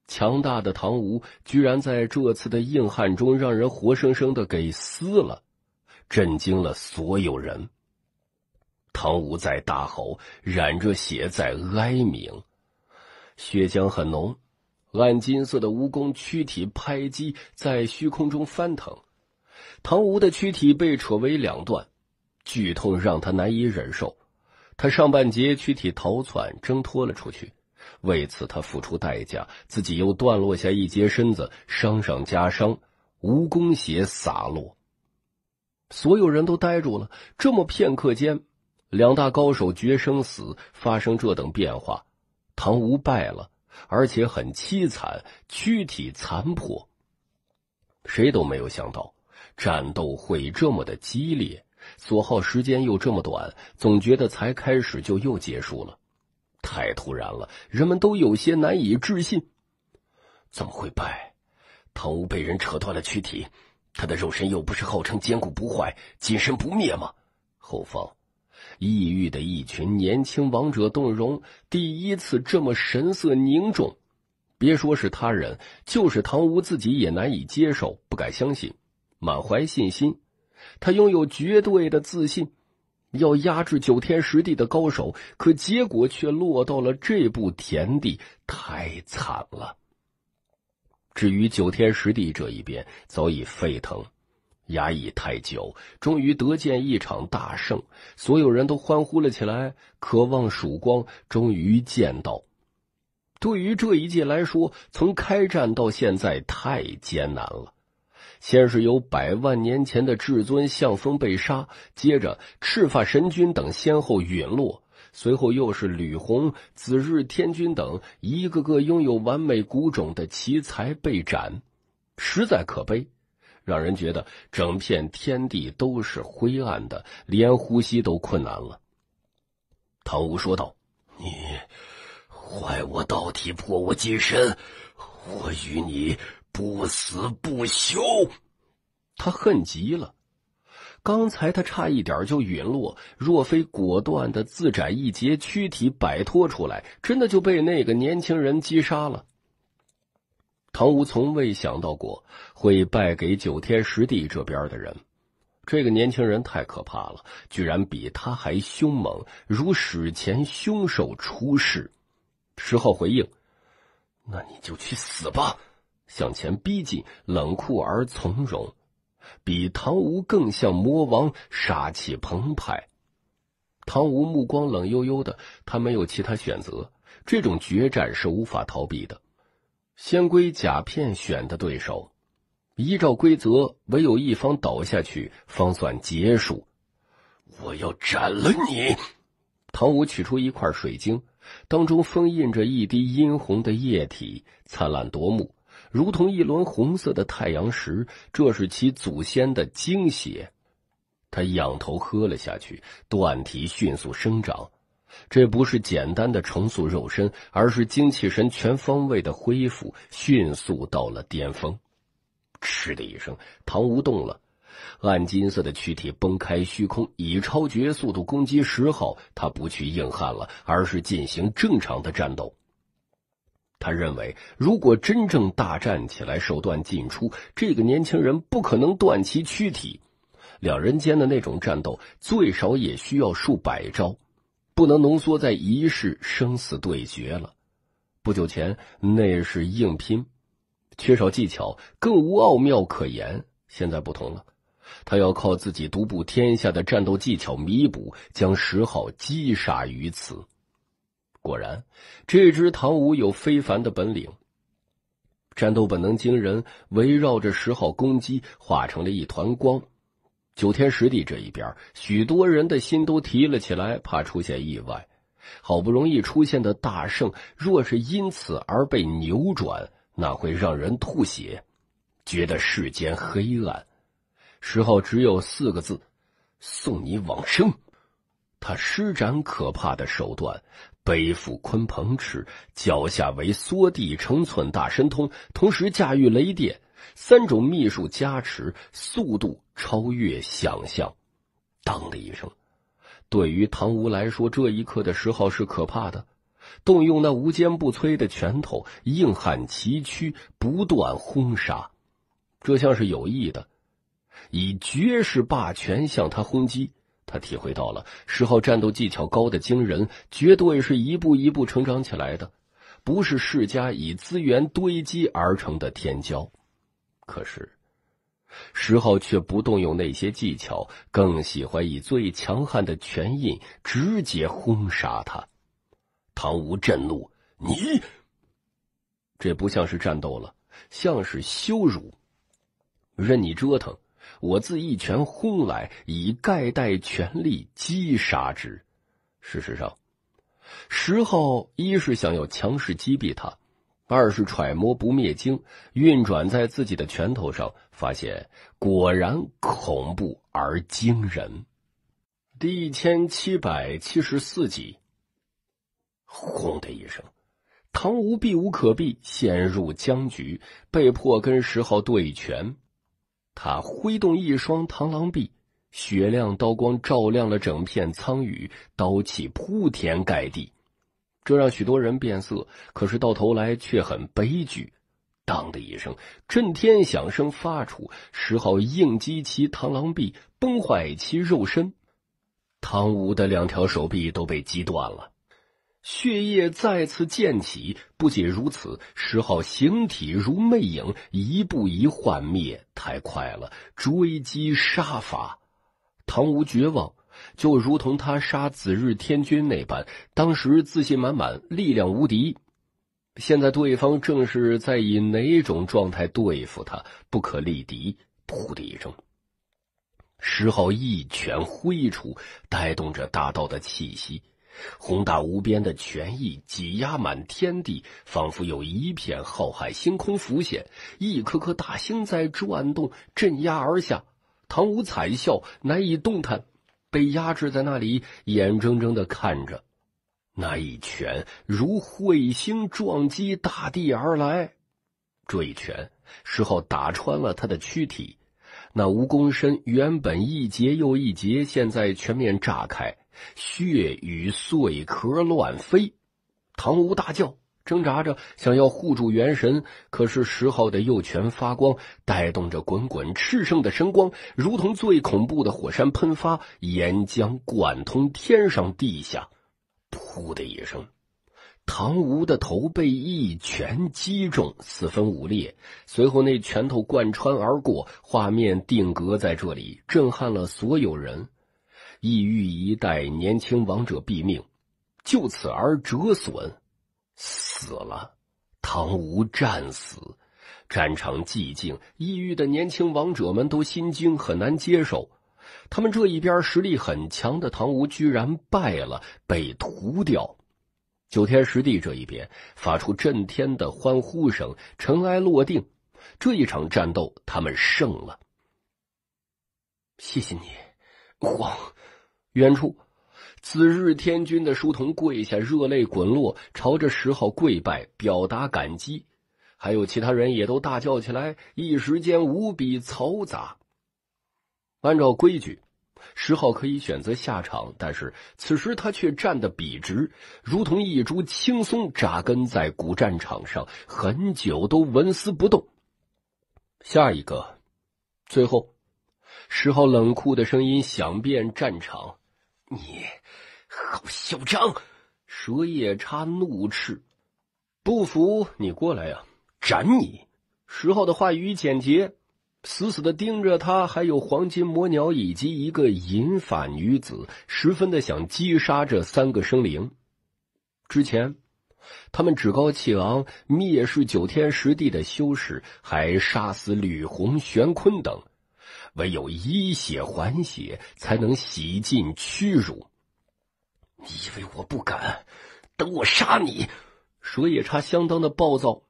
强大的唐吴居然在这次的硬汉中让人活生生的给撕了，震惊了所有人。唐吴在大吼，染着血在哀鸣，血浆很浓，暗金色的蜈蚣躯体拍击在虚空中翻腾，唐吴的躯体被扯为两段，剧痛让他难以忍受。他上半截躯体逃窜，挣脱了出去。为此，他付出代价，自己又断落下一截身子，伤上加伤。蜈蚣血洒落，所有人都呆住了。这么片刻间，两大高手决生死，发生这等变化，唐无败了，而且很凄惨，躯体残破。谁都没有想到，战斗会这么的激烈。所耗时间又这么短，总觉得才开始就又结束了，太突然了。人们都有些难以置信，怎么会败？唐吴被人扯断了躯体，他的肉身又不是号称坚固不坏、金身不灭吗？后方，异域的一群年轻王者动容，第一次这么神色凝重。别说是他人，就是唐吴自己也难以接受，不敢相信，满怀信心。他拥有绝对的自信，要压制九天十地的高手，可结果却落到了这步田地，太惨了。至于九天十地这一边，早已沸腾，压抑太久，终于得见一场大胜，所有人都欢呼了起来，渴望曙光终于见到。对于这一届来说，从开战到现在太艰难了。先是有百万年前的至尊项风被杀，接着赤发神君等先后陨落，随后又是吕红、紫日天君等一个个拥有完美古种的奇才被斩，实在可悲，让人觉得整片天地都是灰暗的，连呼吸都困难了。唐无说道：“你坏我道体，破我金身，我与你。”不死不休，他恨极了。刚才他差一点就陨落，若非果断的自斩一截躯体摆脱出来，真的就被那个年轻人击杀了。唐吴从未想到过会败给九天十地这边的人，这个年轻人太可怕了，居然比他还凶猛，如史前凶手出世。石浩回应：“那你就去死吧。”向前逼近，冷酷而从容，比唐吴更像魔王，杀气澎湃。唐吴目光冷悠悠的，他没有其他选择，这种决战是无法逃避的。仙龟甲片选的对手，依照规则，唯有一方倒下去，方算结束。我要斩了你！唐吴取出一块水晶，当中封印着一滴殷红的液体，灿烂夺目。如同一轮红色的太阳石，这是其祖先的精血。他仰头喝了下去，断体迅速生长。这不是简单的重塑肉身，而是精气神全方位的恢复，迅速到了巅峰。嗤的一声，唐无动了，暗金色的躯体崩开虚空，以超绝速度攻击十号。他不去硬汉了，而是进行正常的战斗。他认为，如果真正大战起来，手段尽出，这个年轻人不可能断其躯体。两人间的那种战斗，最少也需要数百招，不能浓缩在一世生死对决了。不久前那是硬拼，缺少技巧，更无奥妙可言。现在不同了，他要靠自己独步天下的战斗技巧弥补，将石昊击杀于此。果然，这只唐舞有非凡的本领，战斗本能惊人。围绕着十号攻击，化成了一团光。九天十地这一边，许多人的心都提了起来，怕出现意外。好不容易出现的大圣，若是因此而被扭转，那会让人吐血，觉得世间黑暗。十号只有四个字：“送你往生。”他施展可怕的手段。背负鲲鹏尺，脚下为缩地成寸大神通，同时驾驭雷电三种秘术加持，速度超越想象。当的一声，对于唐吴来说，这一刻的时候是可怕的，动用那无坚不摧的拳头，硬汉崎岖不断轰杀，这像是有意的，以绝世霸权向他轰击。他体会到了石浩战斗技巧高的惊人，绝对是一步一步成长起来的，不是世家以资源堆积而成的天骄。可是石浩却不动用那些技巧，更喜欢以最强悍的拳印直接轰杀他。唐无震怒，你这不像是战斗了，像是羞辱，任你折腾。我自一拳轰来，以盖代全力击杀之。事实上，石浩一是想要强势击毙他，二是揣摩不灭经运转在自己的拳头上，发现果然恐怖而惊人。第一千七百七十四集，轰的一声，唐无避无可避，陷入僵局，被迫跟石浩对拳。他挥动一双螳螂臂，雪亮刀光照亮了整片苍宇，刀气铺天盖地，这让许多人变色。可是到头来却很悲剧，当的一声震天响声发出，石昊硬击其螳螂臂，崩坏其肉身，唐武的两条手臂都被击断了。血液再次溅起。不仅如此，石昊形体如魅影，一步一幻灭，太快了！追击杀伐，唐无绝望，就如同他杀紫日天君那般，当时自信满满，力量无敌。现在对方正是在以哪种状态对付他，不可力敌。噗的一声，石昊一拳挥出，带动着大道的气息。宏大无边的拳意挤压满天地，仿佛有一片浩海星空浮现，一颗颗大星在转动，镇压而下。唐舞惨笑难以动弹，被压制在那里，眼睁睁的看着那一拳如彗星撞击大地而来。这一拳，事后打穿了他的躯体，那蜈蚣身原本一节又一节，现在全面炸开。血与碎壳乱飞，唐吴大叫，挣扎着想要护住元神，可是石昊的右拳发光，带动着滚滚炽盛的神光，如同最恐怖的火山喷发，岩浆贯通天上地下。噗的一声，唐吴的头被一拳击中，四分五裂。随后那拳头贯穿而过，画面定格在这里，震撼了所有人。异域一代年轻王者毙命，就此而折损，死了。唐吴战死，战场寂静。异域的年轻王者们都心惊，很难接受。他们这一边实力很强的唐吴居然败了，被屠掉。九天十地这一边发出震天的欢呼声，尘埃落定。这一场战斗，他们胜了。谢谢你，黄。远处，紫日天君的书童跪下，热泪滚落，朝着石号跪拜，表达感激。还有其他人也都大叫起来，一时间无比嘈杂。按照规矩，石浩可以选择下场，但是此时他却站得笔直，如同一株青松扎根在古战场上，很久都纹丝不动。下一个，最后，石浩冷酷的声音响遍战场。你，好嚣张！蛇夜叉怒斥：“不服你过来呀，斩你！”石昊的话语简洁，死死的盯着他，还有黄金魔鸟以及一个银发女子，十分的想击杀这三个生灵。之前，他们趾高气昂，蔑视九天十地的修士，还杀死吕红、玄坤等。唯有以血还血，才能洗尽屈辱。你以为我不敢？等我杀你！蛇野叉相当的暴躁，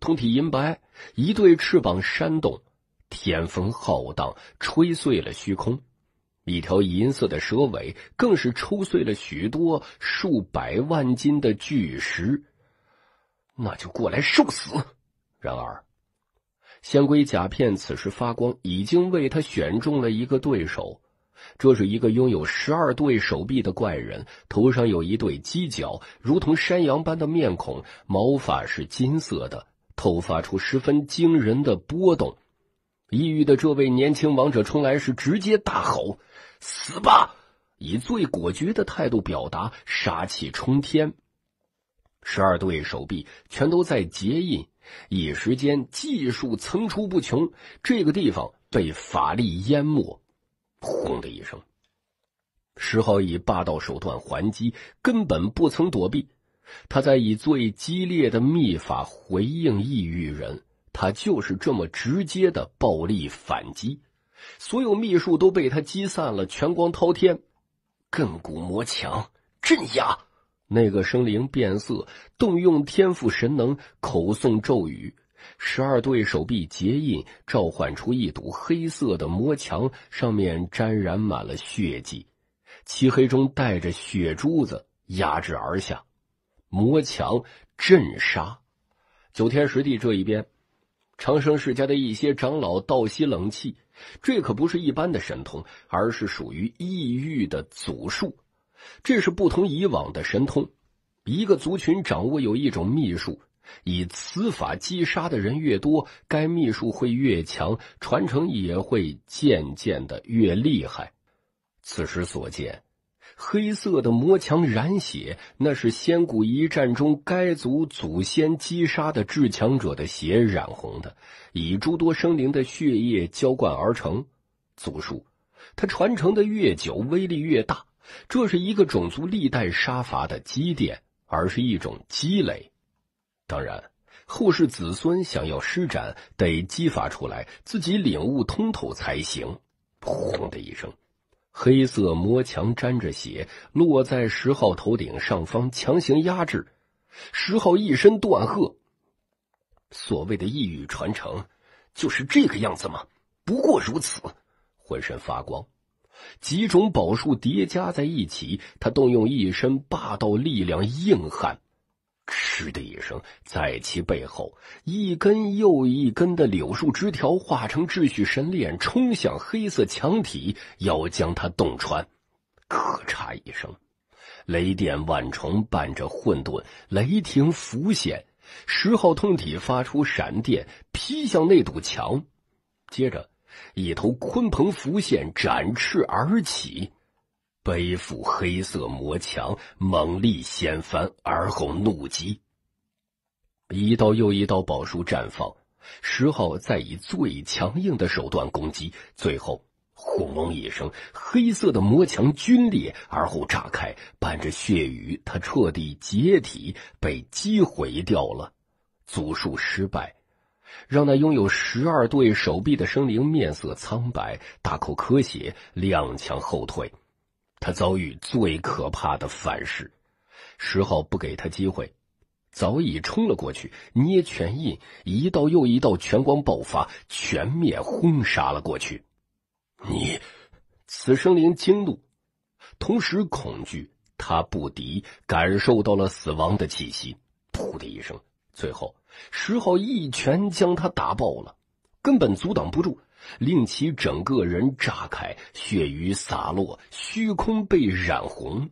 通体银白，一对翅膀扇动，天风浩荡，吹碎了虚空。一条银色的蛇尾更是抽碎了许多数百万斤的巨石。那就过来受死！然而。仙龟甲片此时发光，已经为他选中了一个对手。这是一个拥有十二对手臂的怪人，头上有一对犄角，如同山羊般的面孔，毛发是金色的，透发出十分惊人的波动。抑郁的这位年轻王者冲来时，直接大吼：“死吧！”以最果决的态度表达，杀气冲天。十二对手臂全都在结印。一时间，技术层出不穷，这个地方被法力淹没。轰的一声，石昊以霸道手段还击，根本不曾躲避。他在以最激烈的秘法回应异域人，他就是这么直接的暴力反击。所有秘术都被他击散了，全光滔天，亘古魔墙镇压。那个生灵变色，动用天赋神能，口诵咒语，十二对手臂结印，召唤出一堵黑色的魔墙，上面沾染满了血迹，漆黑中带着血珠子，压制而下。魔墙震杀九天十地这一边，长生世家的一些长老倒吸冷气，这可不是一般的神通，而是属于异域的祖术。这是不同以往的神通。一个族群掌握有一种秘术，以此法击杀的人越多，该秘术会越强，传承也会渐渐的越厉害。此时所见，黑色的魔墙染血，那是仙古一战中该族祖先击杀的至强者的血染红的，以诸多生灵的血液浇灌而成。祖术，它传承的越久，威力越大。这是一个种族历代杀伐的积淀，而是一种积累。当然，后世子孙想要施展，得激发出来，自己领悟通透才行。轰的一声，黑色魔墙沾着血落在石号头顶上方，强行压制。石号一声断喝：“所谓的异域传承，就是这个样子吗？不过如此。”浑身发光。几种宝术叠加在一起，他动用一身霸道力量硬撼。嗤的一声，在其背后，一根又一根的柳树枝条化成秩序神链，冲向黑色墙体，要将它洞穿。咔嚓一声，雷电万重伴着混沌雷霆浮现，十号通体发出闪电劈向那堵墙，接着。一头鲲鹏浮现，展翅而起，背负黑色魔墙，猛力掀翻，而后怒击。一道又一道宝术绽放，石昊再以最强硬的手段攻击。最后，轰隆一声，黑色的魔墙皲裂，而后炸开，伴着血雨，他彻底解体，被击毁掉了。祖术失败。让那拥有十二对手臂的生灵面色苍白，大口咳血，踉跄后退。他遭遇最可怕的反噬，石浩不给他机会，早已冲了过去，捏拳印，一道又一道拳光爆发，全面轰杀了过去。你，此生灵惊怒，同时恐惧，他不敌，感受到了死亡的气息，噗的一声。最后，石浩一拳将他打爆了，根本阻挡不住，令其整个人炸开，血雨洒落，虚空被染红。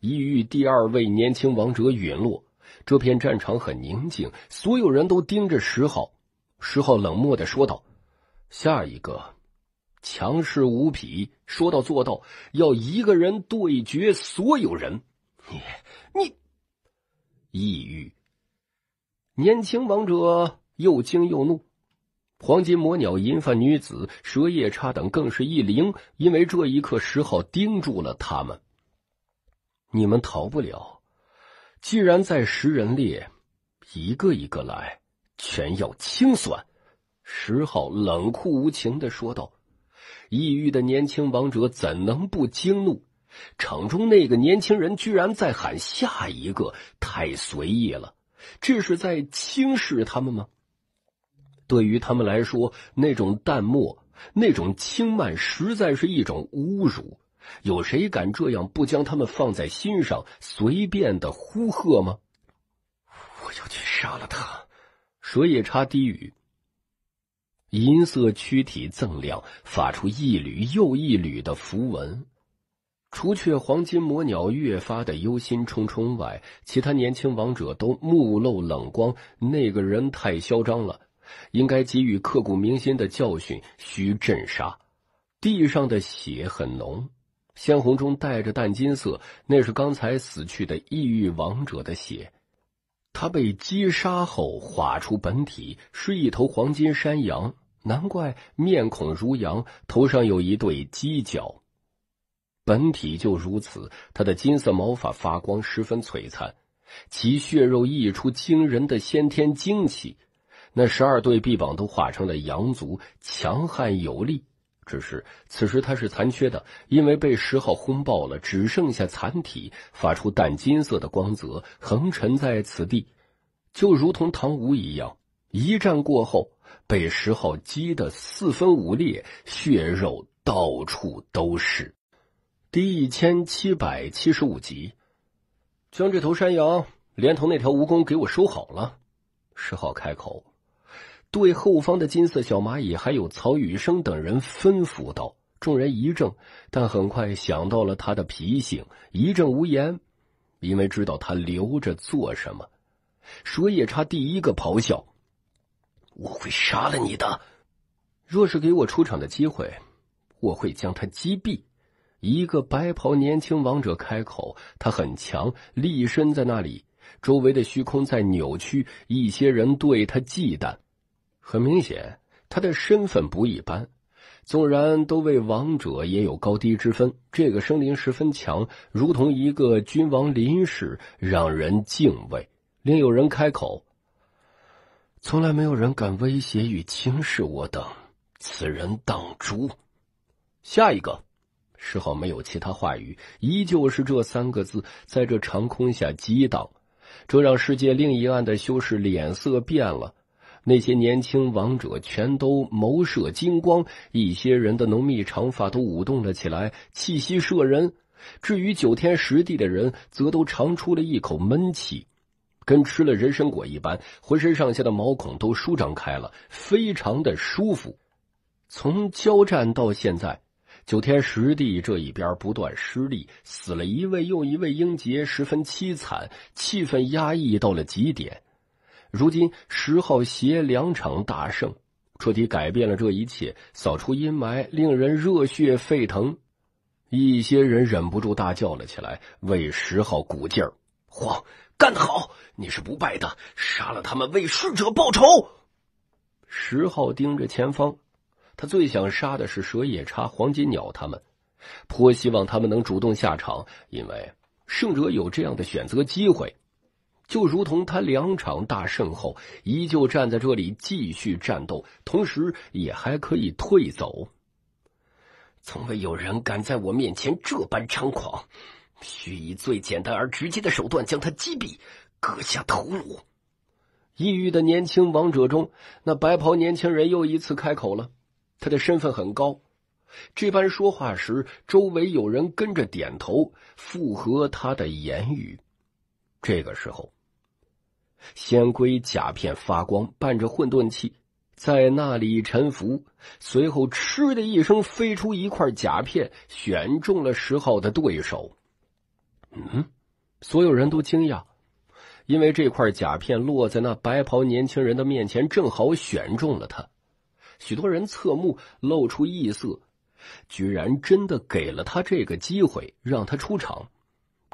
异域第二位年轻王者陨落，这片战场很宁静，所有人都盯着石浩。石浩冷漠的说道：“下一个，强势无比，说到做到，要一个人对决所有人。”你你，异域。年轻王者又惊又怒，黄金魔鸟、银发女子、蛇夜叉等更是一灵，因为这一刻，石昊盯住了他们。你们逃不了，既然在食人猎，一个一个来，全要清算。石昊冷酷无情的说道。异域的年轻王者怎能不惊怒？场中那个年轻人居然在喊下一个，太随意了。这是在轻视他们吗？对于他们来说，那种淡漠，那种轻慢，实在是一种侮辱。有谁敢这样不将他们放在心上，随便的呼喝吗？我要去杀了他！水野叉低语，银色躯体锃亮，发出一缕又一缕的符文。除却黄金魔鸟越发的忧心忡忡外，其他年轻王者都目露冷光。那个人太嚣张了，应该给予刻骨铭心的教训，需镇杀。地上的血很浓，鲜红中带着淡金色，那是刚才死去的异域王者的血。他被击杀后化出本体是一头黄金山羊，难怪面孔如羊，头上有一对犄角。本体就如此，它的金色毛发发光十分璀璨，其血肉溢出惊人的先天精气，那十二对臂膀都化成了羊足，强悍有力。只是此时它是残缺的，因为被十号轰爆了，只剩下残体，发出淡金色的光泽，横沉在此地，就如同唐吴一样。一战过后，被十号击得四分五裂，血肉到处都是。第一千七百七十五集，将这头山羊连同那条蜈蚣给我收好了。”石浩开口，对后方的金色小蚂蚁还有曹雨生等人吩咐道。众人一怔，但很快想到了他的脾性，一阵无言，因为知道他留着做什么。水夜叉第一个咆哮：“我会杀了你的！若是给我出场的机会，我会将他击毙。”一个白袍年轻王者开口，他很强，立身在那里，周围的虚空在扭曲，一些人对他忌惮。很明显，他的身份不一般，纵然都为王者，也有高低之分。这个生灵十分强，如同一个君王临世，让人敬畏。另有人开口：“从来没有人敢威胁与轻视我等，此人当诛，下一个。”丝毫没有其他话语，依旧是这三个字在这长空下激荡，这让世界另一岸的修士脸色变了。那些年轻王者全都眸射金光，一些人的浓密长发都舞动了起来，气息摄人。至于九天十地的人，则都长出了一口闷气，跟吃了人参果一般，浑身上下的毛孔都舒张开了，非常的舒服。从交战到现在。九天十地这一边不断失利，死了一位又一位英杰，十分凄惨，气氛压抑到了极点。如今十号携两场大胜，彻底改变了这一切，扫除阴霾，令人热血沸腾。一些人忍不住大叫了起来，为十号鼓劲儿：“干得好！你是不败的，杀了他们，为逝者报仇。”十号盯着前方。他最想杀的是蛇夜叉、黄金鸟他们，颇希望他们能主动下场，因为胜者有这样的选择机会，就如同他两场大胜后依旧站在这里继续战斗，同时也还可以退走。从未有人敢在我面前这般猖狂，须以最简单而直接的手段将他击毙，割下头颅。抑郁的年轻王者中，那白袍年轻人又一次开口了。他的身份很高，这般说话时，周围有人跟着点头附和他的言语。这个时候，仙龟甲片发光，伴着混沌气在那里沉浮。随后，嗤的一声，飞出一块甲片，选中了石昊的对手。嗯，所有人都惊讶，因为这块甲片落在那白袍年轻人的面前，正好选中了他。许多人侧目，露出异色，居然真的给了他这个机会，让他出场，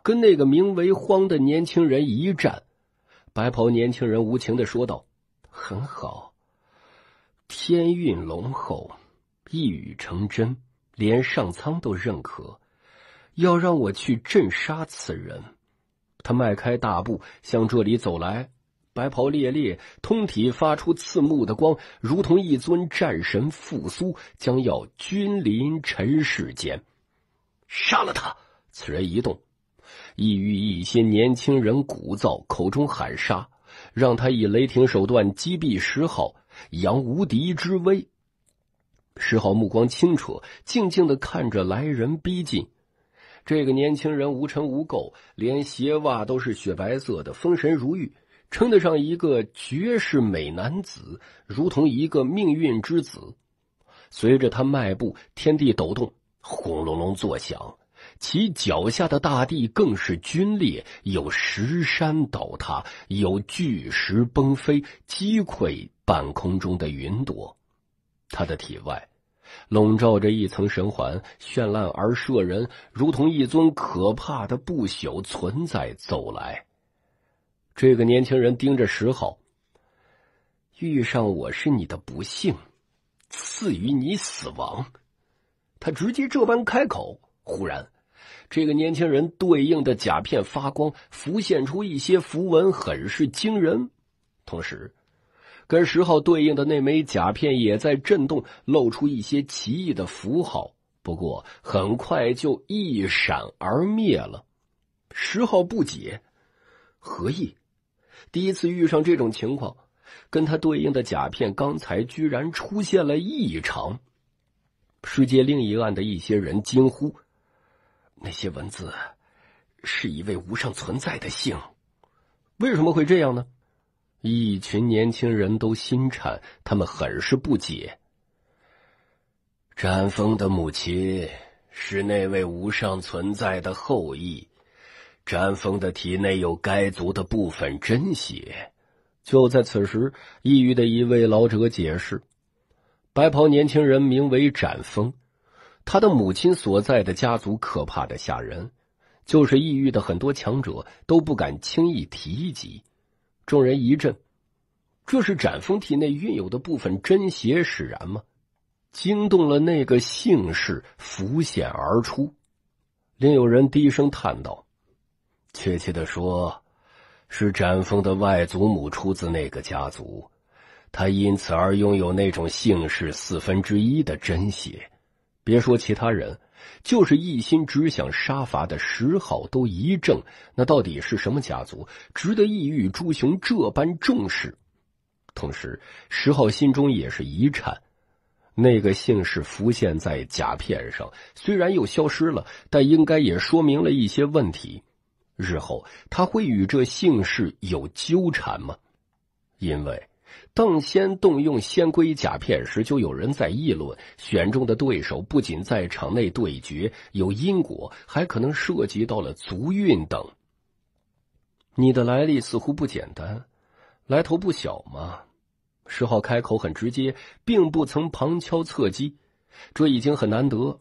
跟那个名为荒的年轻人一战。白袍年轻人无情的说道：“很好，天运龙厚，一语成真，连上苍都认可，要让我去镇杀此人。”他迈开大步向这里走来。白袍猎猎，通体发出刺目的光，如同一尊战神复苏，将要君临尘世间。杀了他！此人一动，异于一些年轻人鼓噪，口中喊杀，让他以雷霆手段击毙石浩，扬无敌之威。石浩目光清澈，静静的看着来人逼近。这个年轻人无尘无垢，连鞋袜都是雪白色的，风神如玉。称得上一个绝世美男子，如同一个命运之子。随着他迈步，天地抖动，轰隆隆作响；其脚下的大地更是皲裂，有石山倒塌，有巨石崩飞，击溃半空中的云朵。他的体外笼罩着一层神环，绚烂而摄人，如同一尊可怕的不朽存在走来。这个年轻人盯着石浩，遇上我是你的不幸，赐予你死亡。他直接这般开口。忽然，这个年轻人对应的甲片发光，浮现出一些符文，很是惊人。同时，跟石浩对应的那枚甲片也在震动，露出一些奇异的符号。不过，很快就一闪而灭了。石浩不解，何意？第一次遇上这种情况，跟他对应的甲片刚才居然出现了异常。世界另一岸的一些人惊呼：“那些文字是一位无上存在的姓，为什么会这样呢？”一群年轻人都心颤，他们很是不解。展风的母亲是那位无上存在的后裔。展风的体内有该族的部分真血。就在此时，异域的一位老者解释：“白袍年轻人名为展风，他的母亲所在的家族可怕的吓人，就是异域的很多强者都不敢轻易提及。”众人一震：“这是展风体内蕴有的部分真血使然吗？”惊动了那个姓氏浮现而出。另有人低声叹道。确切的说，是展风的外祖母出自那个家族，他因此而拥有那种姓氏四分之一的真血。别说其他人，就是一心只想杀伐的石昊都一怔。那到底是什么家族，值得异域诸雄这般重视？同时，石浩心中也是一颤，那个姓氏浮现在甲片上，虽然又消失了，但应该也说明了一些问题。日后他会与这姓氏有纠缠吗？因为邓仙动用仙龟甲片时，就有人在议论，选中的对手不仅在场内对决有因果，还可能涉及到了足运等。你的来历似乎不简单，来头不小嘛。石浩开口很直接，并不曾旁敲侧击，这已经很难得。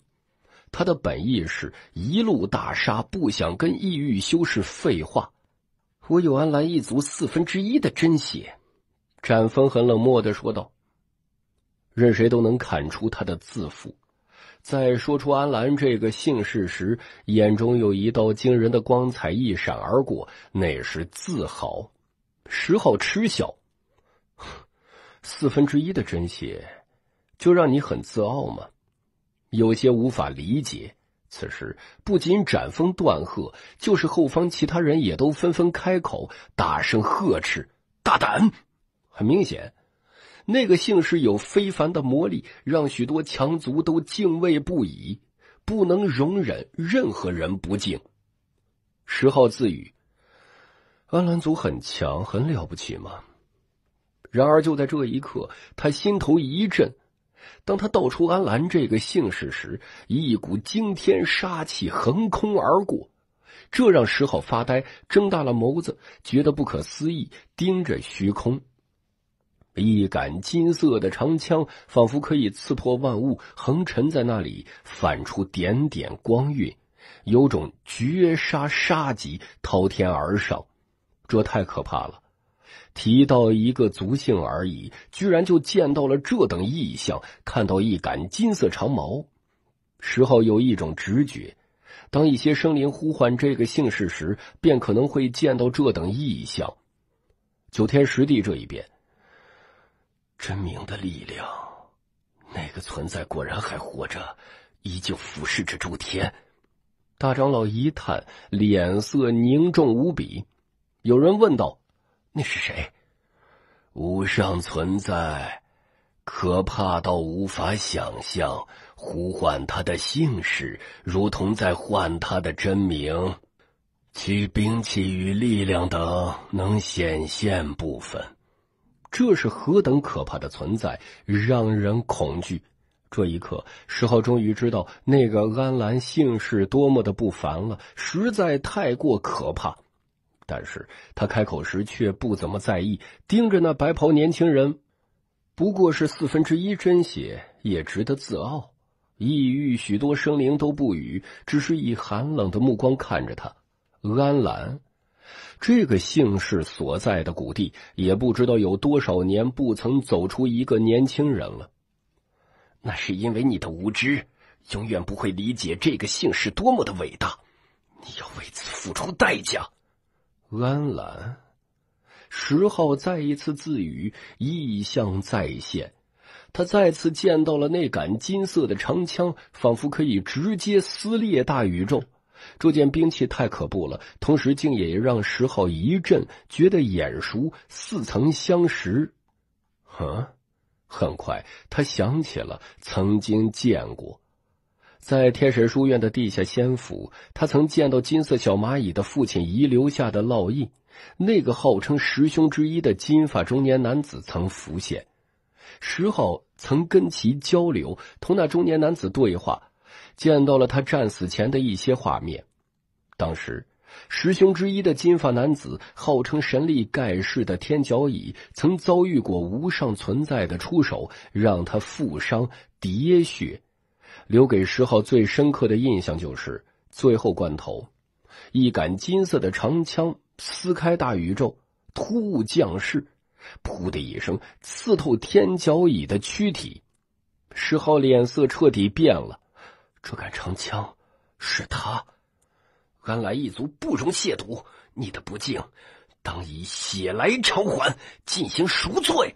他的本意是一路大杀，不想跟异域修士废话。我有安澜一族四分之一的真血，展风很冷漠的说道。任谁都能看出他的自负。在说出安澜这个姓氏时，眼中有一道惊人的光彩一闪而过，那是自豪。石昊嗤笑：“ 四分之一的真血，就让你很自傲吗？”有些无法理解。此时，不仅展风断喝，就是后方其他人也都纷纷开口，大声呵斥：“大胆！”很明显，那个姓氏有非凡的魔力，让许多强族都敬畏不已，不能容忍任何人不敬。石浩自语：“安兰族很强，很了不起吗？”然而，就在这一刻，他心头一震。当他道出安澜这个姓氏时，一股惊天杀气横空而过，这让石浩发呆，睁大了眸子，觉得不可思议，盯着虚空。一杆金色的长枪，仿佛可以刺破万物，横沉在那里，反出点点光晕，有种绝杀杀机，滔天而上，这太可怕了。提到一个族姓而已，居然就见到了这等异象，看到一杆金色长矛。石浩有一种直觉，当一些生灵呼唤这个姓氏时，便可能会见到这等异象。九天十地这一边，真名的力量，那个存在果然还活着，依旧俯视着诸天。大长老一叹，脸色凝重无比。有人问道。那是谁？无上存在，可怕到无法想象。呼唤他的姓氏，如同在唤他的真名。其兵器与力量等能显现部分，这是何等可怕的存在，让人恐惧。这一刻，石浩终于知道那个安澜姓氏多么的不凡了，实在太过可怕。但是他开口时却不怎么在意，盯着那白袍年轻人，不过是四分之一真血，也值得自傲。异域许多生灵都不语，只是以寒冷的目光看着他。安澜，这个姓氏所在的谷地，也不知道有多少年不曾走出一个年轻人了。那是因为你的无知，永远不会理解这个姓氏多么的伟大。你要为此付出代价。安澜，石浩再一次自语，意象再现，他再次见到了那杆金色的长枪，仿佛可以直接撕裂大宇宙。这件兵器太可怖了，同时竟也让石浩一阵觉得眼熟，似曾相识。啊！很快他想起了曾经见过。在天神书院的地下仙府，他曾见到金色小蚂蚁的父亲遗留下的烙印。那个号称十兄之一的金发中年男子曾浮现，石浩曾跟其交流，同那中年男子对话，见到了他战死前的一些画面。当时，十兄之一的金发男子，号称神力盖世的天角蚁，曾遭遇过无上存在的出手，让他负伤喋血。留给石浩最深刻的印象就是，最后关头，一杆金色的长枪撕开大宇宙，突兀降世，噗的一声刺透天角蚁的躯体。石浩脸色彻底变了。这杆长枪，是他，安来一族不容亵渎。你的不敬，当以血来偿还，进行赎罪。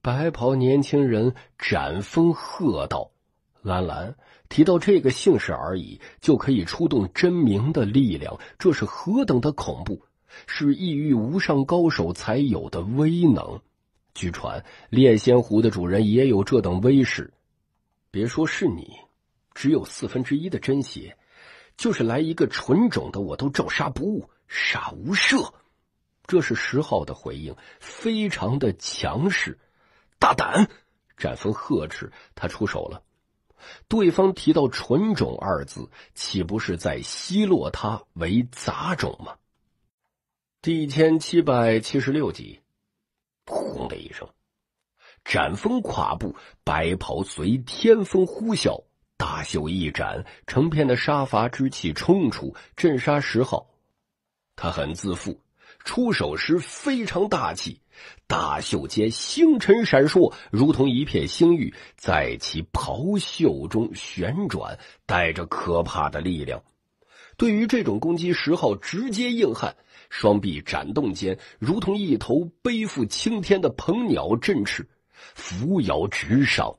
白袍年轻人展风喝道。兰兰提到这个姓氏而已，就可以出动真名的力量，这是何等的恐怖！是异域无上高手才有的威能。据传，炼仙湖的主人也有这等威势。别说是你，只有四分之一的真血，就是来一个纯种的，我都照杀不误，杀无赦。这是石浩的回应，非常的强势，大胆。展风呵斥他出手了。对方提到“纯种”二字，岂不是在奚落他为杂种吗？第一千七百七十六集，轰的一声，展风跨步，白袍随天风呼啸，大袖一展，成片的杀伐之气冲出，镇杀十号。他很自负，出手时非常大气。大袖间星辰闪烁，如同一片星域，在其袍袖中旋转，带着可怕的力量。对于这种攻击，石昊直接硬汉，双臂展动间，如同一头背负青天的鹏鸟振翅，扶摇直上。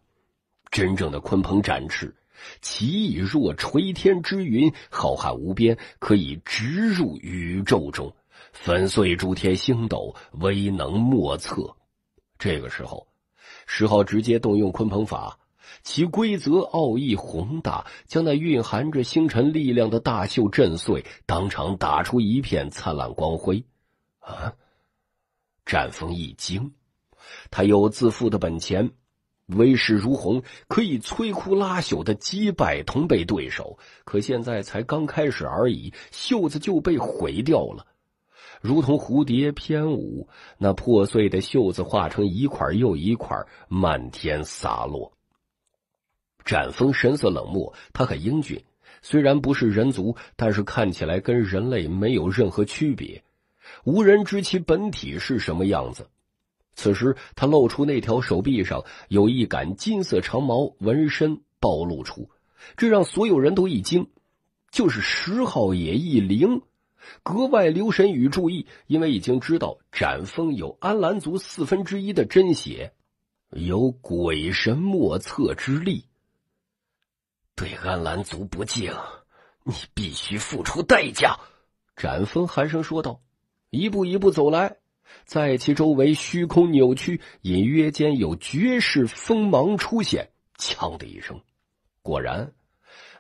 真正的鲲鹏展翅，其翼若垂天之云，浩瀚无边，可以直入宇宙中。粉碎诸天星斗，威能莫测。这个时候，石昊直接动用鲲鹏法，其规则奥义宏大，将那蕴含着星辰力量的大袖震碎，当场打出一片灿烂光辉。啊！战风一惊，他有自负的本钱，威势如虹，可以摧枯拉朽的击败同辈对手。可现在才刚开始而已，袖子就被毁掉了。如同蝴蝶翩舞，那破碎的袖子化成一块又一块，漫天洒落。展风神色冷漠，他很英俊，虽然不是人族，但是看起来跟人类没有任何区别，无人知其本体是什么样子。此时，他露出那条手臂上有一杆金色长矛纹身，暴露出，这让所有人都一惊，就是十号也一灵。格外留神与注意，因为已经知道展风有安兰族四分之一的真血，有鬼神莫测之力。对安澜族不敬，你必须付出代价。”展风寒声说道，一步一步走来，在其周围虚空扭曲，隐约间有绝世锋芒出现。呛的一声，果然。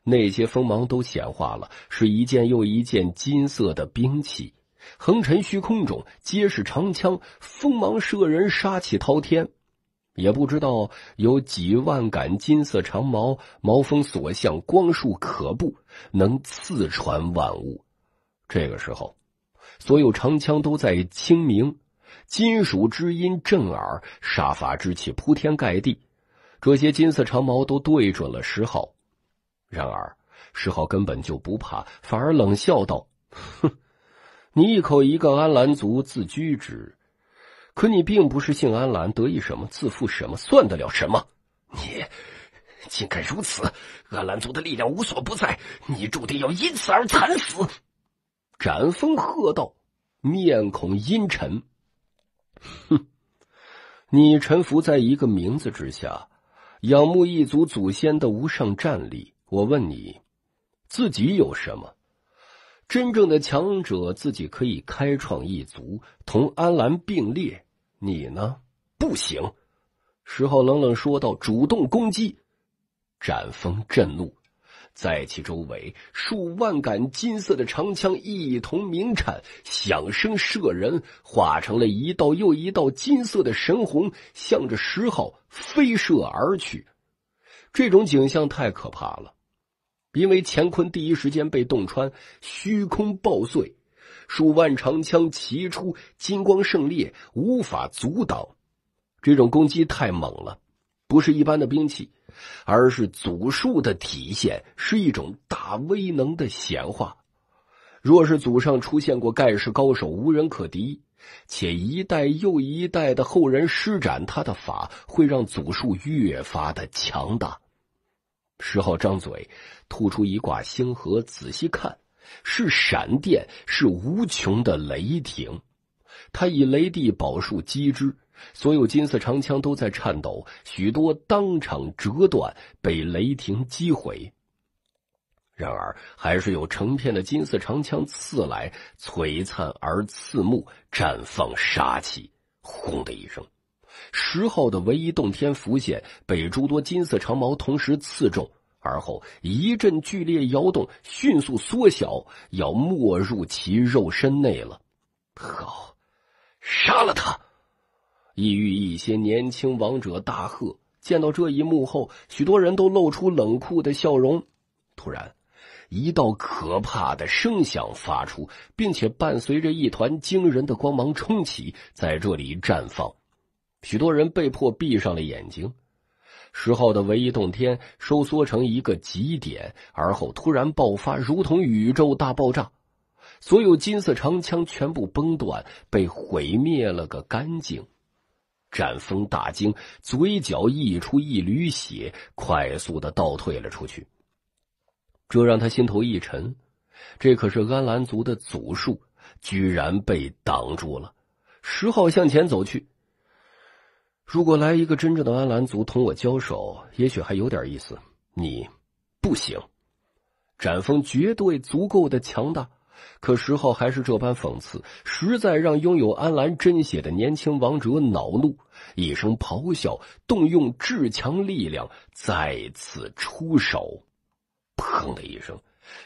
那些锋芒都显化了，是一件又一件金色的兵器，横陈虚空中，皆是长枪，锋芒射人，杀气滔天。也不知道有几万杆金色长矛，矛锋所向，光束可怖，能刺穿万物。这个时候，所有长枪都在清鸣，金属之音震耳，杀伐之气铺天盖地。这些金色长矛都对准了石昊。然而，石浩根本就不怕，反而冷笑道：“哼，你一口一个安兰族自居之，可你并不是姓安兰，得意什么，自负什么，算得了什么？你竟敢如此！安兰族的力量无所不在，你注定要因此而惨死！”展风喝道，面孔阴沉：“哼，你臣服在一个名字之下，仰慕一族祖先的无上战力。”我问你，自己有什么？真正的强者自己可以开创一族，同安澜并列。你呢？不行。石浩冷冷说道：“主动攻击！”展风震怒，在其周围数万杆金色的长枪一同鸣颤，响声射人，化成了一道又一道金色的神虹，向着石浩飞射而去。这种景象太可怕了。因为乾坤第一时间被洞穿，虚空爆碎，数万长枪齐出，金光胜烈，无法阻挡。这种攻击太猛了，不是一般的兵器，而是祖术的体现，是一种大威能的显化。若是祖上出现过盖世高手，无人可敌，且一代又一代的后人施展他的法，会让祖术越发的强大。石昊张嘴，吐出一挂星河。仔细看，是闪电，是无穷的雷霆。他以雷帝宝术击之，所有金色长枪都在颤抖，许多当场折断，被雷霆击毁。然而，还是有成片的金色长枪刺来，璀璨而刺目，绽放杀气。轰的一声。十号的唯一洞天浮现，被诸多金色长矛同时刺中，而后一阵剧烈摇动，迅速缩小，要没入其肉身内了。好，杀了他！异域一些年轻王者大喝。见到这一幕后，许多人都露出冷酷的笑容。突然，一道可怕的声响发出，并且伴随着一团惊人的光芒冲起，在这里绽放。许多人被迫闭上了眼睛，石昊的唯一洞天收缩成一个极点，而后突然爆发，如同宇宙大爆炸。所有金色长枪全部崩断，被毁灭了个干净。战风大惊，嘴角溢出一缕血，快速的倒退了出去。这让他心头一沉，这可是安兰族的祖术，居然被挡住了。石昊向前走去。如果来一个真正的安澜族同我交手，也许还有点意思。你，不行。展风绝对足够的强大，可石浩还是这般讽刺，实在让拥有安澜真血的年轻王者恼怒。一声咆哮，动用至强力量，再次出手。砰的一声，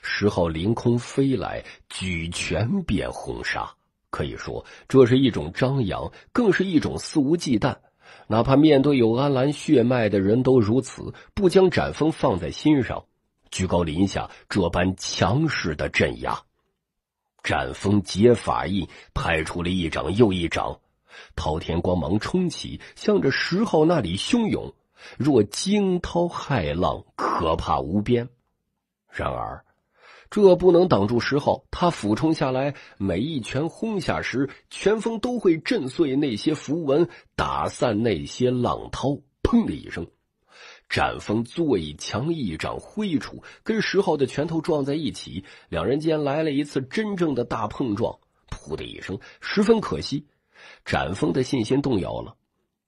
石浩凌空飞来，举拳便轰杀。可以说，这是一种张扬，更是一种肆无忌惮。哪怕面对有安澜血脉的人都如此，不将展风放在心上，居高临下这般强势的镇压。展风结法印，拍出了一掌又一掌，滔天光芒冲起，向着石号那里汹涌，若惊涛骇浪，可怕无边。然而。这不能挡住石昊，他俯冲下来，每一拳轰下时，拳风都会震碎那些符文，打散那些浪涛。砰的一声，展风最强一掌挥出，跟石昊的拳头撞在一起，两人间来了一次真正的大碰撞。噗的一声，十分可惜，展风的信心动摇了，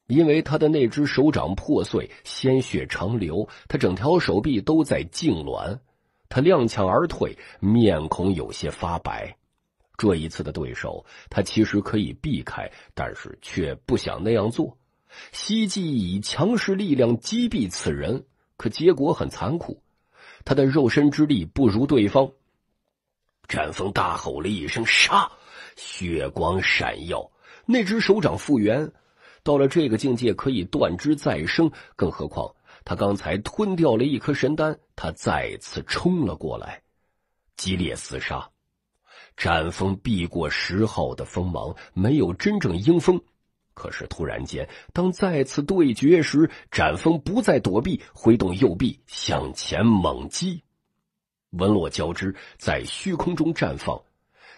因为他的那只手掌破碎，鲜血长流，他整条手臂都在痉挛。他踉跄而退，面孔有些发白。这一次的对手，他其实可以避开，但是却不想那样做，希冀以强势力量击毙此人。可结果很残酷，他的肉身之力不如对方。战风大吼了一声：“杀！”血光闪耀，那只手掌复原。到了这个境界，可以断肢再生，更何况……他刚才吞掉了一颗神丹，他再次冲了过来，激烈厮杀。展风避过石昊的锋芒，没有真正迎风。可是突然间，当再次对决时，展风不再躲避，挥动右臂向前猛击，纹络交织在虚空中绽放。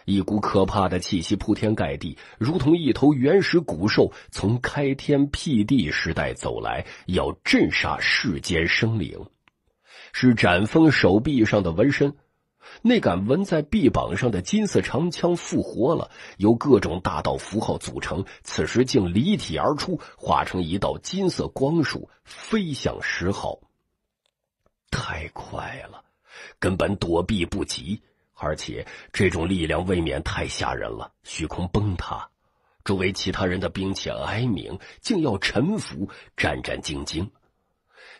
一股可怕的气息铺天盖地，如同一头原始古兽从开天辟地时代走来，要镇杀世间生灵。是展风手臂上的纹身，那杆纹在臂膀上的金色长枪复活了，由各种大道符号组成，此时竟离体而出，化成一道金色光束飞向石昊。太快了，根本躲避不及。而且这种力量未免太吓人了！虚空崩塌，周围其他人的兵器哀鸣，竟要臣服，战战兢兢。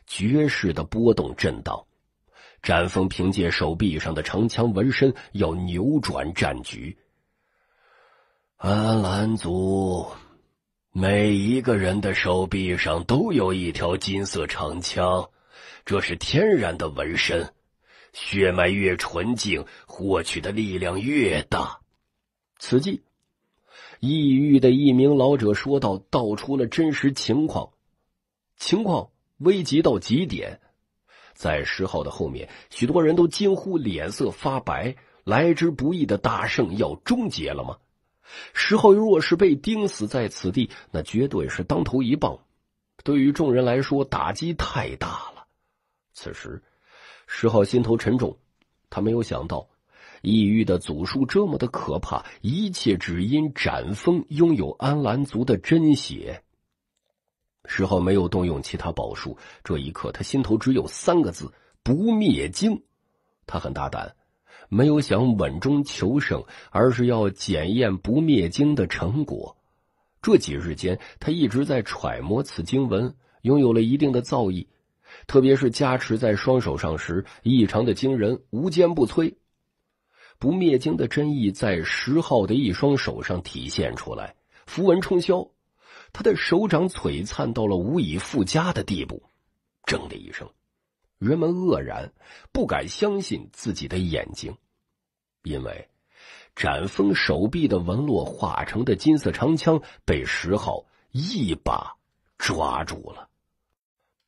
绝世的波动震荡，展风凭借手臂上的长枪纹身要扭转战局。安澜族每一个人的手臂上都有一条金色长枪，这是天然的纹身。血脉越纯净，获取的力量越大。此际，异域的一名老者说道：“道出了真实情况，情况危急到极点。”在十号的后面，许多人都惊呼，脸色发白。来之不易的大圣要终结了吗？十号若是被钉死在此地，那绝对是当头一棒，对于众人来说，打击太大了。此时。石浩心头沉重，他没有想到，异域的祖术这么的可怕，一切只因斩风拥有安澜族的真血。石浩没有动用其他宝术，这一刻他心头只有三个字：不灭经。他很大胆，没有想稳中求胜，而是要检验不灭经的成果。这几日间，他一直在揣摩此经文，拥有了一定的造诣。特别是加持在双手上时，异常的惊人，无坚不摧。不灭经的真意在石昊的一双手上体现出来，符文冲霄，他的手掌璀璨到了无以复加的地步。铮的一声，人们愕然，不敢相信自己的眼睛，因为展风手臂的纹络化成的金色长枪被石昊一把抓住了。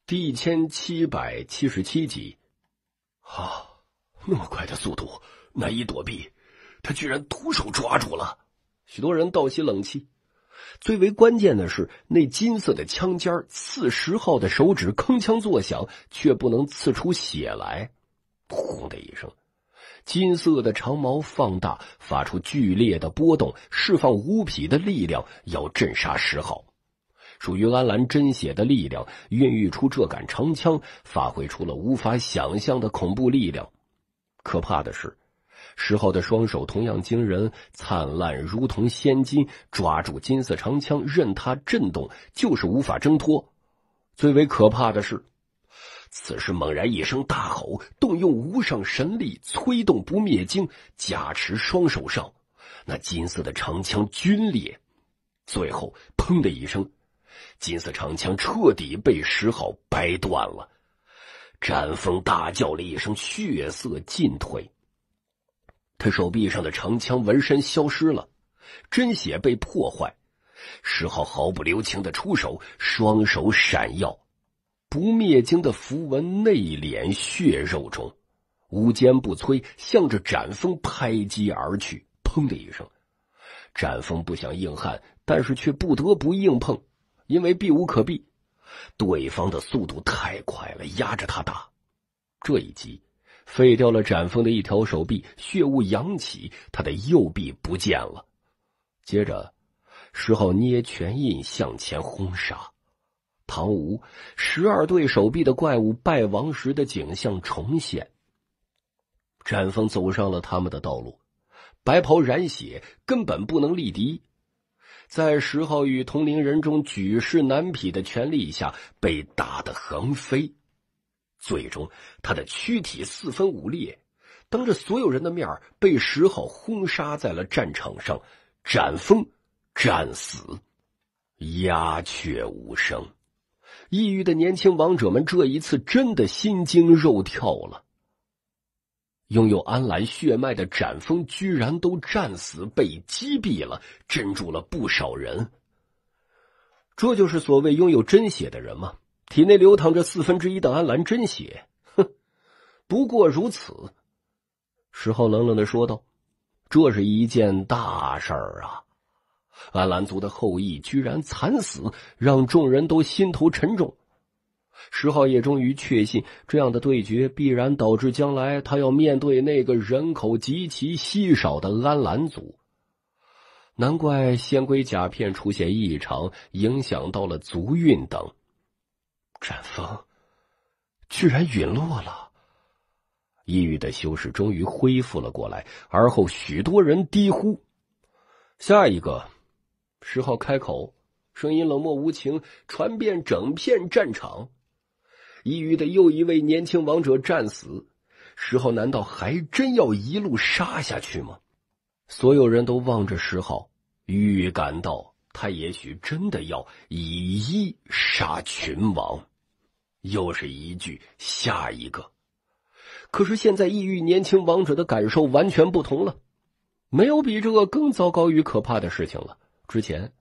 第一千七百七十七集，啊！那么快的速度难以躲避，他居然徒手抓住了！许多人倒吸冷气。最为关键的是，那金色的枪尖刺石浩的手指，铿锵作响，却不能刺出血来。轰的一声，金色的长矛放大，发出剧烈的波动，释放无匹的力量，要震杀石浩。属于安澜真血的力量孕育出这杆长枪，发挥出了无法想象的恐怖力量。可怕的是，石浩的双手同样惊人，灿烂如同仙金，抓住金色长枪，任它震动，就是无法挣脱。最为可怕的是，此时猛然一声大吼，动用无上神力，催动不灭经，加持双手上，那金色的长枪皲裂，最后砰的一声。金色长枪彻底被石浩掰断了，展风大叫了一声，血色尽退。他手臂上的长枪纹身消失了，真血被破坏。石浩毫不留情的出手，双手闪耀，不灭经的符文内敛血肉中，无坚不摧，向着展风拍击而去。砰的一声，展风不想硬汉，但是却不得不硬碰。因为避无可避，对方的速度太快了，压着他打。这一击废掉了展风的一条手臂，血雾扬起，他的右臂不见了。接着，石昊捏拳印向前轰杀，唐吴十二对手臂的怪物败亡时的景象重现。展风走上了他们的道路，白袍染血，根本不能力敌。在石浩与同龄人中举世难匹的权力下被打得横飞，最终他的躯体四分五裂，当着所有人的面被石浩轰杀在了战场上，斩风战死，鸦雀无声。抑郁的年轻王者们这一次真的心惊肉跳了。拥有安澜血脉的展风居然都战死被击毙了，镇住了不少人。这就是所谓拥有真血的人吗？体内流淌着四分之一的安澜真血，哼，不过如此。石浩冷冷的说道：“这是一件大事儿啊！安澜族的后裔居然惨死，让众人都心头沉重。”石浩也终于确信，这样的对决必然导致将来他要面对那个人口极其稀少的安澜族。难怪仙龟甲片出现异常，影响到了足运等。战风居然陨落了！抑郁的修士终于恢复了过来，而后许多人低呼：“下一个！”石浩开口，声音冷漠无情，传遍整片战场。异域的又一位年轻王者战死，石昊难道还真要一路杀下去吗？所有人都望着石昊，预感到他也许真的要以一杀群王。又是一句“下一个”，可是现在异域年轻王者的感受完全不同了，没有比这个更糟糕与可怕的事情了。之前。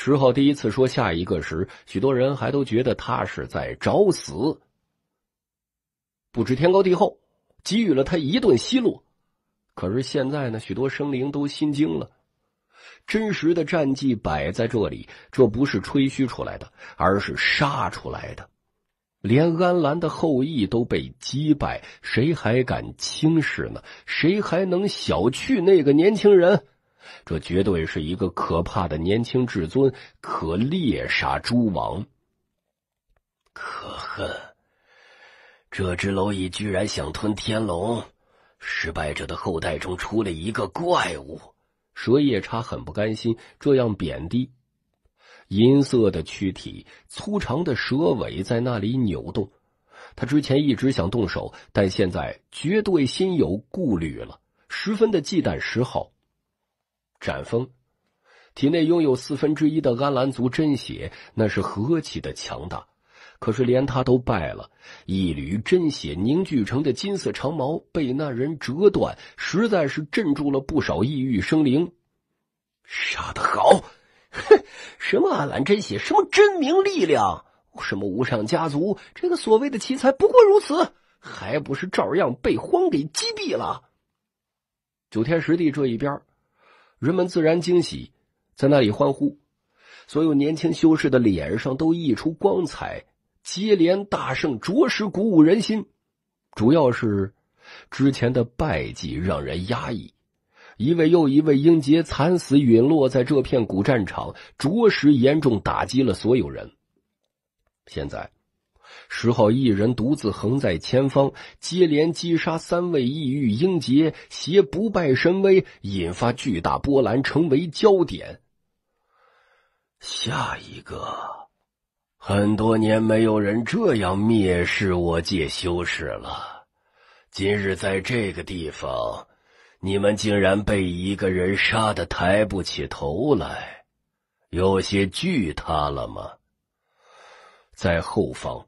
十号第一次说下一个时，许多人还都觉得他是在找死，不知天高地厚，给予了他一顿奚落。可是现在呢，许多生灵都心惊了，真实的战绩摆在这里，这不是吹嘘出来的，而是杀出来的。连安澜的后裔都被击败，谁还敢轻视呢？谁还能小觑那个年轻人？这绝对是一个可怕的年轻至尊，可猎杀诸王。可恨，这只蝼蚁居然想吞天龙！失败者的后代中出了一个怪物。蛇夜叉很不甘心这样贬低。银色的躯体，粗长的蛇尾在那里扭动。他之前一直想动手，但现在绝对心有顾虑了，十分的忌惮石昊。斩风体内拥有四分之一的安兰族真血，那是何其的强大！可是连他都败了。一缕真血凝聚成的金色长矛被那人折断，实在是镇住了不少异域生灵。杀得好！哼，什么安澜真血，什么真名力量，什么无上家族，这个所谓的奇才不过如此，还不是照样被荒给击毙了？九天十地这一边。人们自然惊喜，在那里欢呼，所有年轻修士的脸上都溢出光彩，接连大胜，着实鼓舞人心。主要是之前的败绩让人压抑，一位又一位英杰惨死陨落在这片古战场，着实严重打击了所有人。现在。石浩一人独自横在前方，接连击杀三位异域英杰，携不败神威，引发巨大波澜，成为焦点。下一个，很多年没有人这样蔑视我界修士了。今日在这个地方，你们竟然被一个人杀的抬不起头来，有些惧他了吗？在后方。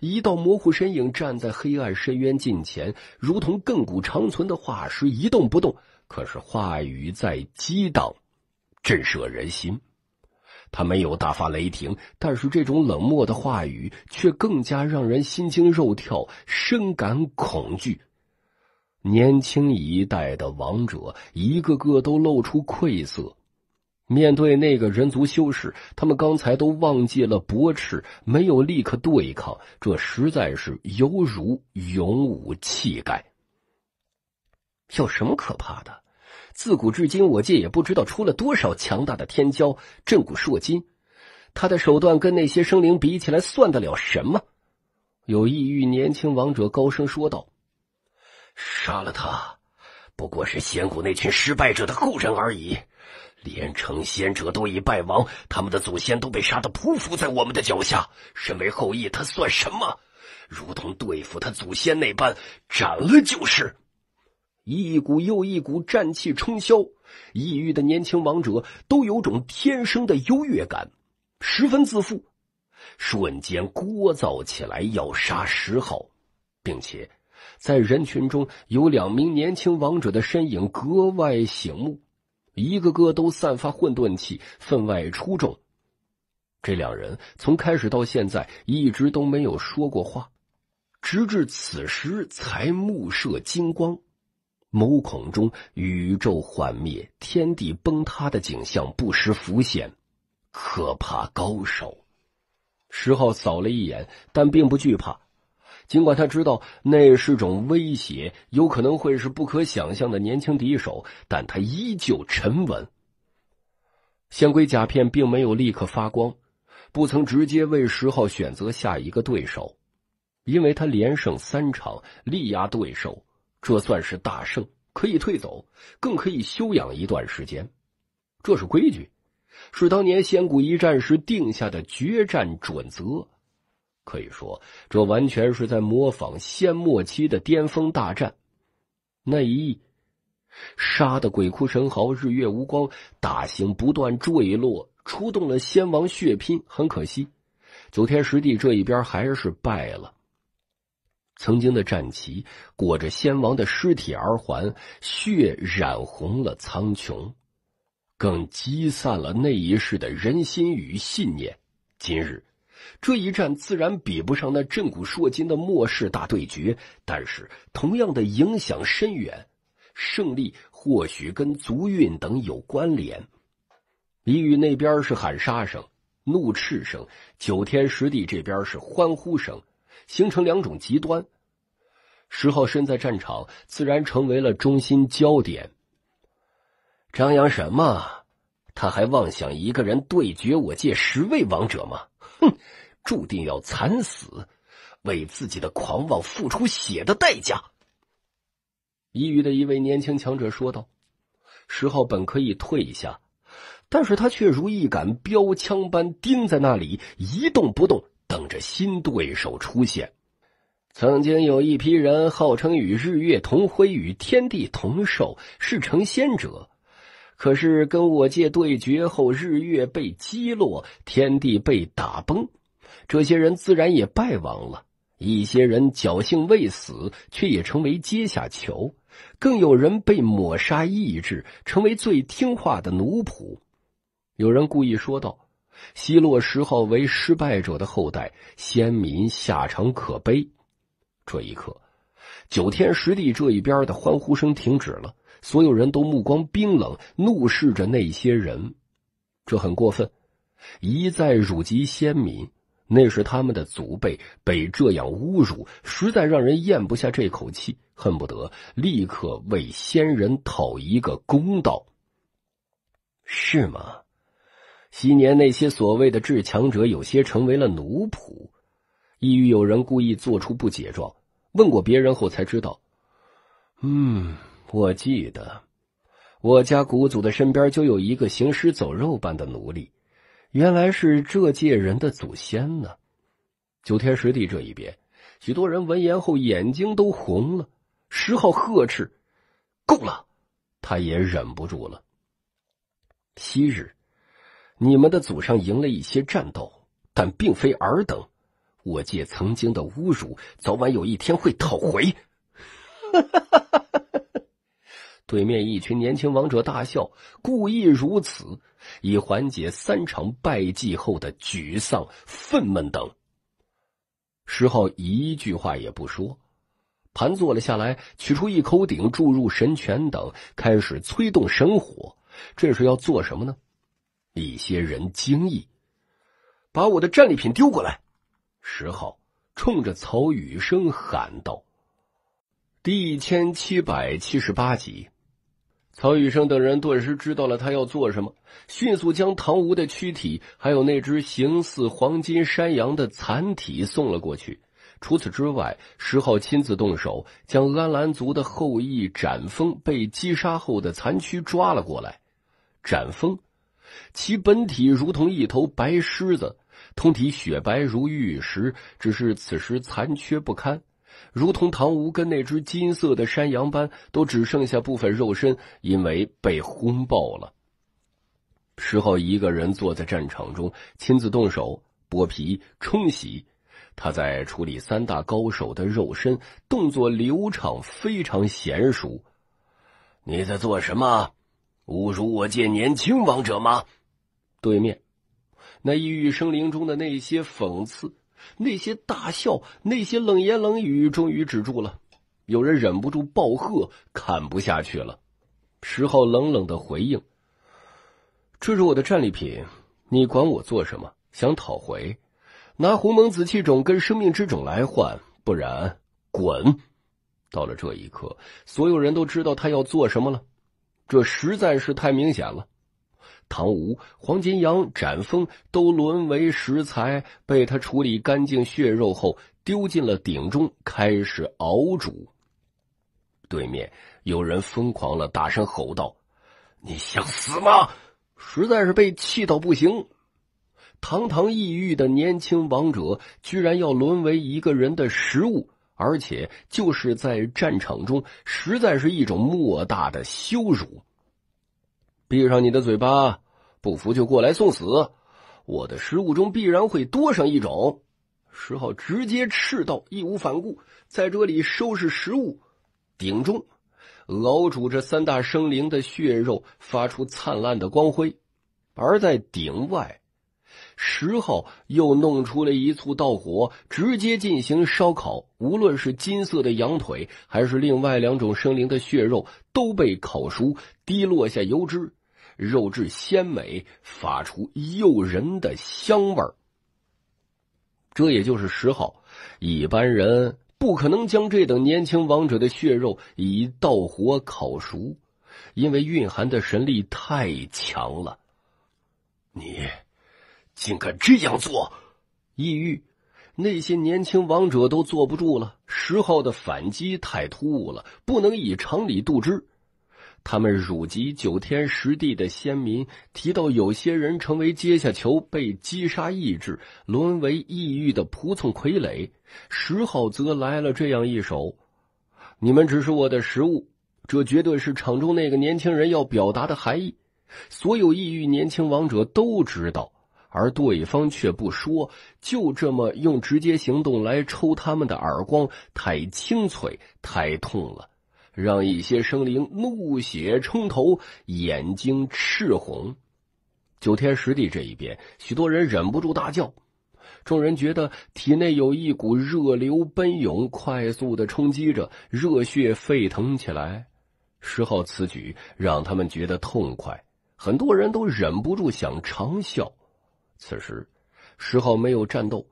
一道模糊身影站在黑暗深渊近前，如同亘古长存的化石，一动不动。可是话语在激荡，震慑人心。他没有大发雷霆，但是这种冷漠的话语却更加让人心惊肉跳，深感恐惧。年轻一代的王者一个个都露出愧色。面对那个人族修士，他们刚才都忘记了驳斥，没有立刻对抗，这实在是犹如勇武气概。有什么可怕的？自古至今，我界也不知道出了多少强大的天骄，震古烁今。他的手段跟那些生灵比起来，算得了什么？有异域年轻王者高声说道：“杀了他，不过是仙谷那群失败者的后人而已。”连成仙者都已败亡，他们的祖先都被杀得匍匐在我们的脚下。身为后裔，他算什么？如同对付他祖先那般，斩了就是。一股又一股战气冲霄，异域的年轻王者都有种天生的优越感，十分自负，瞬间聒噪起来，要杀石昊，并且在人群中有两名年轻王者的身影格外醒目。一个个都散发混沌气，分外出众。这两人从开始到现在一直都没有说过话，直至此时才目射金光，眸孔中宇宙幻灭、天地崩塌的景象不时浮现，可怕高手。石浩扫了一眼，但并不惧怕。尽管他知道那是种威胁，有可能会是不可想象的年轻敌手，但他依旧沉稳。仙龟甲片并没有立刻发光，不曾直接为十号选择下一个对手，因为他连胜三场，力压对手，这算是大胜，可以退走，更可以休养一段时间。这是规矩，是当年仙谷一战时定下的决战准则。可以说，这完全是在模仿先末期的巅峰大战，那一杀的鬼哭神嚎，日月无光，大星不断坠落，出动了先王血拼。很可惜，九天十地这一边还是败了。曾经的战旗裹着先王的尸体而还，血染红了苍穹，更积散了那一世的人心与信念。今日。这一战自然比不上那震古烁今的末世大对决，但是同样的影响深远。胜利或许跟足运等有关联。李宇那边是喊杀声、怒斥声；九天十地这边是欢呼声，形成两种极端。石浩身在战场，自然成为了中心焦点。张扬什么？他还妄想一个人对决我界十位王者吗？哼，注定要惨死，为自己的狂妄付出血的代价。”一郁的一位年轻强者说道。石浩本可以退下，但是他却如一杆标枪般钉在那里，一动不动，等着新对手出现。曾经有一批人，号称与日月同辉，与天地同寿，是成仙者。可是，跟我界对决后，日月被击落，天地被打崩，这些人自然也败亡了。一些人侥幸未死，却也成为阶下囚；更有人被抹杀意志，成为最听话的奴仆。有人故意说道：“奚落十号为失败者的后代，先民下场可悲。”这一刻，九天十地这一边的欢呼声停止了。所有人都目光冰冷，怒视着那些人。这很过分，一再辱及先民，那是他们的祖辈被这样侮辱，实在让人咽不下这口气，恨不得立刻为先人讨一个公道。是吗？昔年那些所谓的至强者，有些成为了奴仆。意欲有人故意做出不解状，问过别人后才知道，嗯。我记得，我家古祖的身边就有一个行尸走肉般的奴隶，原来是这界人的祖先呢。九天十地这一边，许多人闻言后眼睛都红了。十号呵斥：“够了！”他也忍不住了。昔日，你们的祖上赢了一些战斗，但并非尔等。我界曾经的侮辱，早晚有一天会讨回。对面一群年轻王者大笑，故意如此，以缓解三场败绩后的沮丧、愤懑等。石浩一句话也不说，盘坐了下来，取出一口鼎，注入神泉等，开始催动神火。这是要做什么呢？一些人惊异。把我的战利品丢过来！石浩冲着曹雨生喊道：“第一千七百七十八集。”曹雨生等人顿时知道了他要做什么，迅速将唐吴的躯体，还有那只形似黄金山羊的残体送了过去。除此之外，石浩亲自动手，将安澜族的后裔展风被击杀后的残躯抓了过来。展风，其本体如同一头白狮子，通体雪白如玉石，只是此时残缺不堪。如同唐吴跟那只金色的山羊般，都只剩下部分肉身，因为被轰爆了。石浩一个人坐在战场中，亲自动手剥皮、冲洗。他在处理三大高手的肉身，动作流畅，非常娴熟。你在做什么？侮辱我界年轻王者吗？对面，那异域生灵中的那些讽刺。那些大笑，那些冷言冷语，终于止住了。有人忍不住暴喝：“看不下去了！”石浩冷冷的回应：“这是我的战利品，你管我做什么？想讨回，拿鸿蒙紫气种跟生命之种来换，不然滚！”到了这一刻，所有人都知道他要做什么了，这实在是太明显了。唐吴、黄金阳、展风都沦为食材，被他处理干净血肉后，丢进了鼎中，开始熬煮。对面有人疯狂了，大声吼道：“你想死吗？”实在是被气到不行。堂堂异域的年轻王者，居然要沦为一个人的食物，而且就是在战场中，实在是一种莫大的羞辱。闭上你的嘴巴，不服就过来送死！我的食物中必然会多上一种。石号直接赤道义无反顾在这里收拾食物，鼎中老主这三大生灵的血肉发出灿烂的光辉，而在鼎外，石号又弄出了一簇道火，直接进行烧烤。无论是金色的羊腿，还是另外两种生灵的血肉，都被烤熟，滴落下油脂。肉质鲜美，发出诱人的香味儿。这也就是十号，一般人不可能将这等年轻王者的血肉以道火烤熟，因为蕴含的神力太强了。你竟敢这样做！抑郁，那些年轻王者都坐不住了。十号的反击太突兀了，不能以常理度之。他们辱及九天十地的先民，提到有些人成为阶下囚，被击杀意志，沦为异域的仆从傀儡。石昊则来了这样一首：“你们只是我的食物。”这绝对是场中那个年轻人要表达的含义。所有异域年轻王者都知道，而对方却不说，就这么用直接行动来抽他们的耳光，太清脆，太痛了。让一些生灵怒血冲头，眼睛赤红。九天十地这一边，许多人忍不住大叫。众人觉得体内有一股热流奔涌，快速的冲击着，热血沸腾起来。石浩此举让他们觉得痛快，很多人都忍不住想长笑。此时，石浩没有战斗，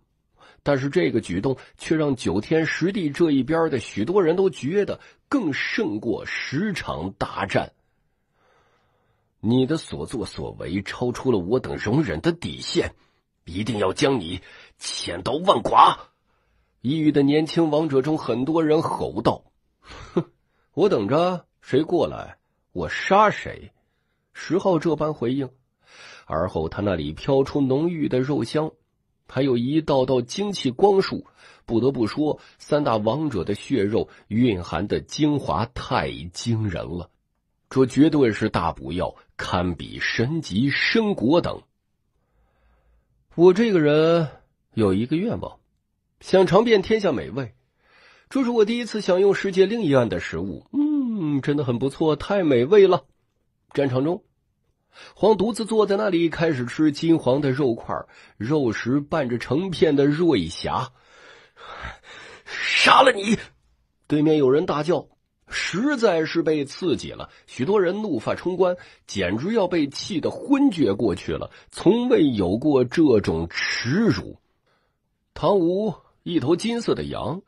但是这个举动却让九天十地这一边的许多人都觉得。更胜过十场大战，你的所作所为超出了我等容忍的底线，一定要将你千刀万剐！抑郁的年轻王者中，很多人吼道：“哼，我等着，谁过来，我杀谁。”石昊这般回应，而后他那里飘出浓郁的肉香，还有一道道精气光束。不得不说，三大王者的血肉蕴含的精华太惊人了，这绝对是大补药，堪比神级生果等。我这个人有一个愿望，想尝遍天下美味。这是我第一次享用世界另一岸的食物，嗯，真的很不错，太美味了。战场中，黄独自坐在那里，开始吃金黄的肉块，肉食伴着成片的瑞霞。杀了你！对面有人大叫，实在是被刺激了，许多人怒发冲冠，简直要被气得昏厥过去了。从未有过这种耻辱。唐吴，一头金色的羊，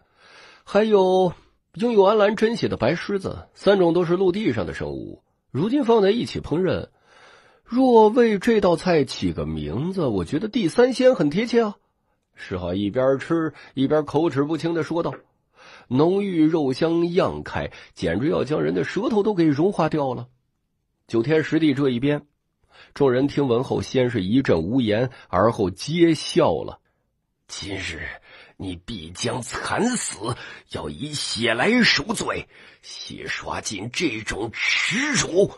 还有拥有安澜真血的白狮子，三种都是陆地上的生物，如今放在一起烹饪，若为这道菜起个名字，我觉得“地三鲜”很贴切啊。石浩一边吃一边口齿不清的说道：“浓郁肉香漾开，简直要将人的舌头都给融化掉了。”九天十地这一边，众人听闻后先是一阵无言，而后皆笑了。今日你必将惨死，要以血来赎罪，洗刷尽这种耻辱！”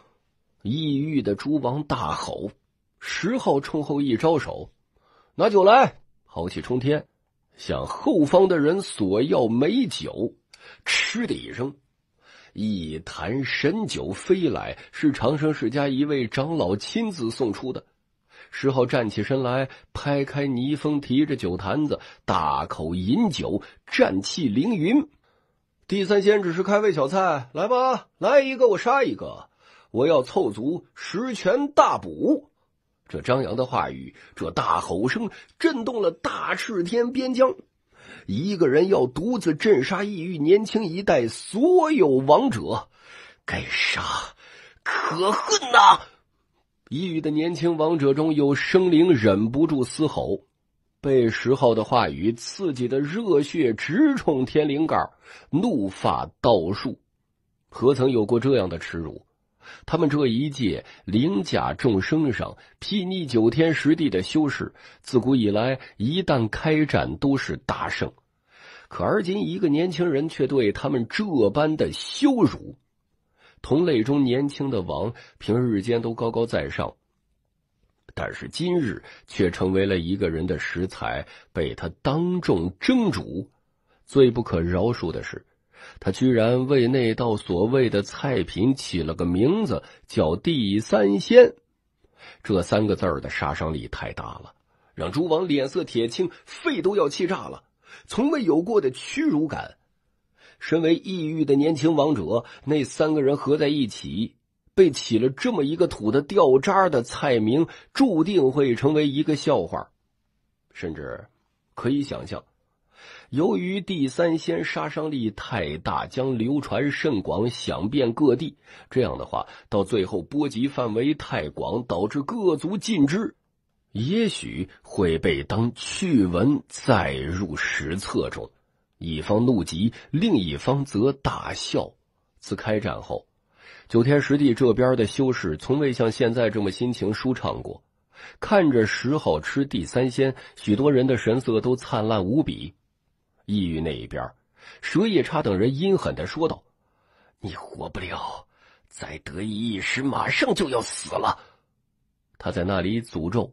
异域的诸王大吼，石浩冲后一招手：“拿酒来。”豪气冲天，向后方的人索要美酒。嗤的一声，一坛神酒飞来，是长生世家一位长老亲自送出的。石浩站起身来，拍开泥封，提着酒坛子，大口饮酒，战气凌云。地三仙只是开胃小菜，来吧，来一个我杀一个，我要凑足十全大补。这张扬的话语，这大吼声震动了大赤天边疆。一个人要独自镇杀异域年轻一代所有王者，该杀！可恨呐！异域的年轻王者中有生灵忍不住嘶吼，被石浩的话语刺激的热血直冲天灵盖，怒发倒竖。何曾有过这样的耻辱？他们这一届灵甲众生上睥睨九天十地的修士，自古以来一旦开战都是大胜。可而今一个年轻人却对他们这般的羞辱，同类中年轻的王平日间都高高在上，但是今日却成为了一个人的食材，被他当众蒸煮。最不可饶恕的是。他居然为那道所谓的菜品起了个名字，叫“地三鲜”，这三个字儿的杀伤力太大了，让诸王脸色铁青，肺都要气炸了。从未有过的屈辱感，身为异域的年轻王者，那三个人合在一起，被起了这么一个土的掉渣的菜名，注定会成为一个笑话，甚至可以想象。由于地三仙杀伤力太大，将流传甚广，响遍各地。这样的话，到最后波及范围太广，导致各族禁知，也许会被当趣闻载入史册中。一方怒极，另一方则大笑。自开战后，九天十地这边的修士从未像现在这么心情舒畅过。看着石昊吃地三仙，许多人的神色都灿烂无比。抑郁那一边，蛇夜叉等人阴狠的说道：“你活不了，再得意一时，马上就要死了。”他在那里诅咒。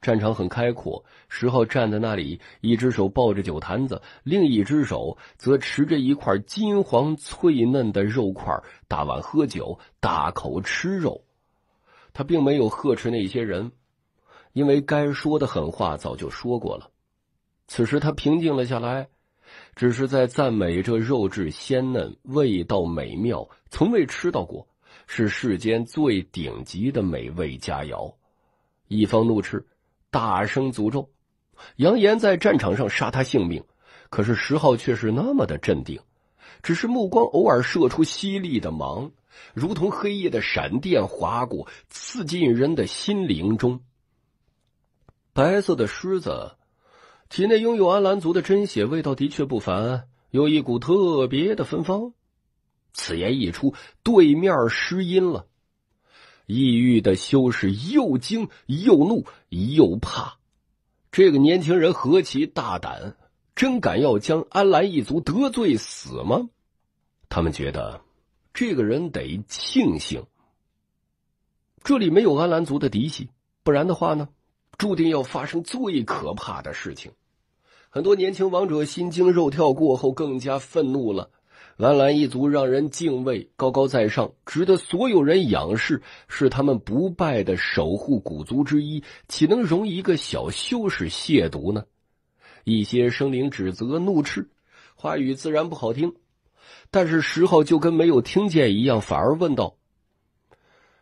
战场很开阔，石浩站在那里，一只手抱着酒坛子，另一只手则持着一块金黄脆嫩的肉块，大碗喝酒，大口吃肉。他并没有呵斥那些人，因为该说的狠话早就说过了。此时他平静了下来。只是在赞美这肉质鲜嫩、味道美妙，从未吃到过，是世间最顶级的美味佳肴。一方怒斥，大声诅咒，扬言在战场上杀他性命。可是十号却是那么的镇定，只是目光偶尔射出犀利的芒，如同黑夜的闪电划过，刺进人的心灵中。白色的狮子。体内拥有安兰族的真血，味道的确不凡，有一股特别的芬芳。此言一出，对面失音了。异域的修士又惊又怒又怕，这个年轻人何其大胆，真敢要将安兰一族得罪死吗？他们觉得，这个人得庆幸，这里没有安兰族的嫡系，不然的话呢？注定要发生最可怕的事情，很多年轻王者心惊肉跳过后更加愤怒了。蓝蓝一族让人敬畏，高高在上，值得所有人仰视，是他们不败的守护古族之一，岂能容一个小修士亵渎呢？一些生灵指责怒斥，话语自然不好听，但是石浩就跟没有听见一样，反而问道：“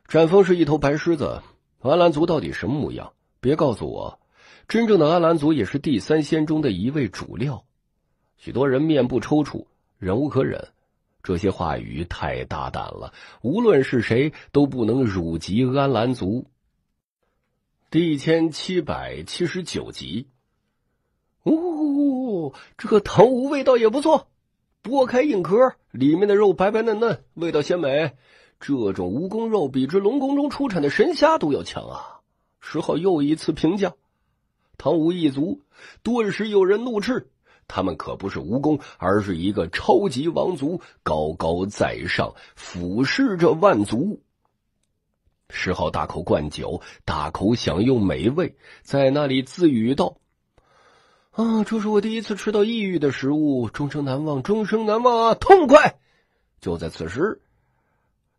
展风是一头白狮子，蓝澜族到底什么模样？”别告诉我，真正的安兰族也是第三仙中的一位主料。许多人面部抽搐，忍无可忍。这些话语太大胆了，无论是谁都不能辱及安兰族。第一千七百七十九集。哦，这个藤无味道也不错。剥开硬壳，里面的肉白白嫩嫩，味道鲜美。这种蜈蚣肉比之龙宫中出产的神虾都要强啊。石浩又一次评价：“唐吴一族。”顿时有人怒斥：“他们可不是蜈蚣，而是一个超级王族，高高在上，俯视着万族。”石浩大口灌酒，大口享用美味，在那里自语道：“啊，这是我第一次吃到异域的食物，终生难忘，终生难忘啊！痛快！”就在此时，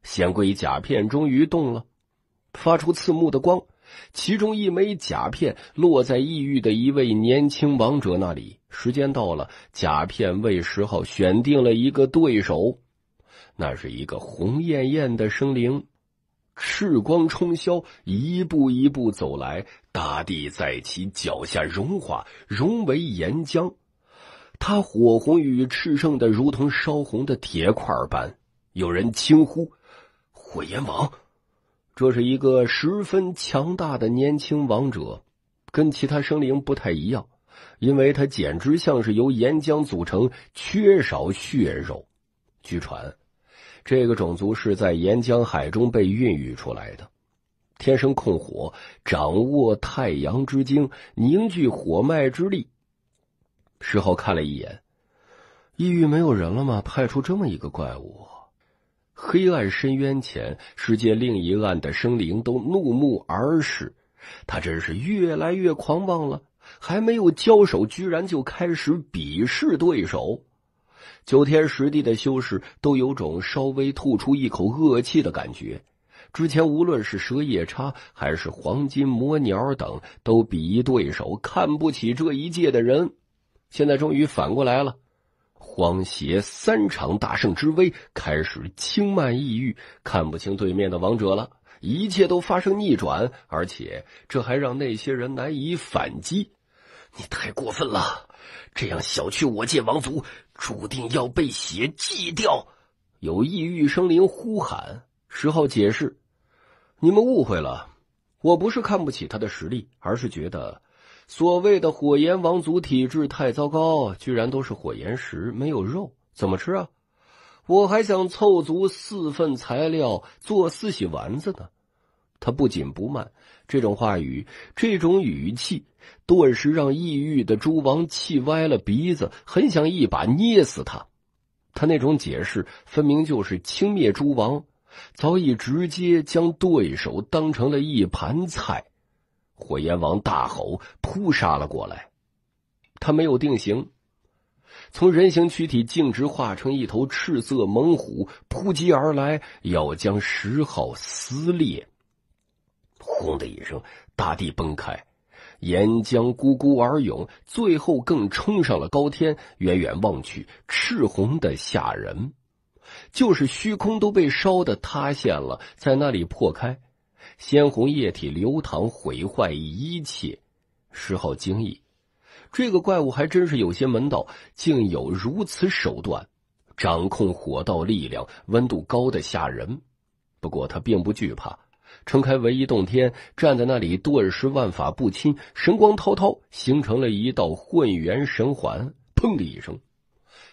仙龟甲片终于动了，发出刺目的光。其中一枚甲片落在异域的一位年轻王者那里。时间到了，甲片为十号选定了一个对手，那是一个红艳艳的生灵，赤光冲霄，一步一步走来，大地在其脚下融化，融为岩浆。他火红与炽盛的，如同烧红的铁块般。有人惊呼：“火炎王！”这是一个十分强大的年轻王者，跟其他生灵不太一样，因为他简直像是由岩浆组成，缺少血肉。据传，这个种族是在岩浆海中被孕育出来的，天生控火，掌握太阳之精，凝聚火脉之力。石昊看了一眼，异域没有人了吗？派出这么一个怪物。黑暗深渊前，世界另一岸的生灵都怒目而视。他真是越来越狂妄了！还没有交手，居然就开始鄙视对手。九天十地的修士都有种稍微吐出一口恶气的感觉。之前无论是蛇夜叉还是黄金魔鸟等，都鄙夷对手，看不起这一届的人。现在终于反过来了。光邪三场大胜之威开始轻慢抑郁，看不清对面的王者了。一切都发生逆转，而且这还让那些人难以反击。你太过分了，这样小觑我界王族，注定要被血祭掉。有异域生灵呼喊：“石浩，解释，你们误会了，我不是看不起他的实力，而是觉得。”所谓的火炎王族体质太糟糕，居然都是火岩石，没有肉，怎么吃啊？我还想凑足四份材料做四喜丸子呢。他不紧不慢，这种话语，这种语气，顿时让抑郁的诸王气歪了鼻子，很想一把捏死他。他那种解释，分明就是轻蔑诸王，早已直接将对手当成了一盘菜。火炎王大吼，扑杀了过来。他没有定型，从人形躯体径直化成一头赤色猛虎，扑击而来，要将石昊撕裂。轰的一声，大地崩开，岩浆咕咕而涌，最后更冲上了高天。远远望去，赤红的吓人，就是虚空都被烧的塌陷了，在那里破开。鲜红液体流淌，毁坏一切。石昊惊异，这个怪物还真是有些门道，竟有如此手段，掌控火道力量，温度高的吓人。不过他并不惧怕，撑开唯一洞天，站在那里，顿时万法不侵，神光滔滔，形成了一道混元神环。砰的一声，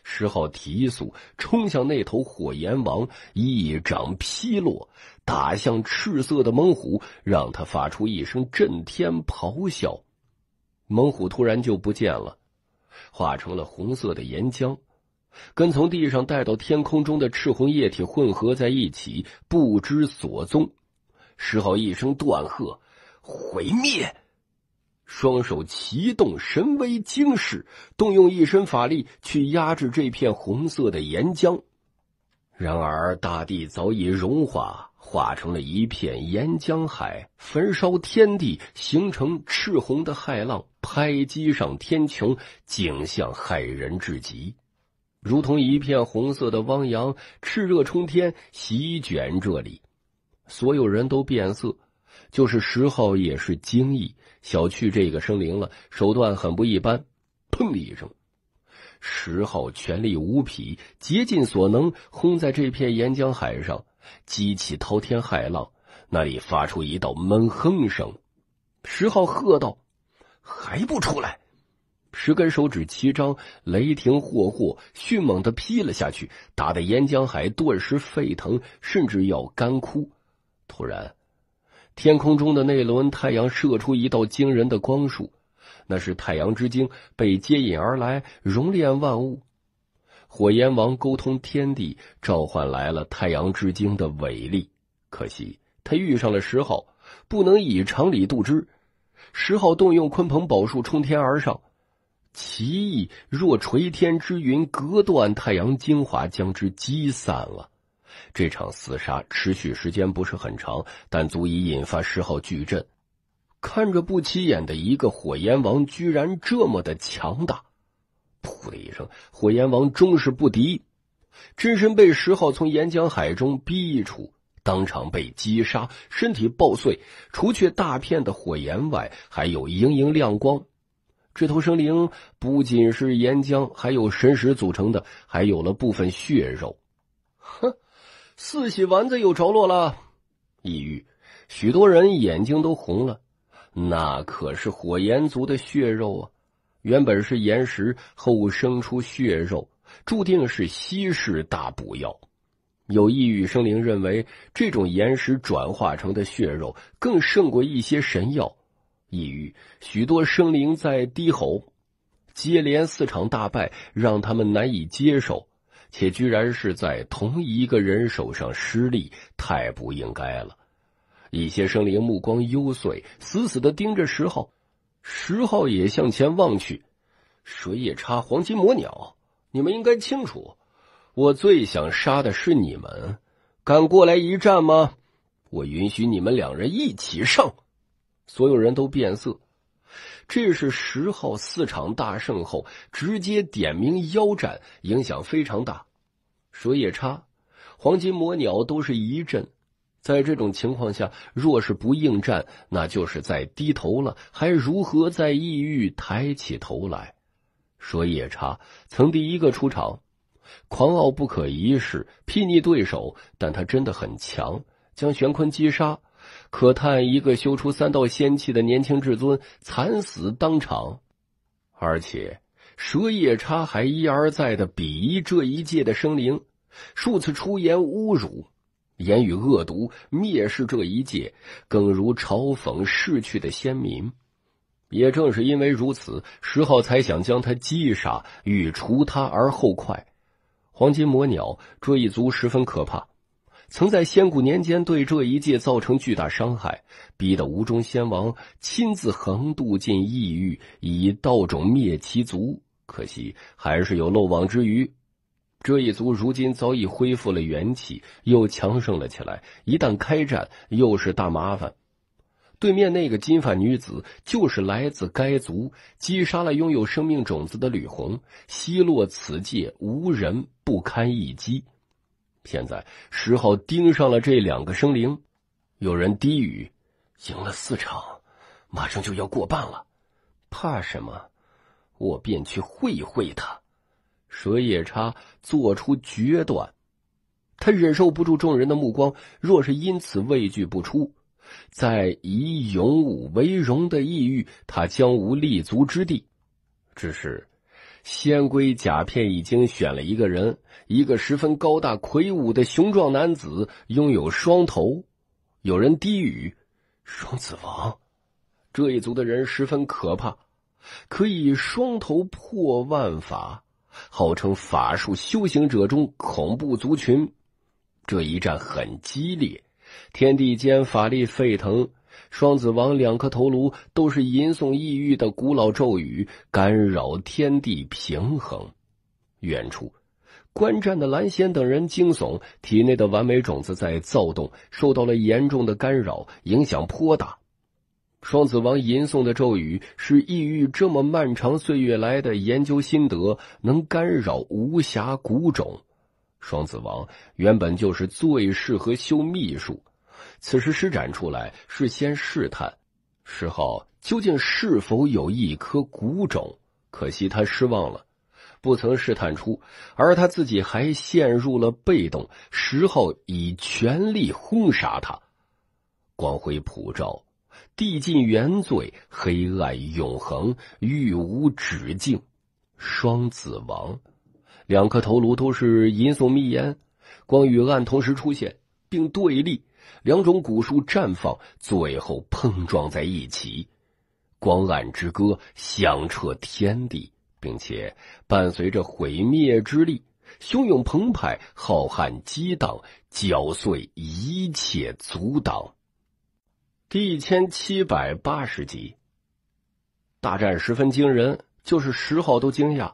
石昊提速，冲向那头火炎王，一掌劈落。打向赤色的猛虎，让他发出一声震天咆哮。猛虎突然就不见了，化成了红色的岩浆，跟从地上带到天空中的赤红液体混合在一起，不知所踪。石昊一声断喝：“毁灭！”双手启动神威，惊世动用一身法力去压制这片红色的岩浆。然而大地早已融化。化成了一片岩浆海，焚烧天地，形成赤红的骇浪，拍击上天穹，景象骇人至极，如同一片红色的汪洋，炽热冲天，席卷这里，所有人都变色，就是石浩也是惊异，小觑这个生灵了，手段很不一般。砰的一声，石浩全力无匹，竭尽所能轰在这片岩浆海上。激起滔天骇浪，那里发出一道闷哼声。石浩喝道：“还不出来！”十根手指齐张，雷霆霍霍，迅猛的劈了下去，打得岩浆海顿时沸腾，甚至要干枯。突然，天空中的那轮太阳射出一道惊人的光束，那是太阳之精被接引而来，熔炼万物。火炎王沟通天地，召唤来了太阳之精的伟力。可惜他遇上了石昊，不能以常理度之。石昊动用鲲鹏宝术冲天而上，其翼若垂天之云，隔断太阳精华，将之击散了。这场厮杀持续时间不是很长，但足以引发石昊巨震。看着不起眼的一个火炎王，居然这么的强大。噗的一声，火炎王终是不敌，真身被石昊从岩浆海中逼出，当场被击杀，身体爆碎，除去大片的火焰外，还有莹莹亮光。这头生灵不仅是岩浆，还有神石组成的，还有了部分血肉。哼，四喜丸子有着落了。抑郁，许多人眼睛都红了，那可是火炎族的血肉啊。原本是岩石，后生出血肉，注定是稀世大补药。有异域生灵认为，这种岩石转化成的血肉更胜过一些神药。异域许多生灵在低吼，接连四场大败，让他们难以接受，且居然是在同一个人手上失利，太不应该了。一些生灵目光幽邃，死死的盯着石昊。十号也向前望去，水野叉、黄金魔鸟，你们应该清楚，我最想杀的是你们，敢过来一战吗？我允许你们两人一起上。所有人都变色，这是十号四场大胜后直接点名邀战，影响非常大。水野叉、黄金魔鸟都是一阵。在这种情况下，若是不应战，那就是在低头了，还如何在异域抬起头来？说夜叉曾第一个出场，狂傲不可一世，睥睨对手。但他真的很强，将玄坤击杀。可叹一个修出三道仙气的年轻至尊惨死当场，而且蛇夜叉还一而再的鄙夷这一界的生灵，数次出言侮辱。言语恶毒，蔑视这一界，更如嘲讽逝去的先民。也正是因为如此，石昊才想将他击杀，欲除他而后快。黄金魔鸟这一族十分可怕，曾在仙古年间对这一界造成巨大伤害，逼得无中仙王亲自横渡进异域，以道种灭其族。可惜还是有漏网之鱼。这一族如今早已恢复了元气，又强盛了起来。一旦开战，又是大麻烦。对面那个金发女子就是来自该族，击杀了拥有生命种子的吕红，奚落此界无人不堪一击。现在石浩盯上了这两个生灵，有人低语：“赢了四场，马上就要过半了，怕什么？我便去会会他。”蛇夜叉做出决断，他忍受不住众人的目光。若是因此畏惧不出，在以勇武为荣的异域，他将无立足之地。只是，仙龟甲片已经选了一个人，一个十分高大魁梧的雄壮男子，拥有双头。有人低语：“双子王，这一族的人十分可怕，可以双头破万法。”号称法术修行者中恐怖族群，这一战很激烈，天地间法力沸腾，双子王两颗头颅都是吟诵异域的古老咒语，干扰天地平衡。远处，观战的蓝仙等人惊悚，体内的完美种子在躁动，受到了严重的干扰，影响颇大。双子王吟诵的咒语是异域这么漫长岁月来的研究心得，能干扰无暇古种。双子王原本就是最适合修秘术，此时施展出来是先试探石昊究竟是否有一颗古种。可惜他失望了，不曾试探出，而他自己还陷入了被动。石昊以全力轰杀他，光辉普照。递进原罪，黑暗永恒，欲无止境。双子王，两颗头颅都是吟诵密言，光与暗同时出现并对立，两种古树绽放，最后碰撞在一起。光暗之歌响彻天地，并且伴随着毁灭之力，汹涌澎湃，浩瀚激荡，搅碎一切阻挡。一千七百八十集。大战十分惊人，就是十号都惊讶。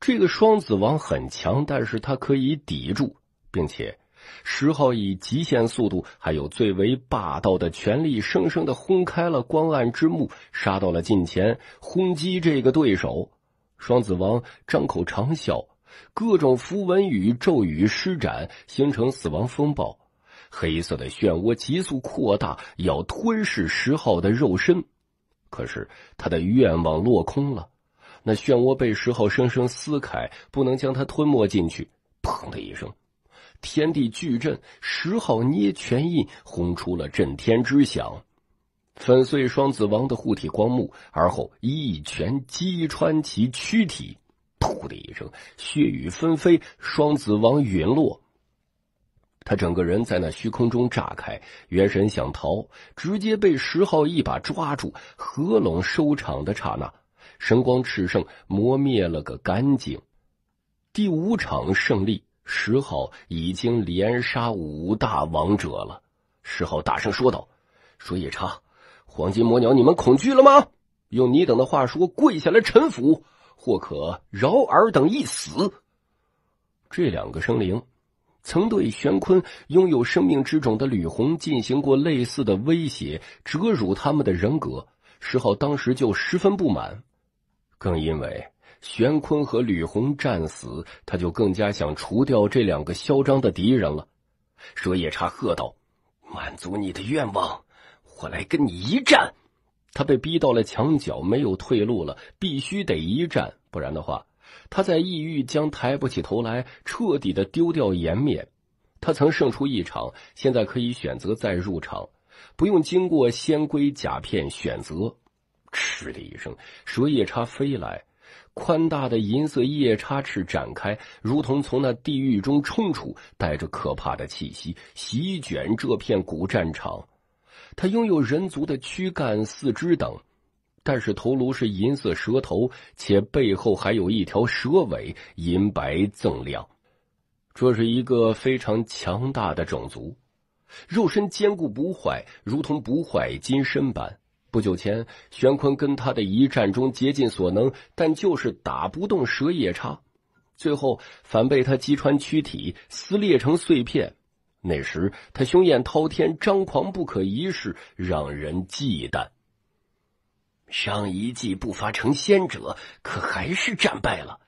这个双子王很强，但是他可以抵住，并且十号以极限速度，还有最为霸道的权力，生生的轰开了光暗之幕，杀到了近前，轰击这个对手。双子王张口长啸，各种符文与咒语施展，形成死亡风暴。黑色的漩涡急速扩大，要吞噬石浩的肉身，可是他的愿望落空了。那漩涡被石浩生生撕开，不能将他吞没进去。砰的一声，天地巨震，石浩捏拳印，轰出了震天之响，粉碎双子王的护体光幕，而后一拳击穿其躯体。噗的一声，血雨纷飞，双子王陨落。他整个人在那虚空中炸开，元神想逃，直接被石浩一把抓住，合拢收场的刹那，神光炽盛，磨灭了个干净。第五场胜利，石浩已经连杀五大王者了。石浩大声说道：“说夜叉，黄金魔鸟，你们恐惧了吗？用你等的话说，跪下来臣服，或可饶尔等一死。”这两个生灵。曾对玄坤拥有生命之种的吕红进行过类似的威胁、折辱他们的人格，石昊当时就十分不满，更因为玄坤和吕红战死，他就更加想除掉这两个嚣张的敌人了。蛇夜叉喝道：“满足你的愿望，我来跟你一战！”他被逼到了墙角，没有退路了，必须得一战，不然的话。他在异域将抬不起头来，彻底的丢掉颜面。他曾胜出一场，现在可以选择再入场，不用经过仙规甲片选择。嗤的一声，蛇夜叉飞来，宽大的银色夜叉翅展开，如同从那地狱中冲出，带着可怕的气息席卷这片古战场。他拥有人族的躯干、四肢等。但是头颅是银色蛇头，且背后还有一条蛇尾，银白锃亮。这是一个非常强大的种族，肉身坚固不坏，如同不坏金身般。不久前，玄坤跟他的一战中竭尽所能，但就是打不动蛇夜叉，最后反被他击穿躯体，撕裂成碎片。那时他凶焰滔天，张狂不可一世，让人忌惮。上一季不乏成仙者，可还是战败了，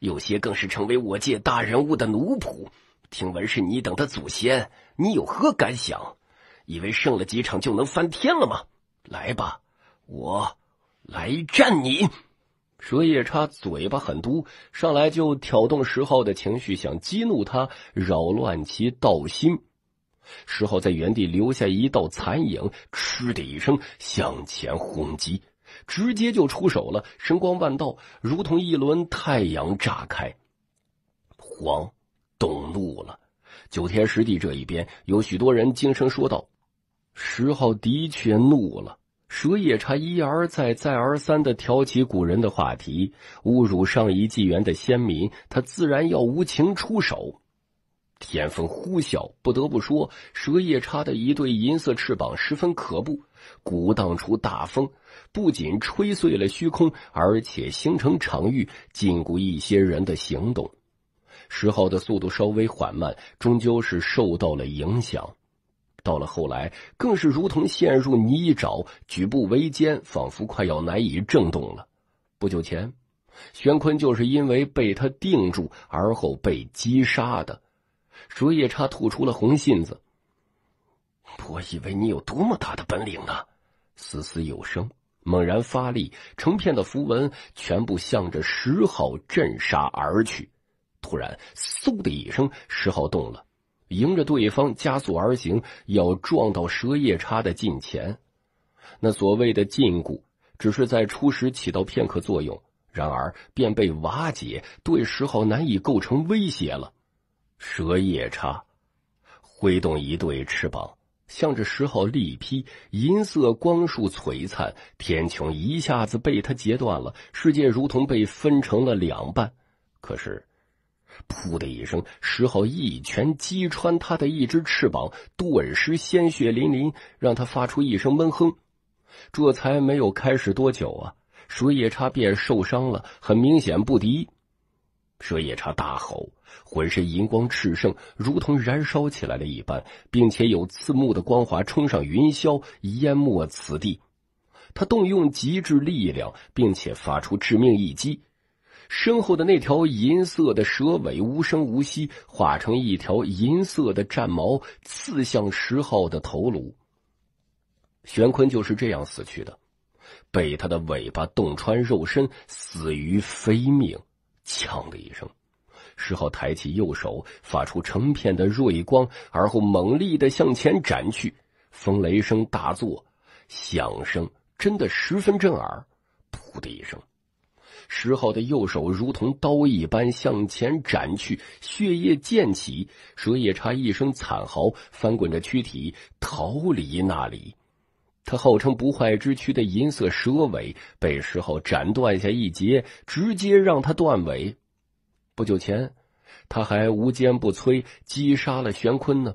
有些更是成为我界大人物的奴仆。听闻是你等的祖先，你有何感想？以为胜了几场就能翻天了吗？来吧，我来战你！蛇夜叉嘴巴狠毒，上来就挑动石昊的情绪，想激怒他，扰乱其道心。石昊在原地留下一道残影，嗤的一声向前轰击。直接就出手了，神光万道，如同一轮太阳炸开。黄，动怒了。九天十地这一边有许多人惊声说道：“十号的确怒了。”蛇野叉一而再、再而三的挑起古人的话题，侮辱上一纪元的先民，他自然要无情出手。天风呼啸，不得不说，蛇夜叉的一对银色翅膀十分可怖，鼓荡出大风，不仅吹碎了虚空，而且形成场域，禁锢一些人的行动。石昊的速度稍微缓慢，终究是受到了影响。到了后来，更是如同陷入泥沼，举步维艰，仿佛快要难以挣动了。不久前，玄坤就是因为被他定住，而后被击杀的。蛇夜叉吐出了红信子。我以为你有多么大的本领呢？嘶嘶有声，猛然发力，成片的符文全部向着石昊震杀而去。突然，嗖的一声，石昊动了，迎着对方加速而行，要撞到蛇夜叉的近前。那所谓的禁锢，只是在初始起到片刻作用，然而便被瓦解，对石昊难以构成威胁了。蛇夜叉挥动一对翅膀，向着石昊力劈，银色光束璀璨，天穹一下子被他截断了，世界如同被分成了两半。可是，噗的一声，石昊一拳击穿他的一只翅膀，顿时鲜血淋淋，让他发出一声闷哼。这才没有开始多久啊，蛇夜叉便受伤了，很明显不敌。蛇夜叉大吼。浑身银光炽盛，如同燃烧起来了一般，并且有刺目的光华冲上云霄，淹没此地。他动用极致力量，并且发出致命一击。身后的那条银色的蛇尾无声无息，化成一条银色的战矛，刺向石昊的头颅。玄坤就是这样死去的，被他的尾巴洞穿肉身，死于非命。呛的一声。石浩抬起右手，发出成片的锐光，而后猛力的向前斩去，风雷声大作，响声真的十分震耳。噗的一声，石浩的右手如同刀一般向前斩去，血液溅起，蛇夜叉一声惨嚎，翻滚着躯体逃离那里。他号称不坏之躯的银色蛇尾被石浩斩断下一截，直接让他断尾。不久前，他还无坚不摧，击杀了玄坤呢。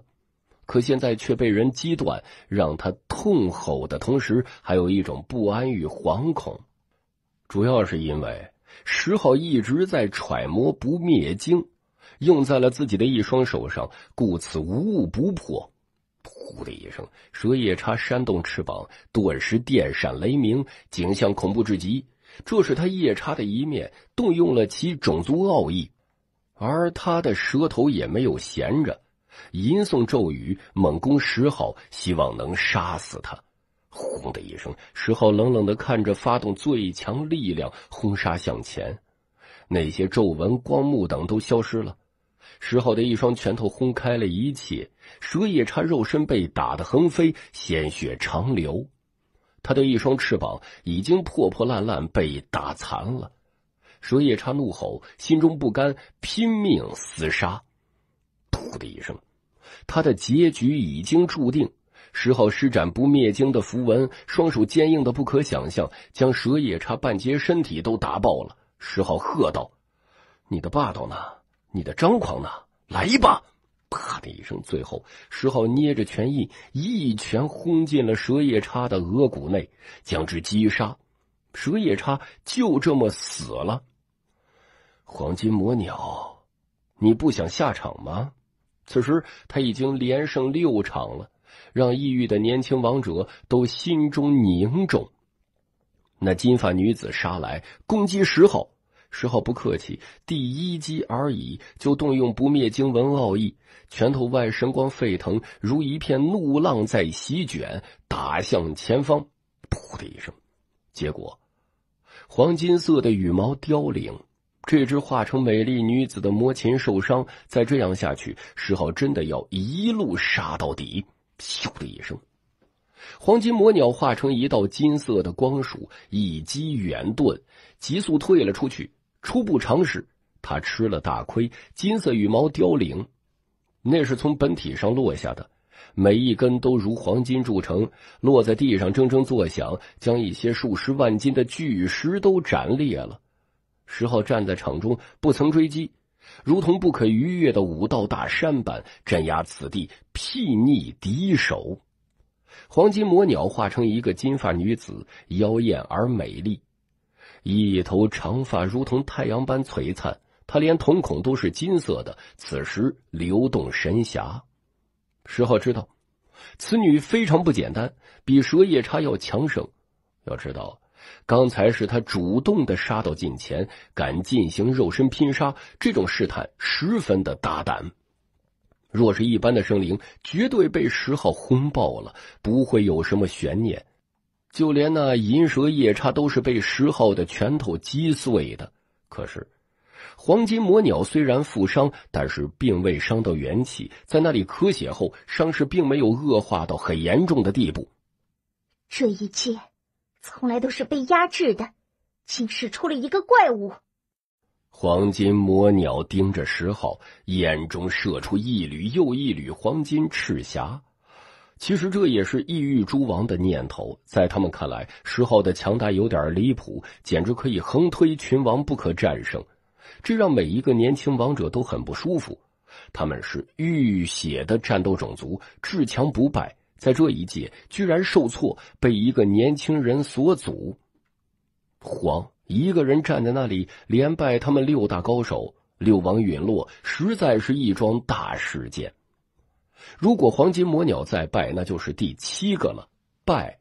可现在却被人击断，让他痛吼的同时，还有一种不安与惶恐。主要是因为石昊一直在揣摩不灭经，用在了自己的一双手上，故此无物不破。呼的一声，蛇夜叉扇动翅膀，顿时电闪雷鸣，景象恐怖至极。这是他夜叉的一面，动用了其种族奥义，而他的舌头也没有闲着，吟诵咒语，猛攻石昊，希望能杀死他。轰的一声，石昊冷冷的看着，发动最强力量轰杀向前，那些皱纹、光幕等都消失了，石昊的一双拳头轰开了一切，蛇夜叉肉身被打得横飞，鲜血长流。他的一双翅膀已经破破烂烂被打残了，蛇夜叉怒吼，心中不甘，拼命厮杀。噗的一声，他的结局已经注定。石昊施展不灭经的符文，双手坚硬的不可想象，将蛇夜叉半截身体都打爆了。石昊喝道：“你的霸道呢？你的张狂呢？来吧！”啪的一声，最后石浩捏着拳印一拳轰进了蛇夜叉的额骨内，将之击杀。蛇夜叉就这么死了。黄金魔鸟，你不想下场吗？此时他已经连胜六场了，让异域的年轻王者都心中凝重。那金发女子杀来，攻击石浩。石浩不客气，第一击而已，就动用不灭经文奥义，拳头外神光沸腾，如一片怒浪在席卷，打向前方。噗的一声，结果黄金色的羽毛凋零，这只化成美丽女子的魔禽受伤。再这样下去，石浩真的要一路杀到底。咻的一声，黄金魔鸟化成一道金色的光束，一击远遁，急速退了出去。初步尝试，他吃了大亏。金色羽毛凋零，那是从本体上落下的，每一根都如黄金铸成，落在地上铮铮作响，将一些数十万斤的巨石都斩裂了。石昊站在场中，不曾追击，如同不可逾越的五道大山般镇压此地，睥睨敌手。黄金魔鸟化成一个金发女子，妖艳而美丽。一头长发如同太阳般璀璨，他连瞳孔都是金色的，此时流动神霞。石浩知道，此女非常不简单，比蛇夜叉要强盛。要知道，刚才是他主动的杀到近前，敢进行肉身拼杀，这种试探十分的大胆。若是一般的生灵，绝对被石浩轰爆了，不会有什么悬念。就连那银蛇夜叉都是被石浩的拳头击碎的。可是，黄金魔鸟虽然负伤，但是并未伤到元气。在那里咳血后，伤势并没有恶化到很严重的地步。这一切，从来都是被压制的，竟是出了一个怪物。黄金魔鸟盯着石浩，眼中射出一缕又一缕黄金赤霞。其实这也是异域诸王的念头，在他们看来，石昊的强大有点离谱，简直可以横推群王，不可战胜。这让每一个年轻王者都很不舒服。他们是浴血的战斗种族，至强不败，在这一届居然受挫，被一个年轻人所阻。黄一个人站在那里，连败他们六大高手，六王陨落，实在是一桩大事件。如果黄金魔鸟再败，那就是第七个了。败。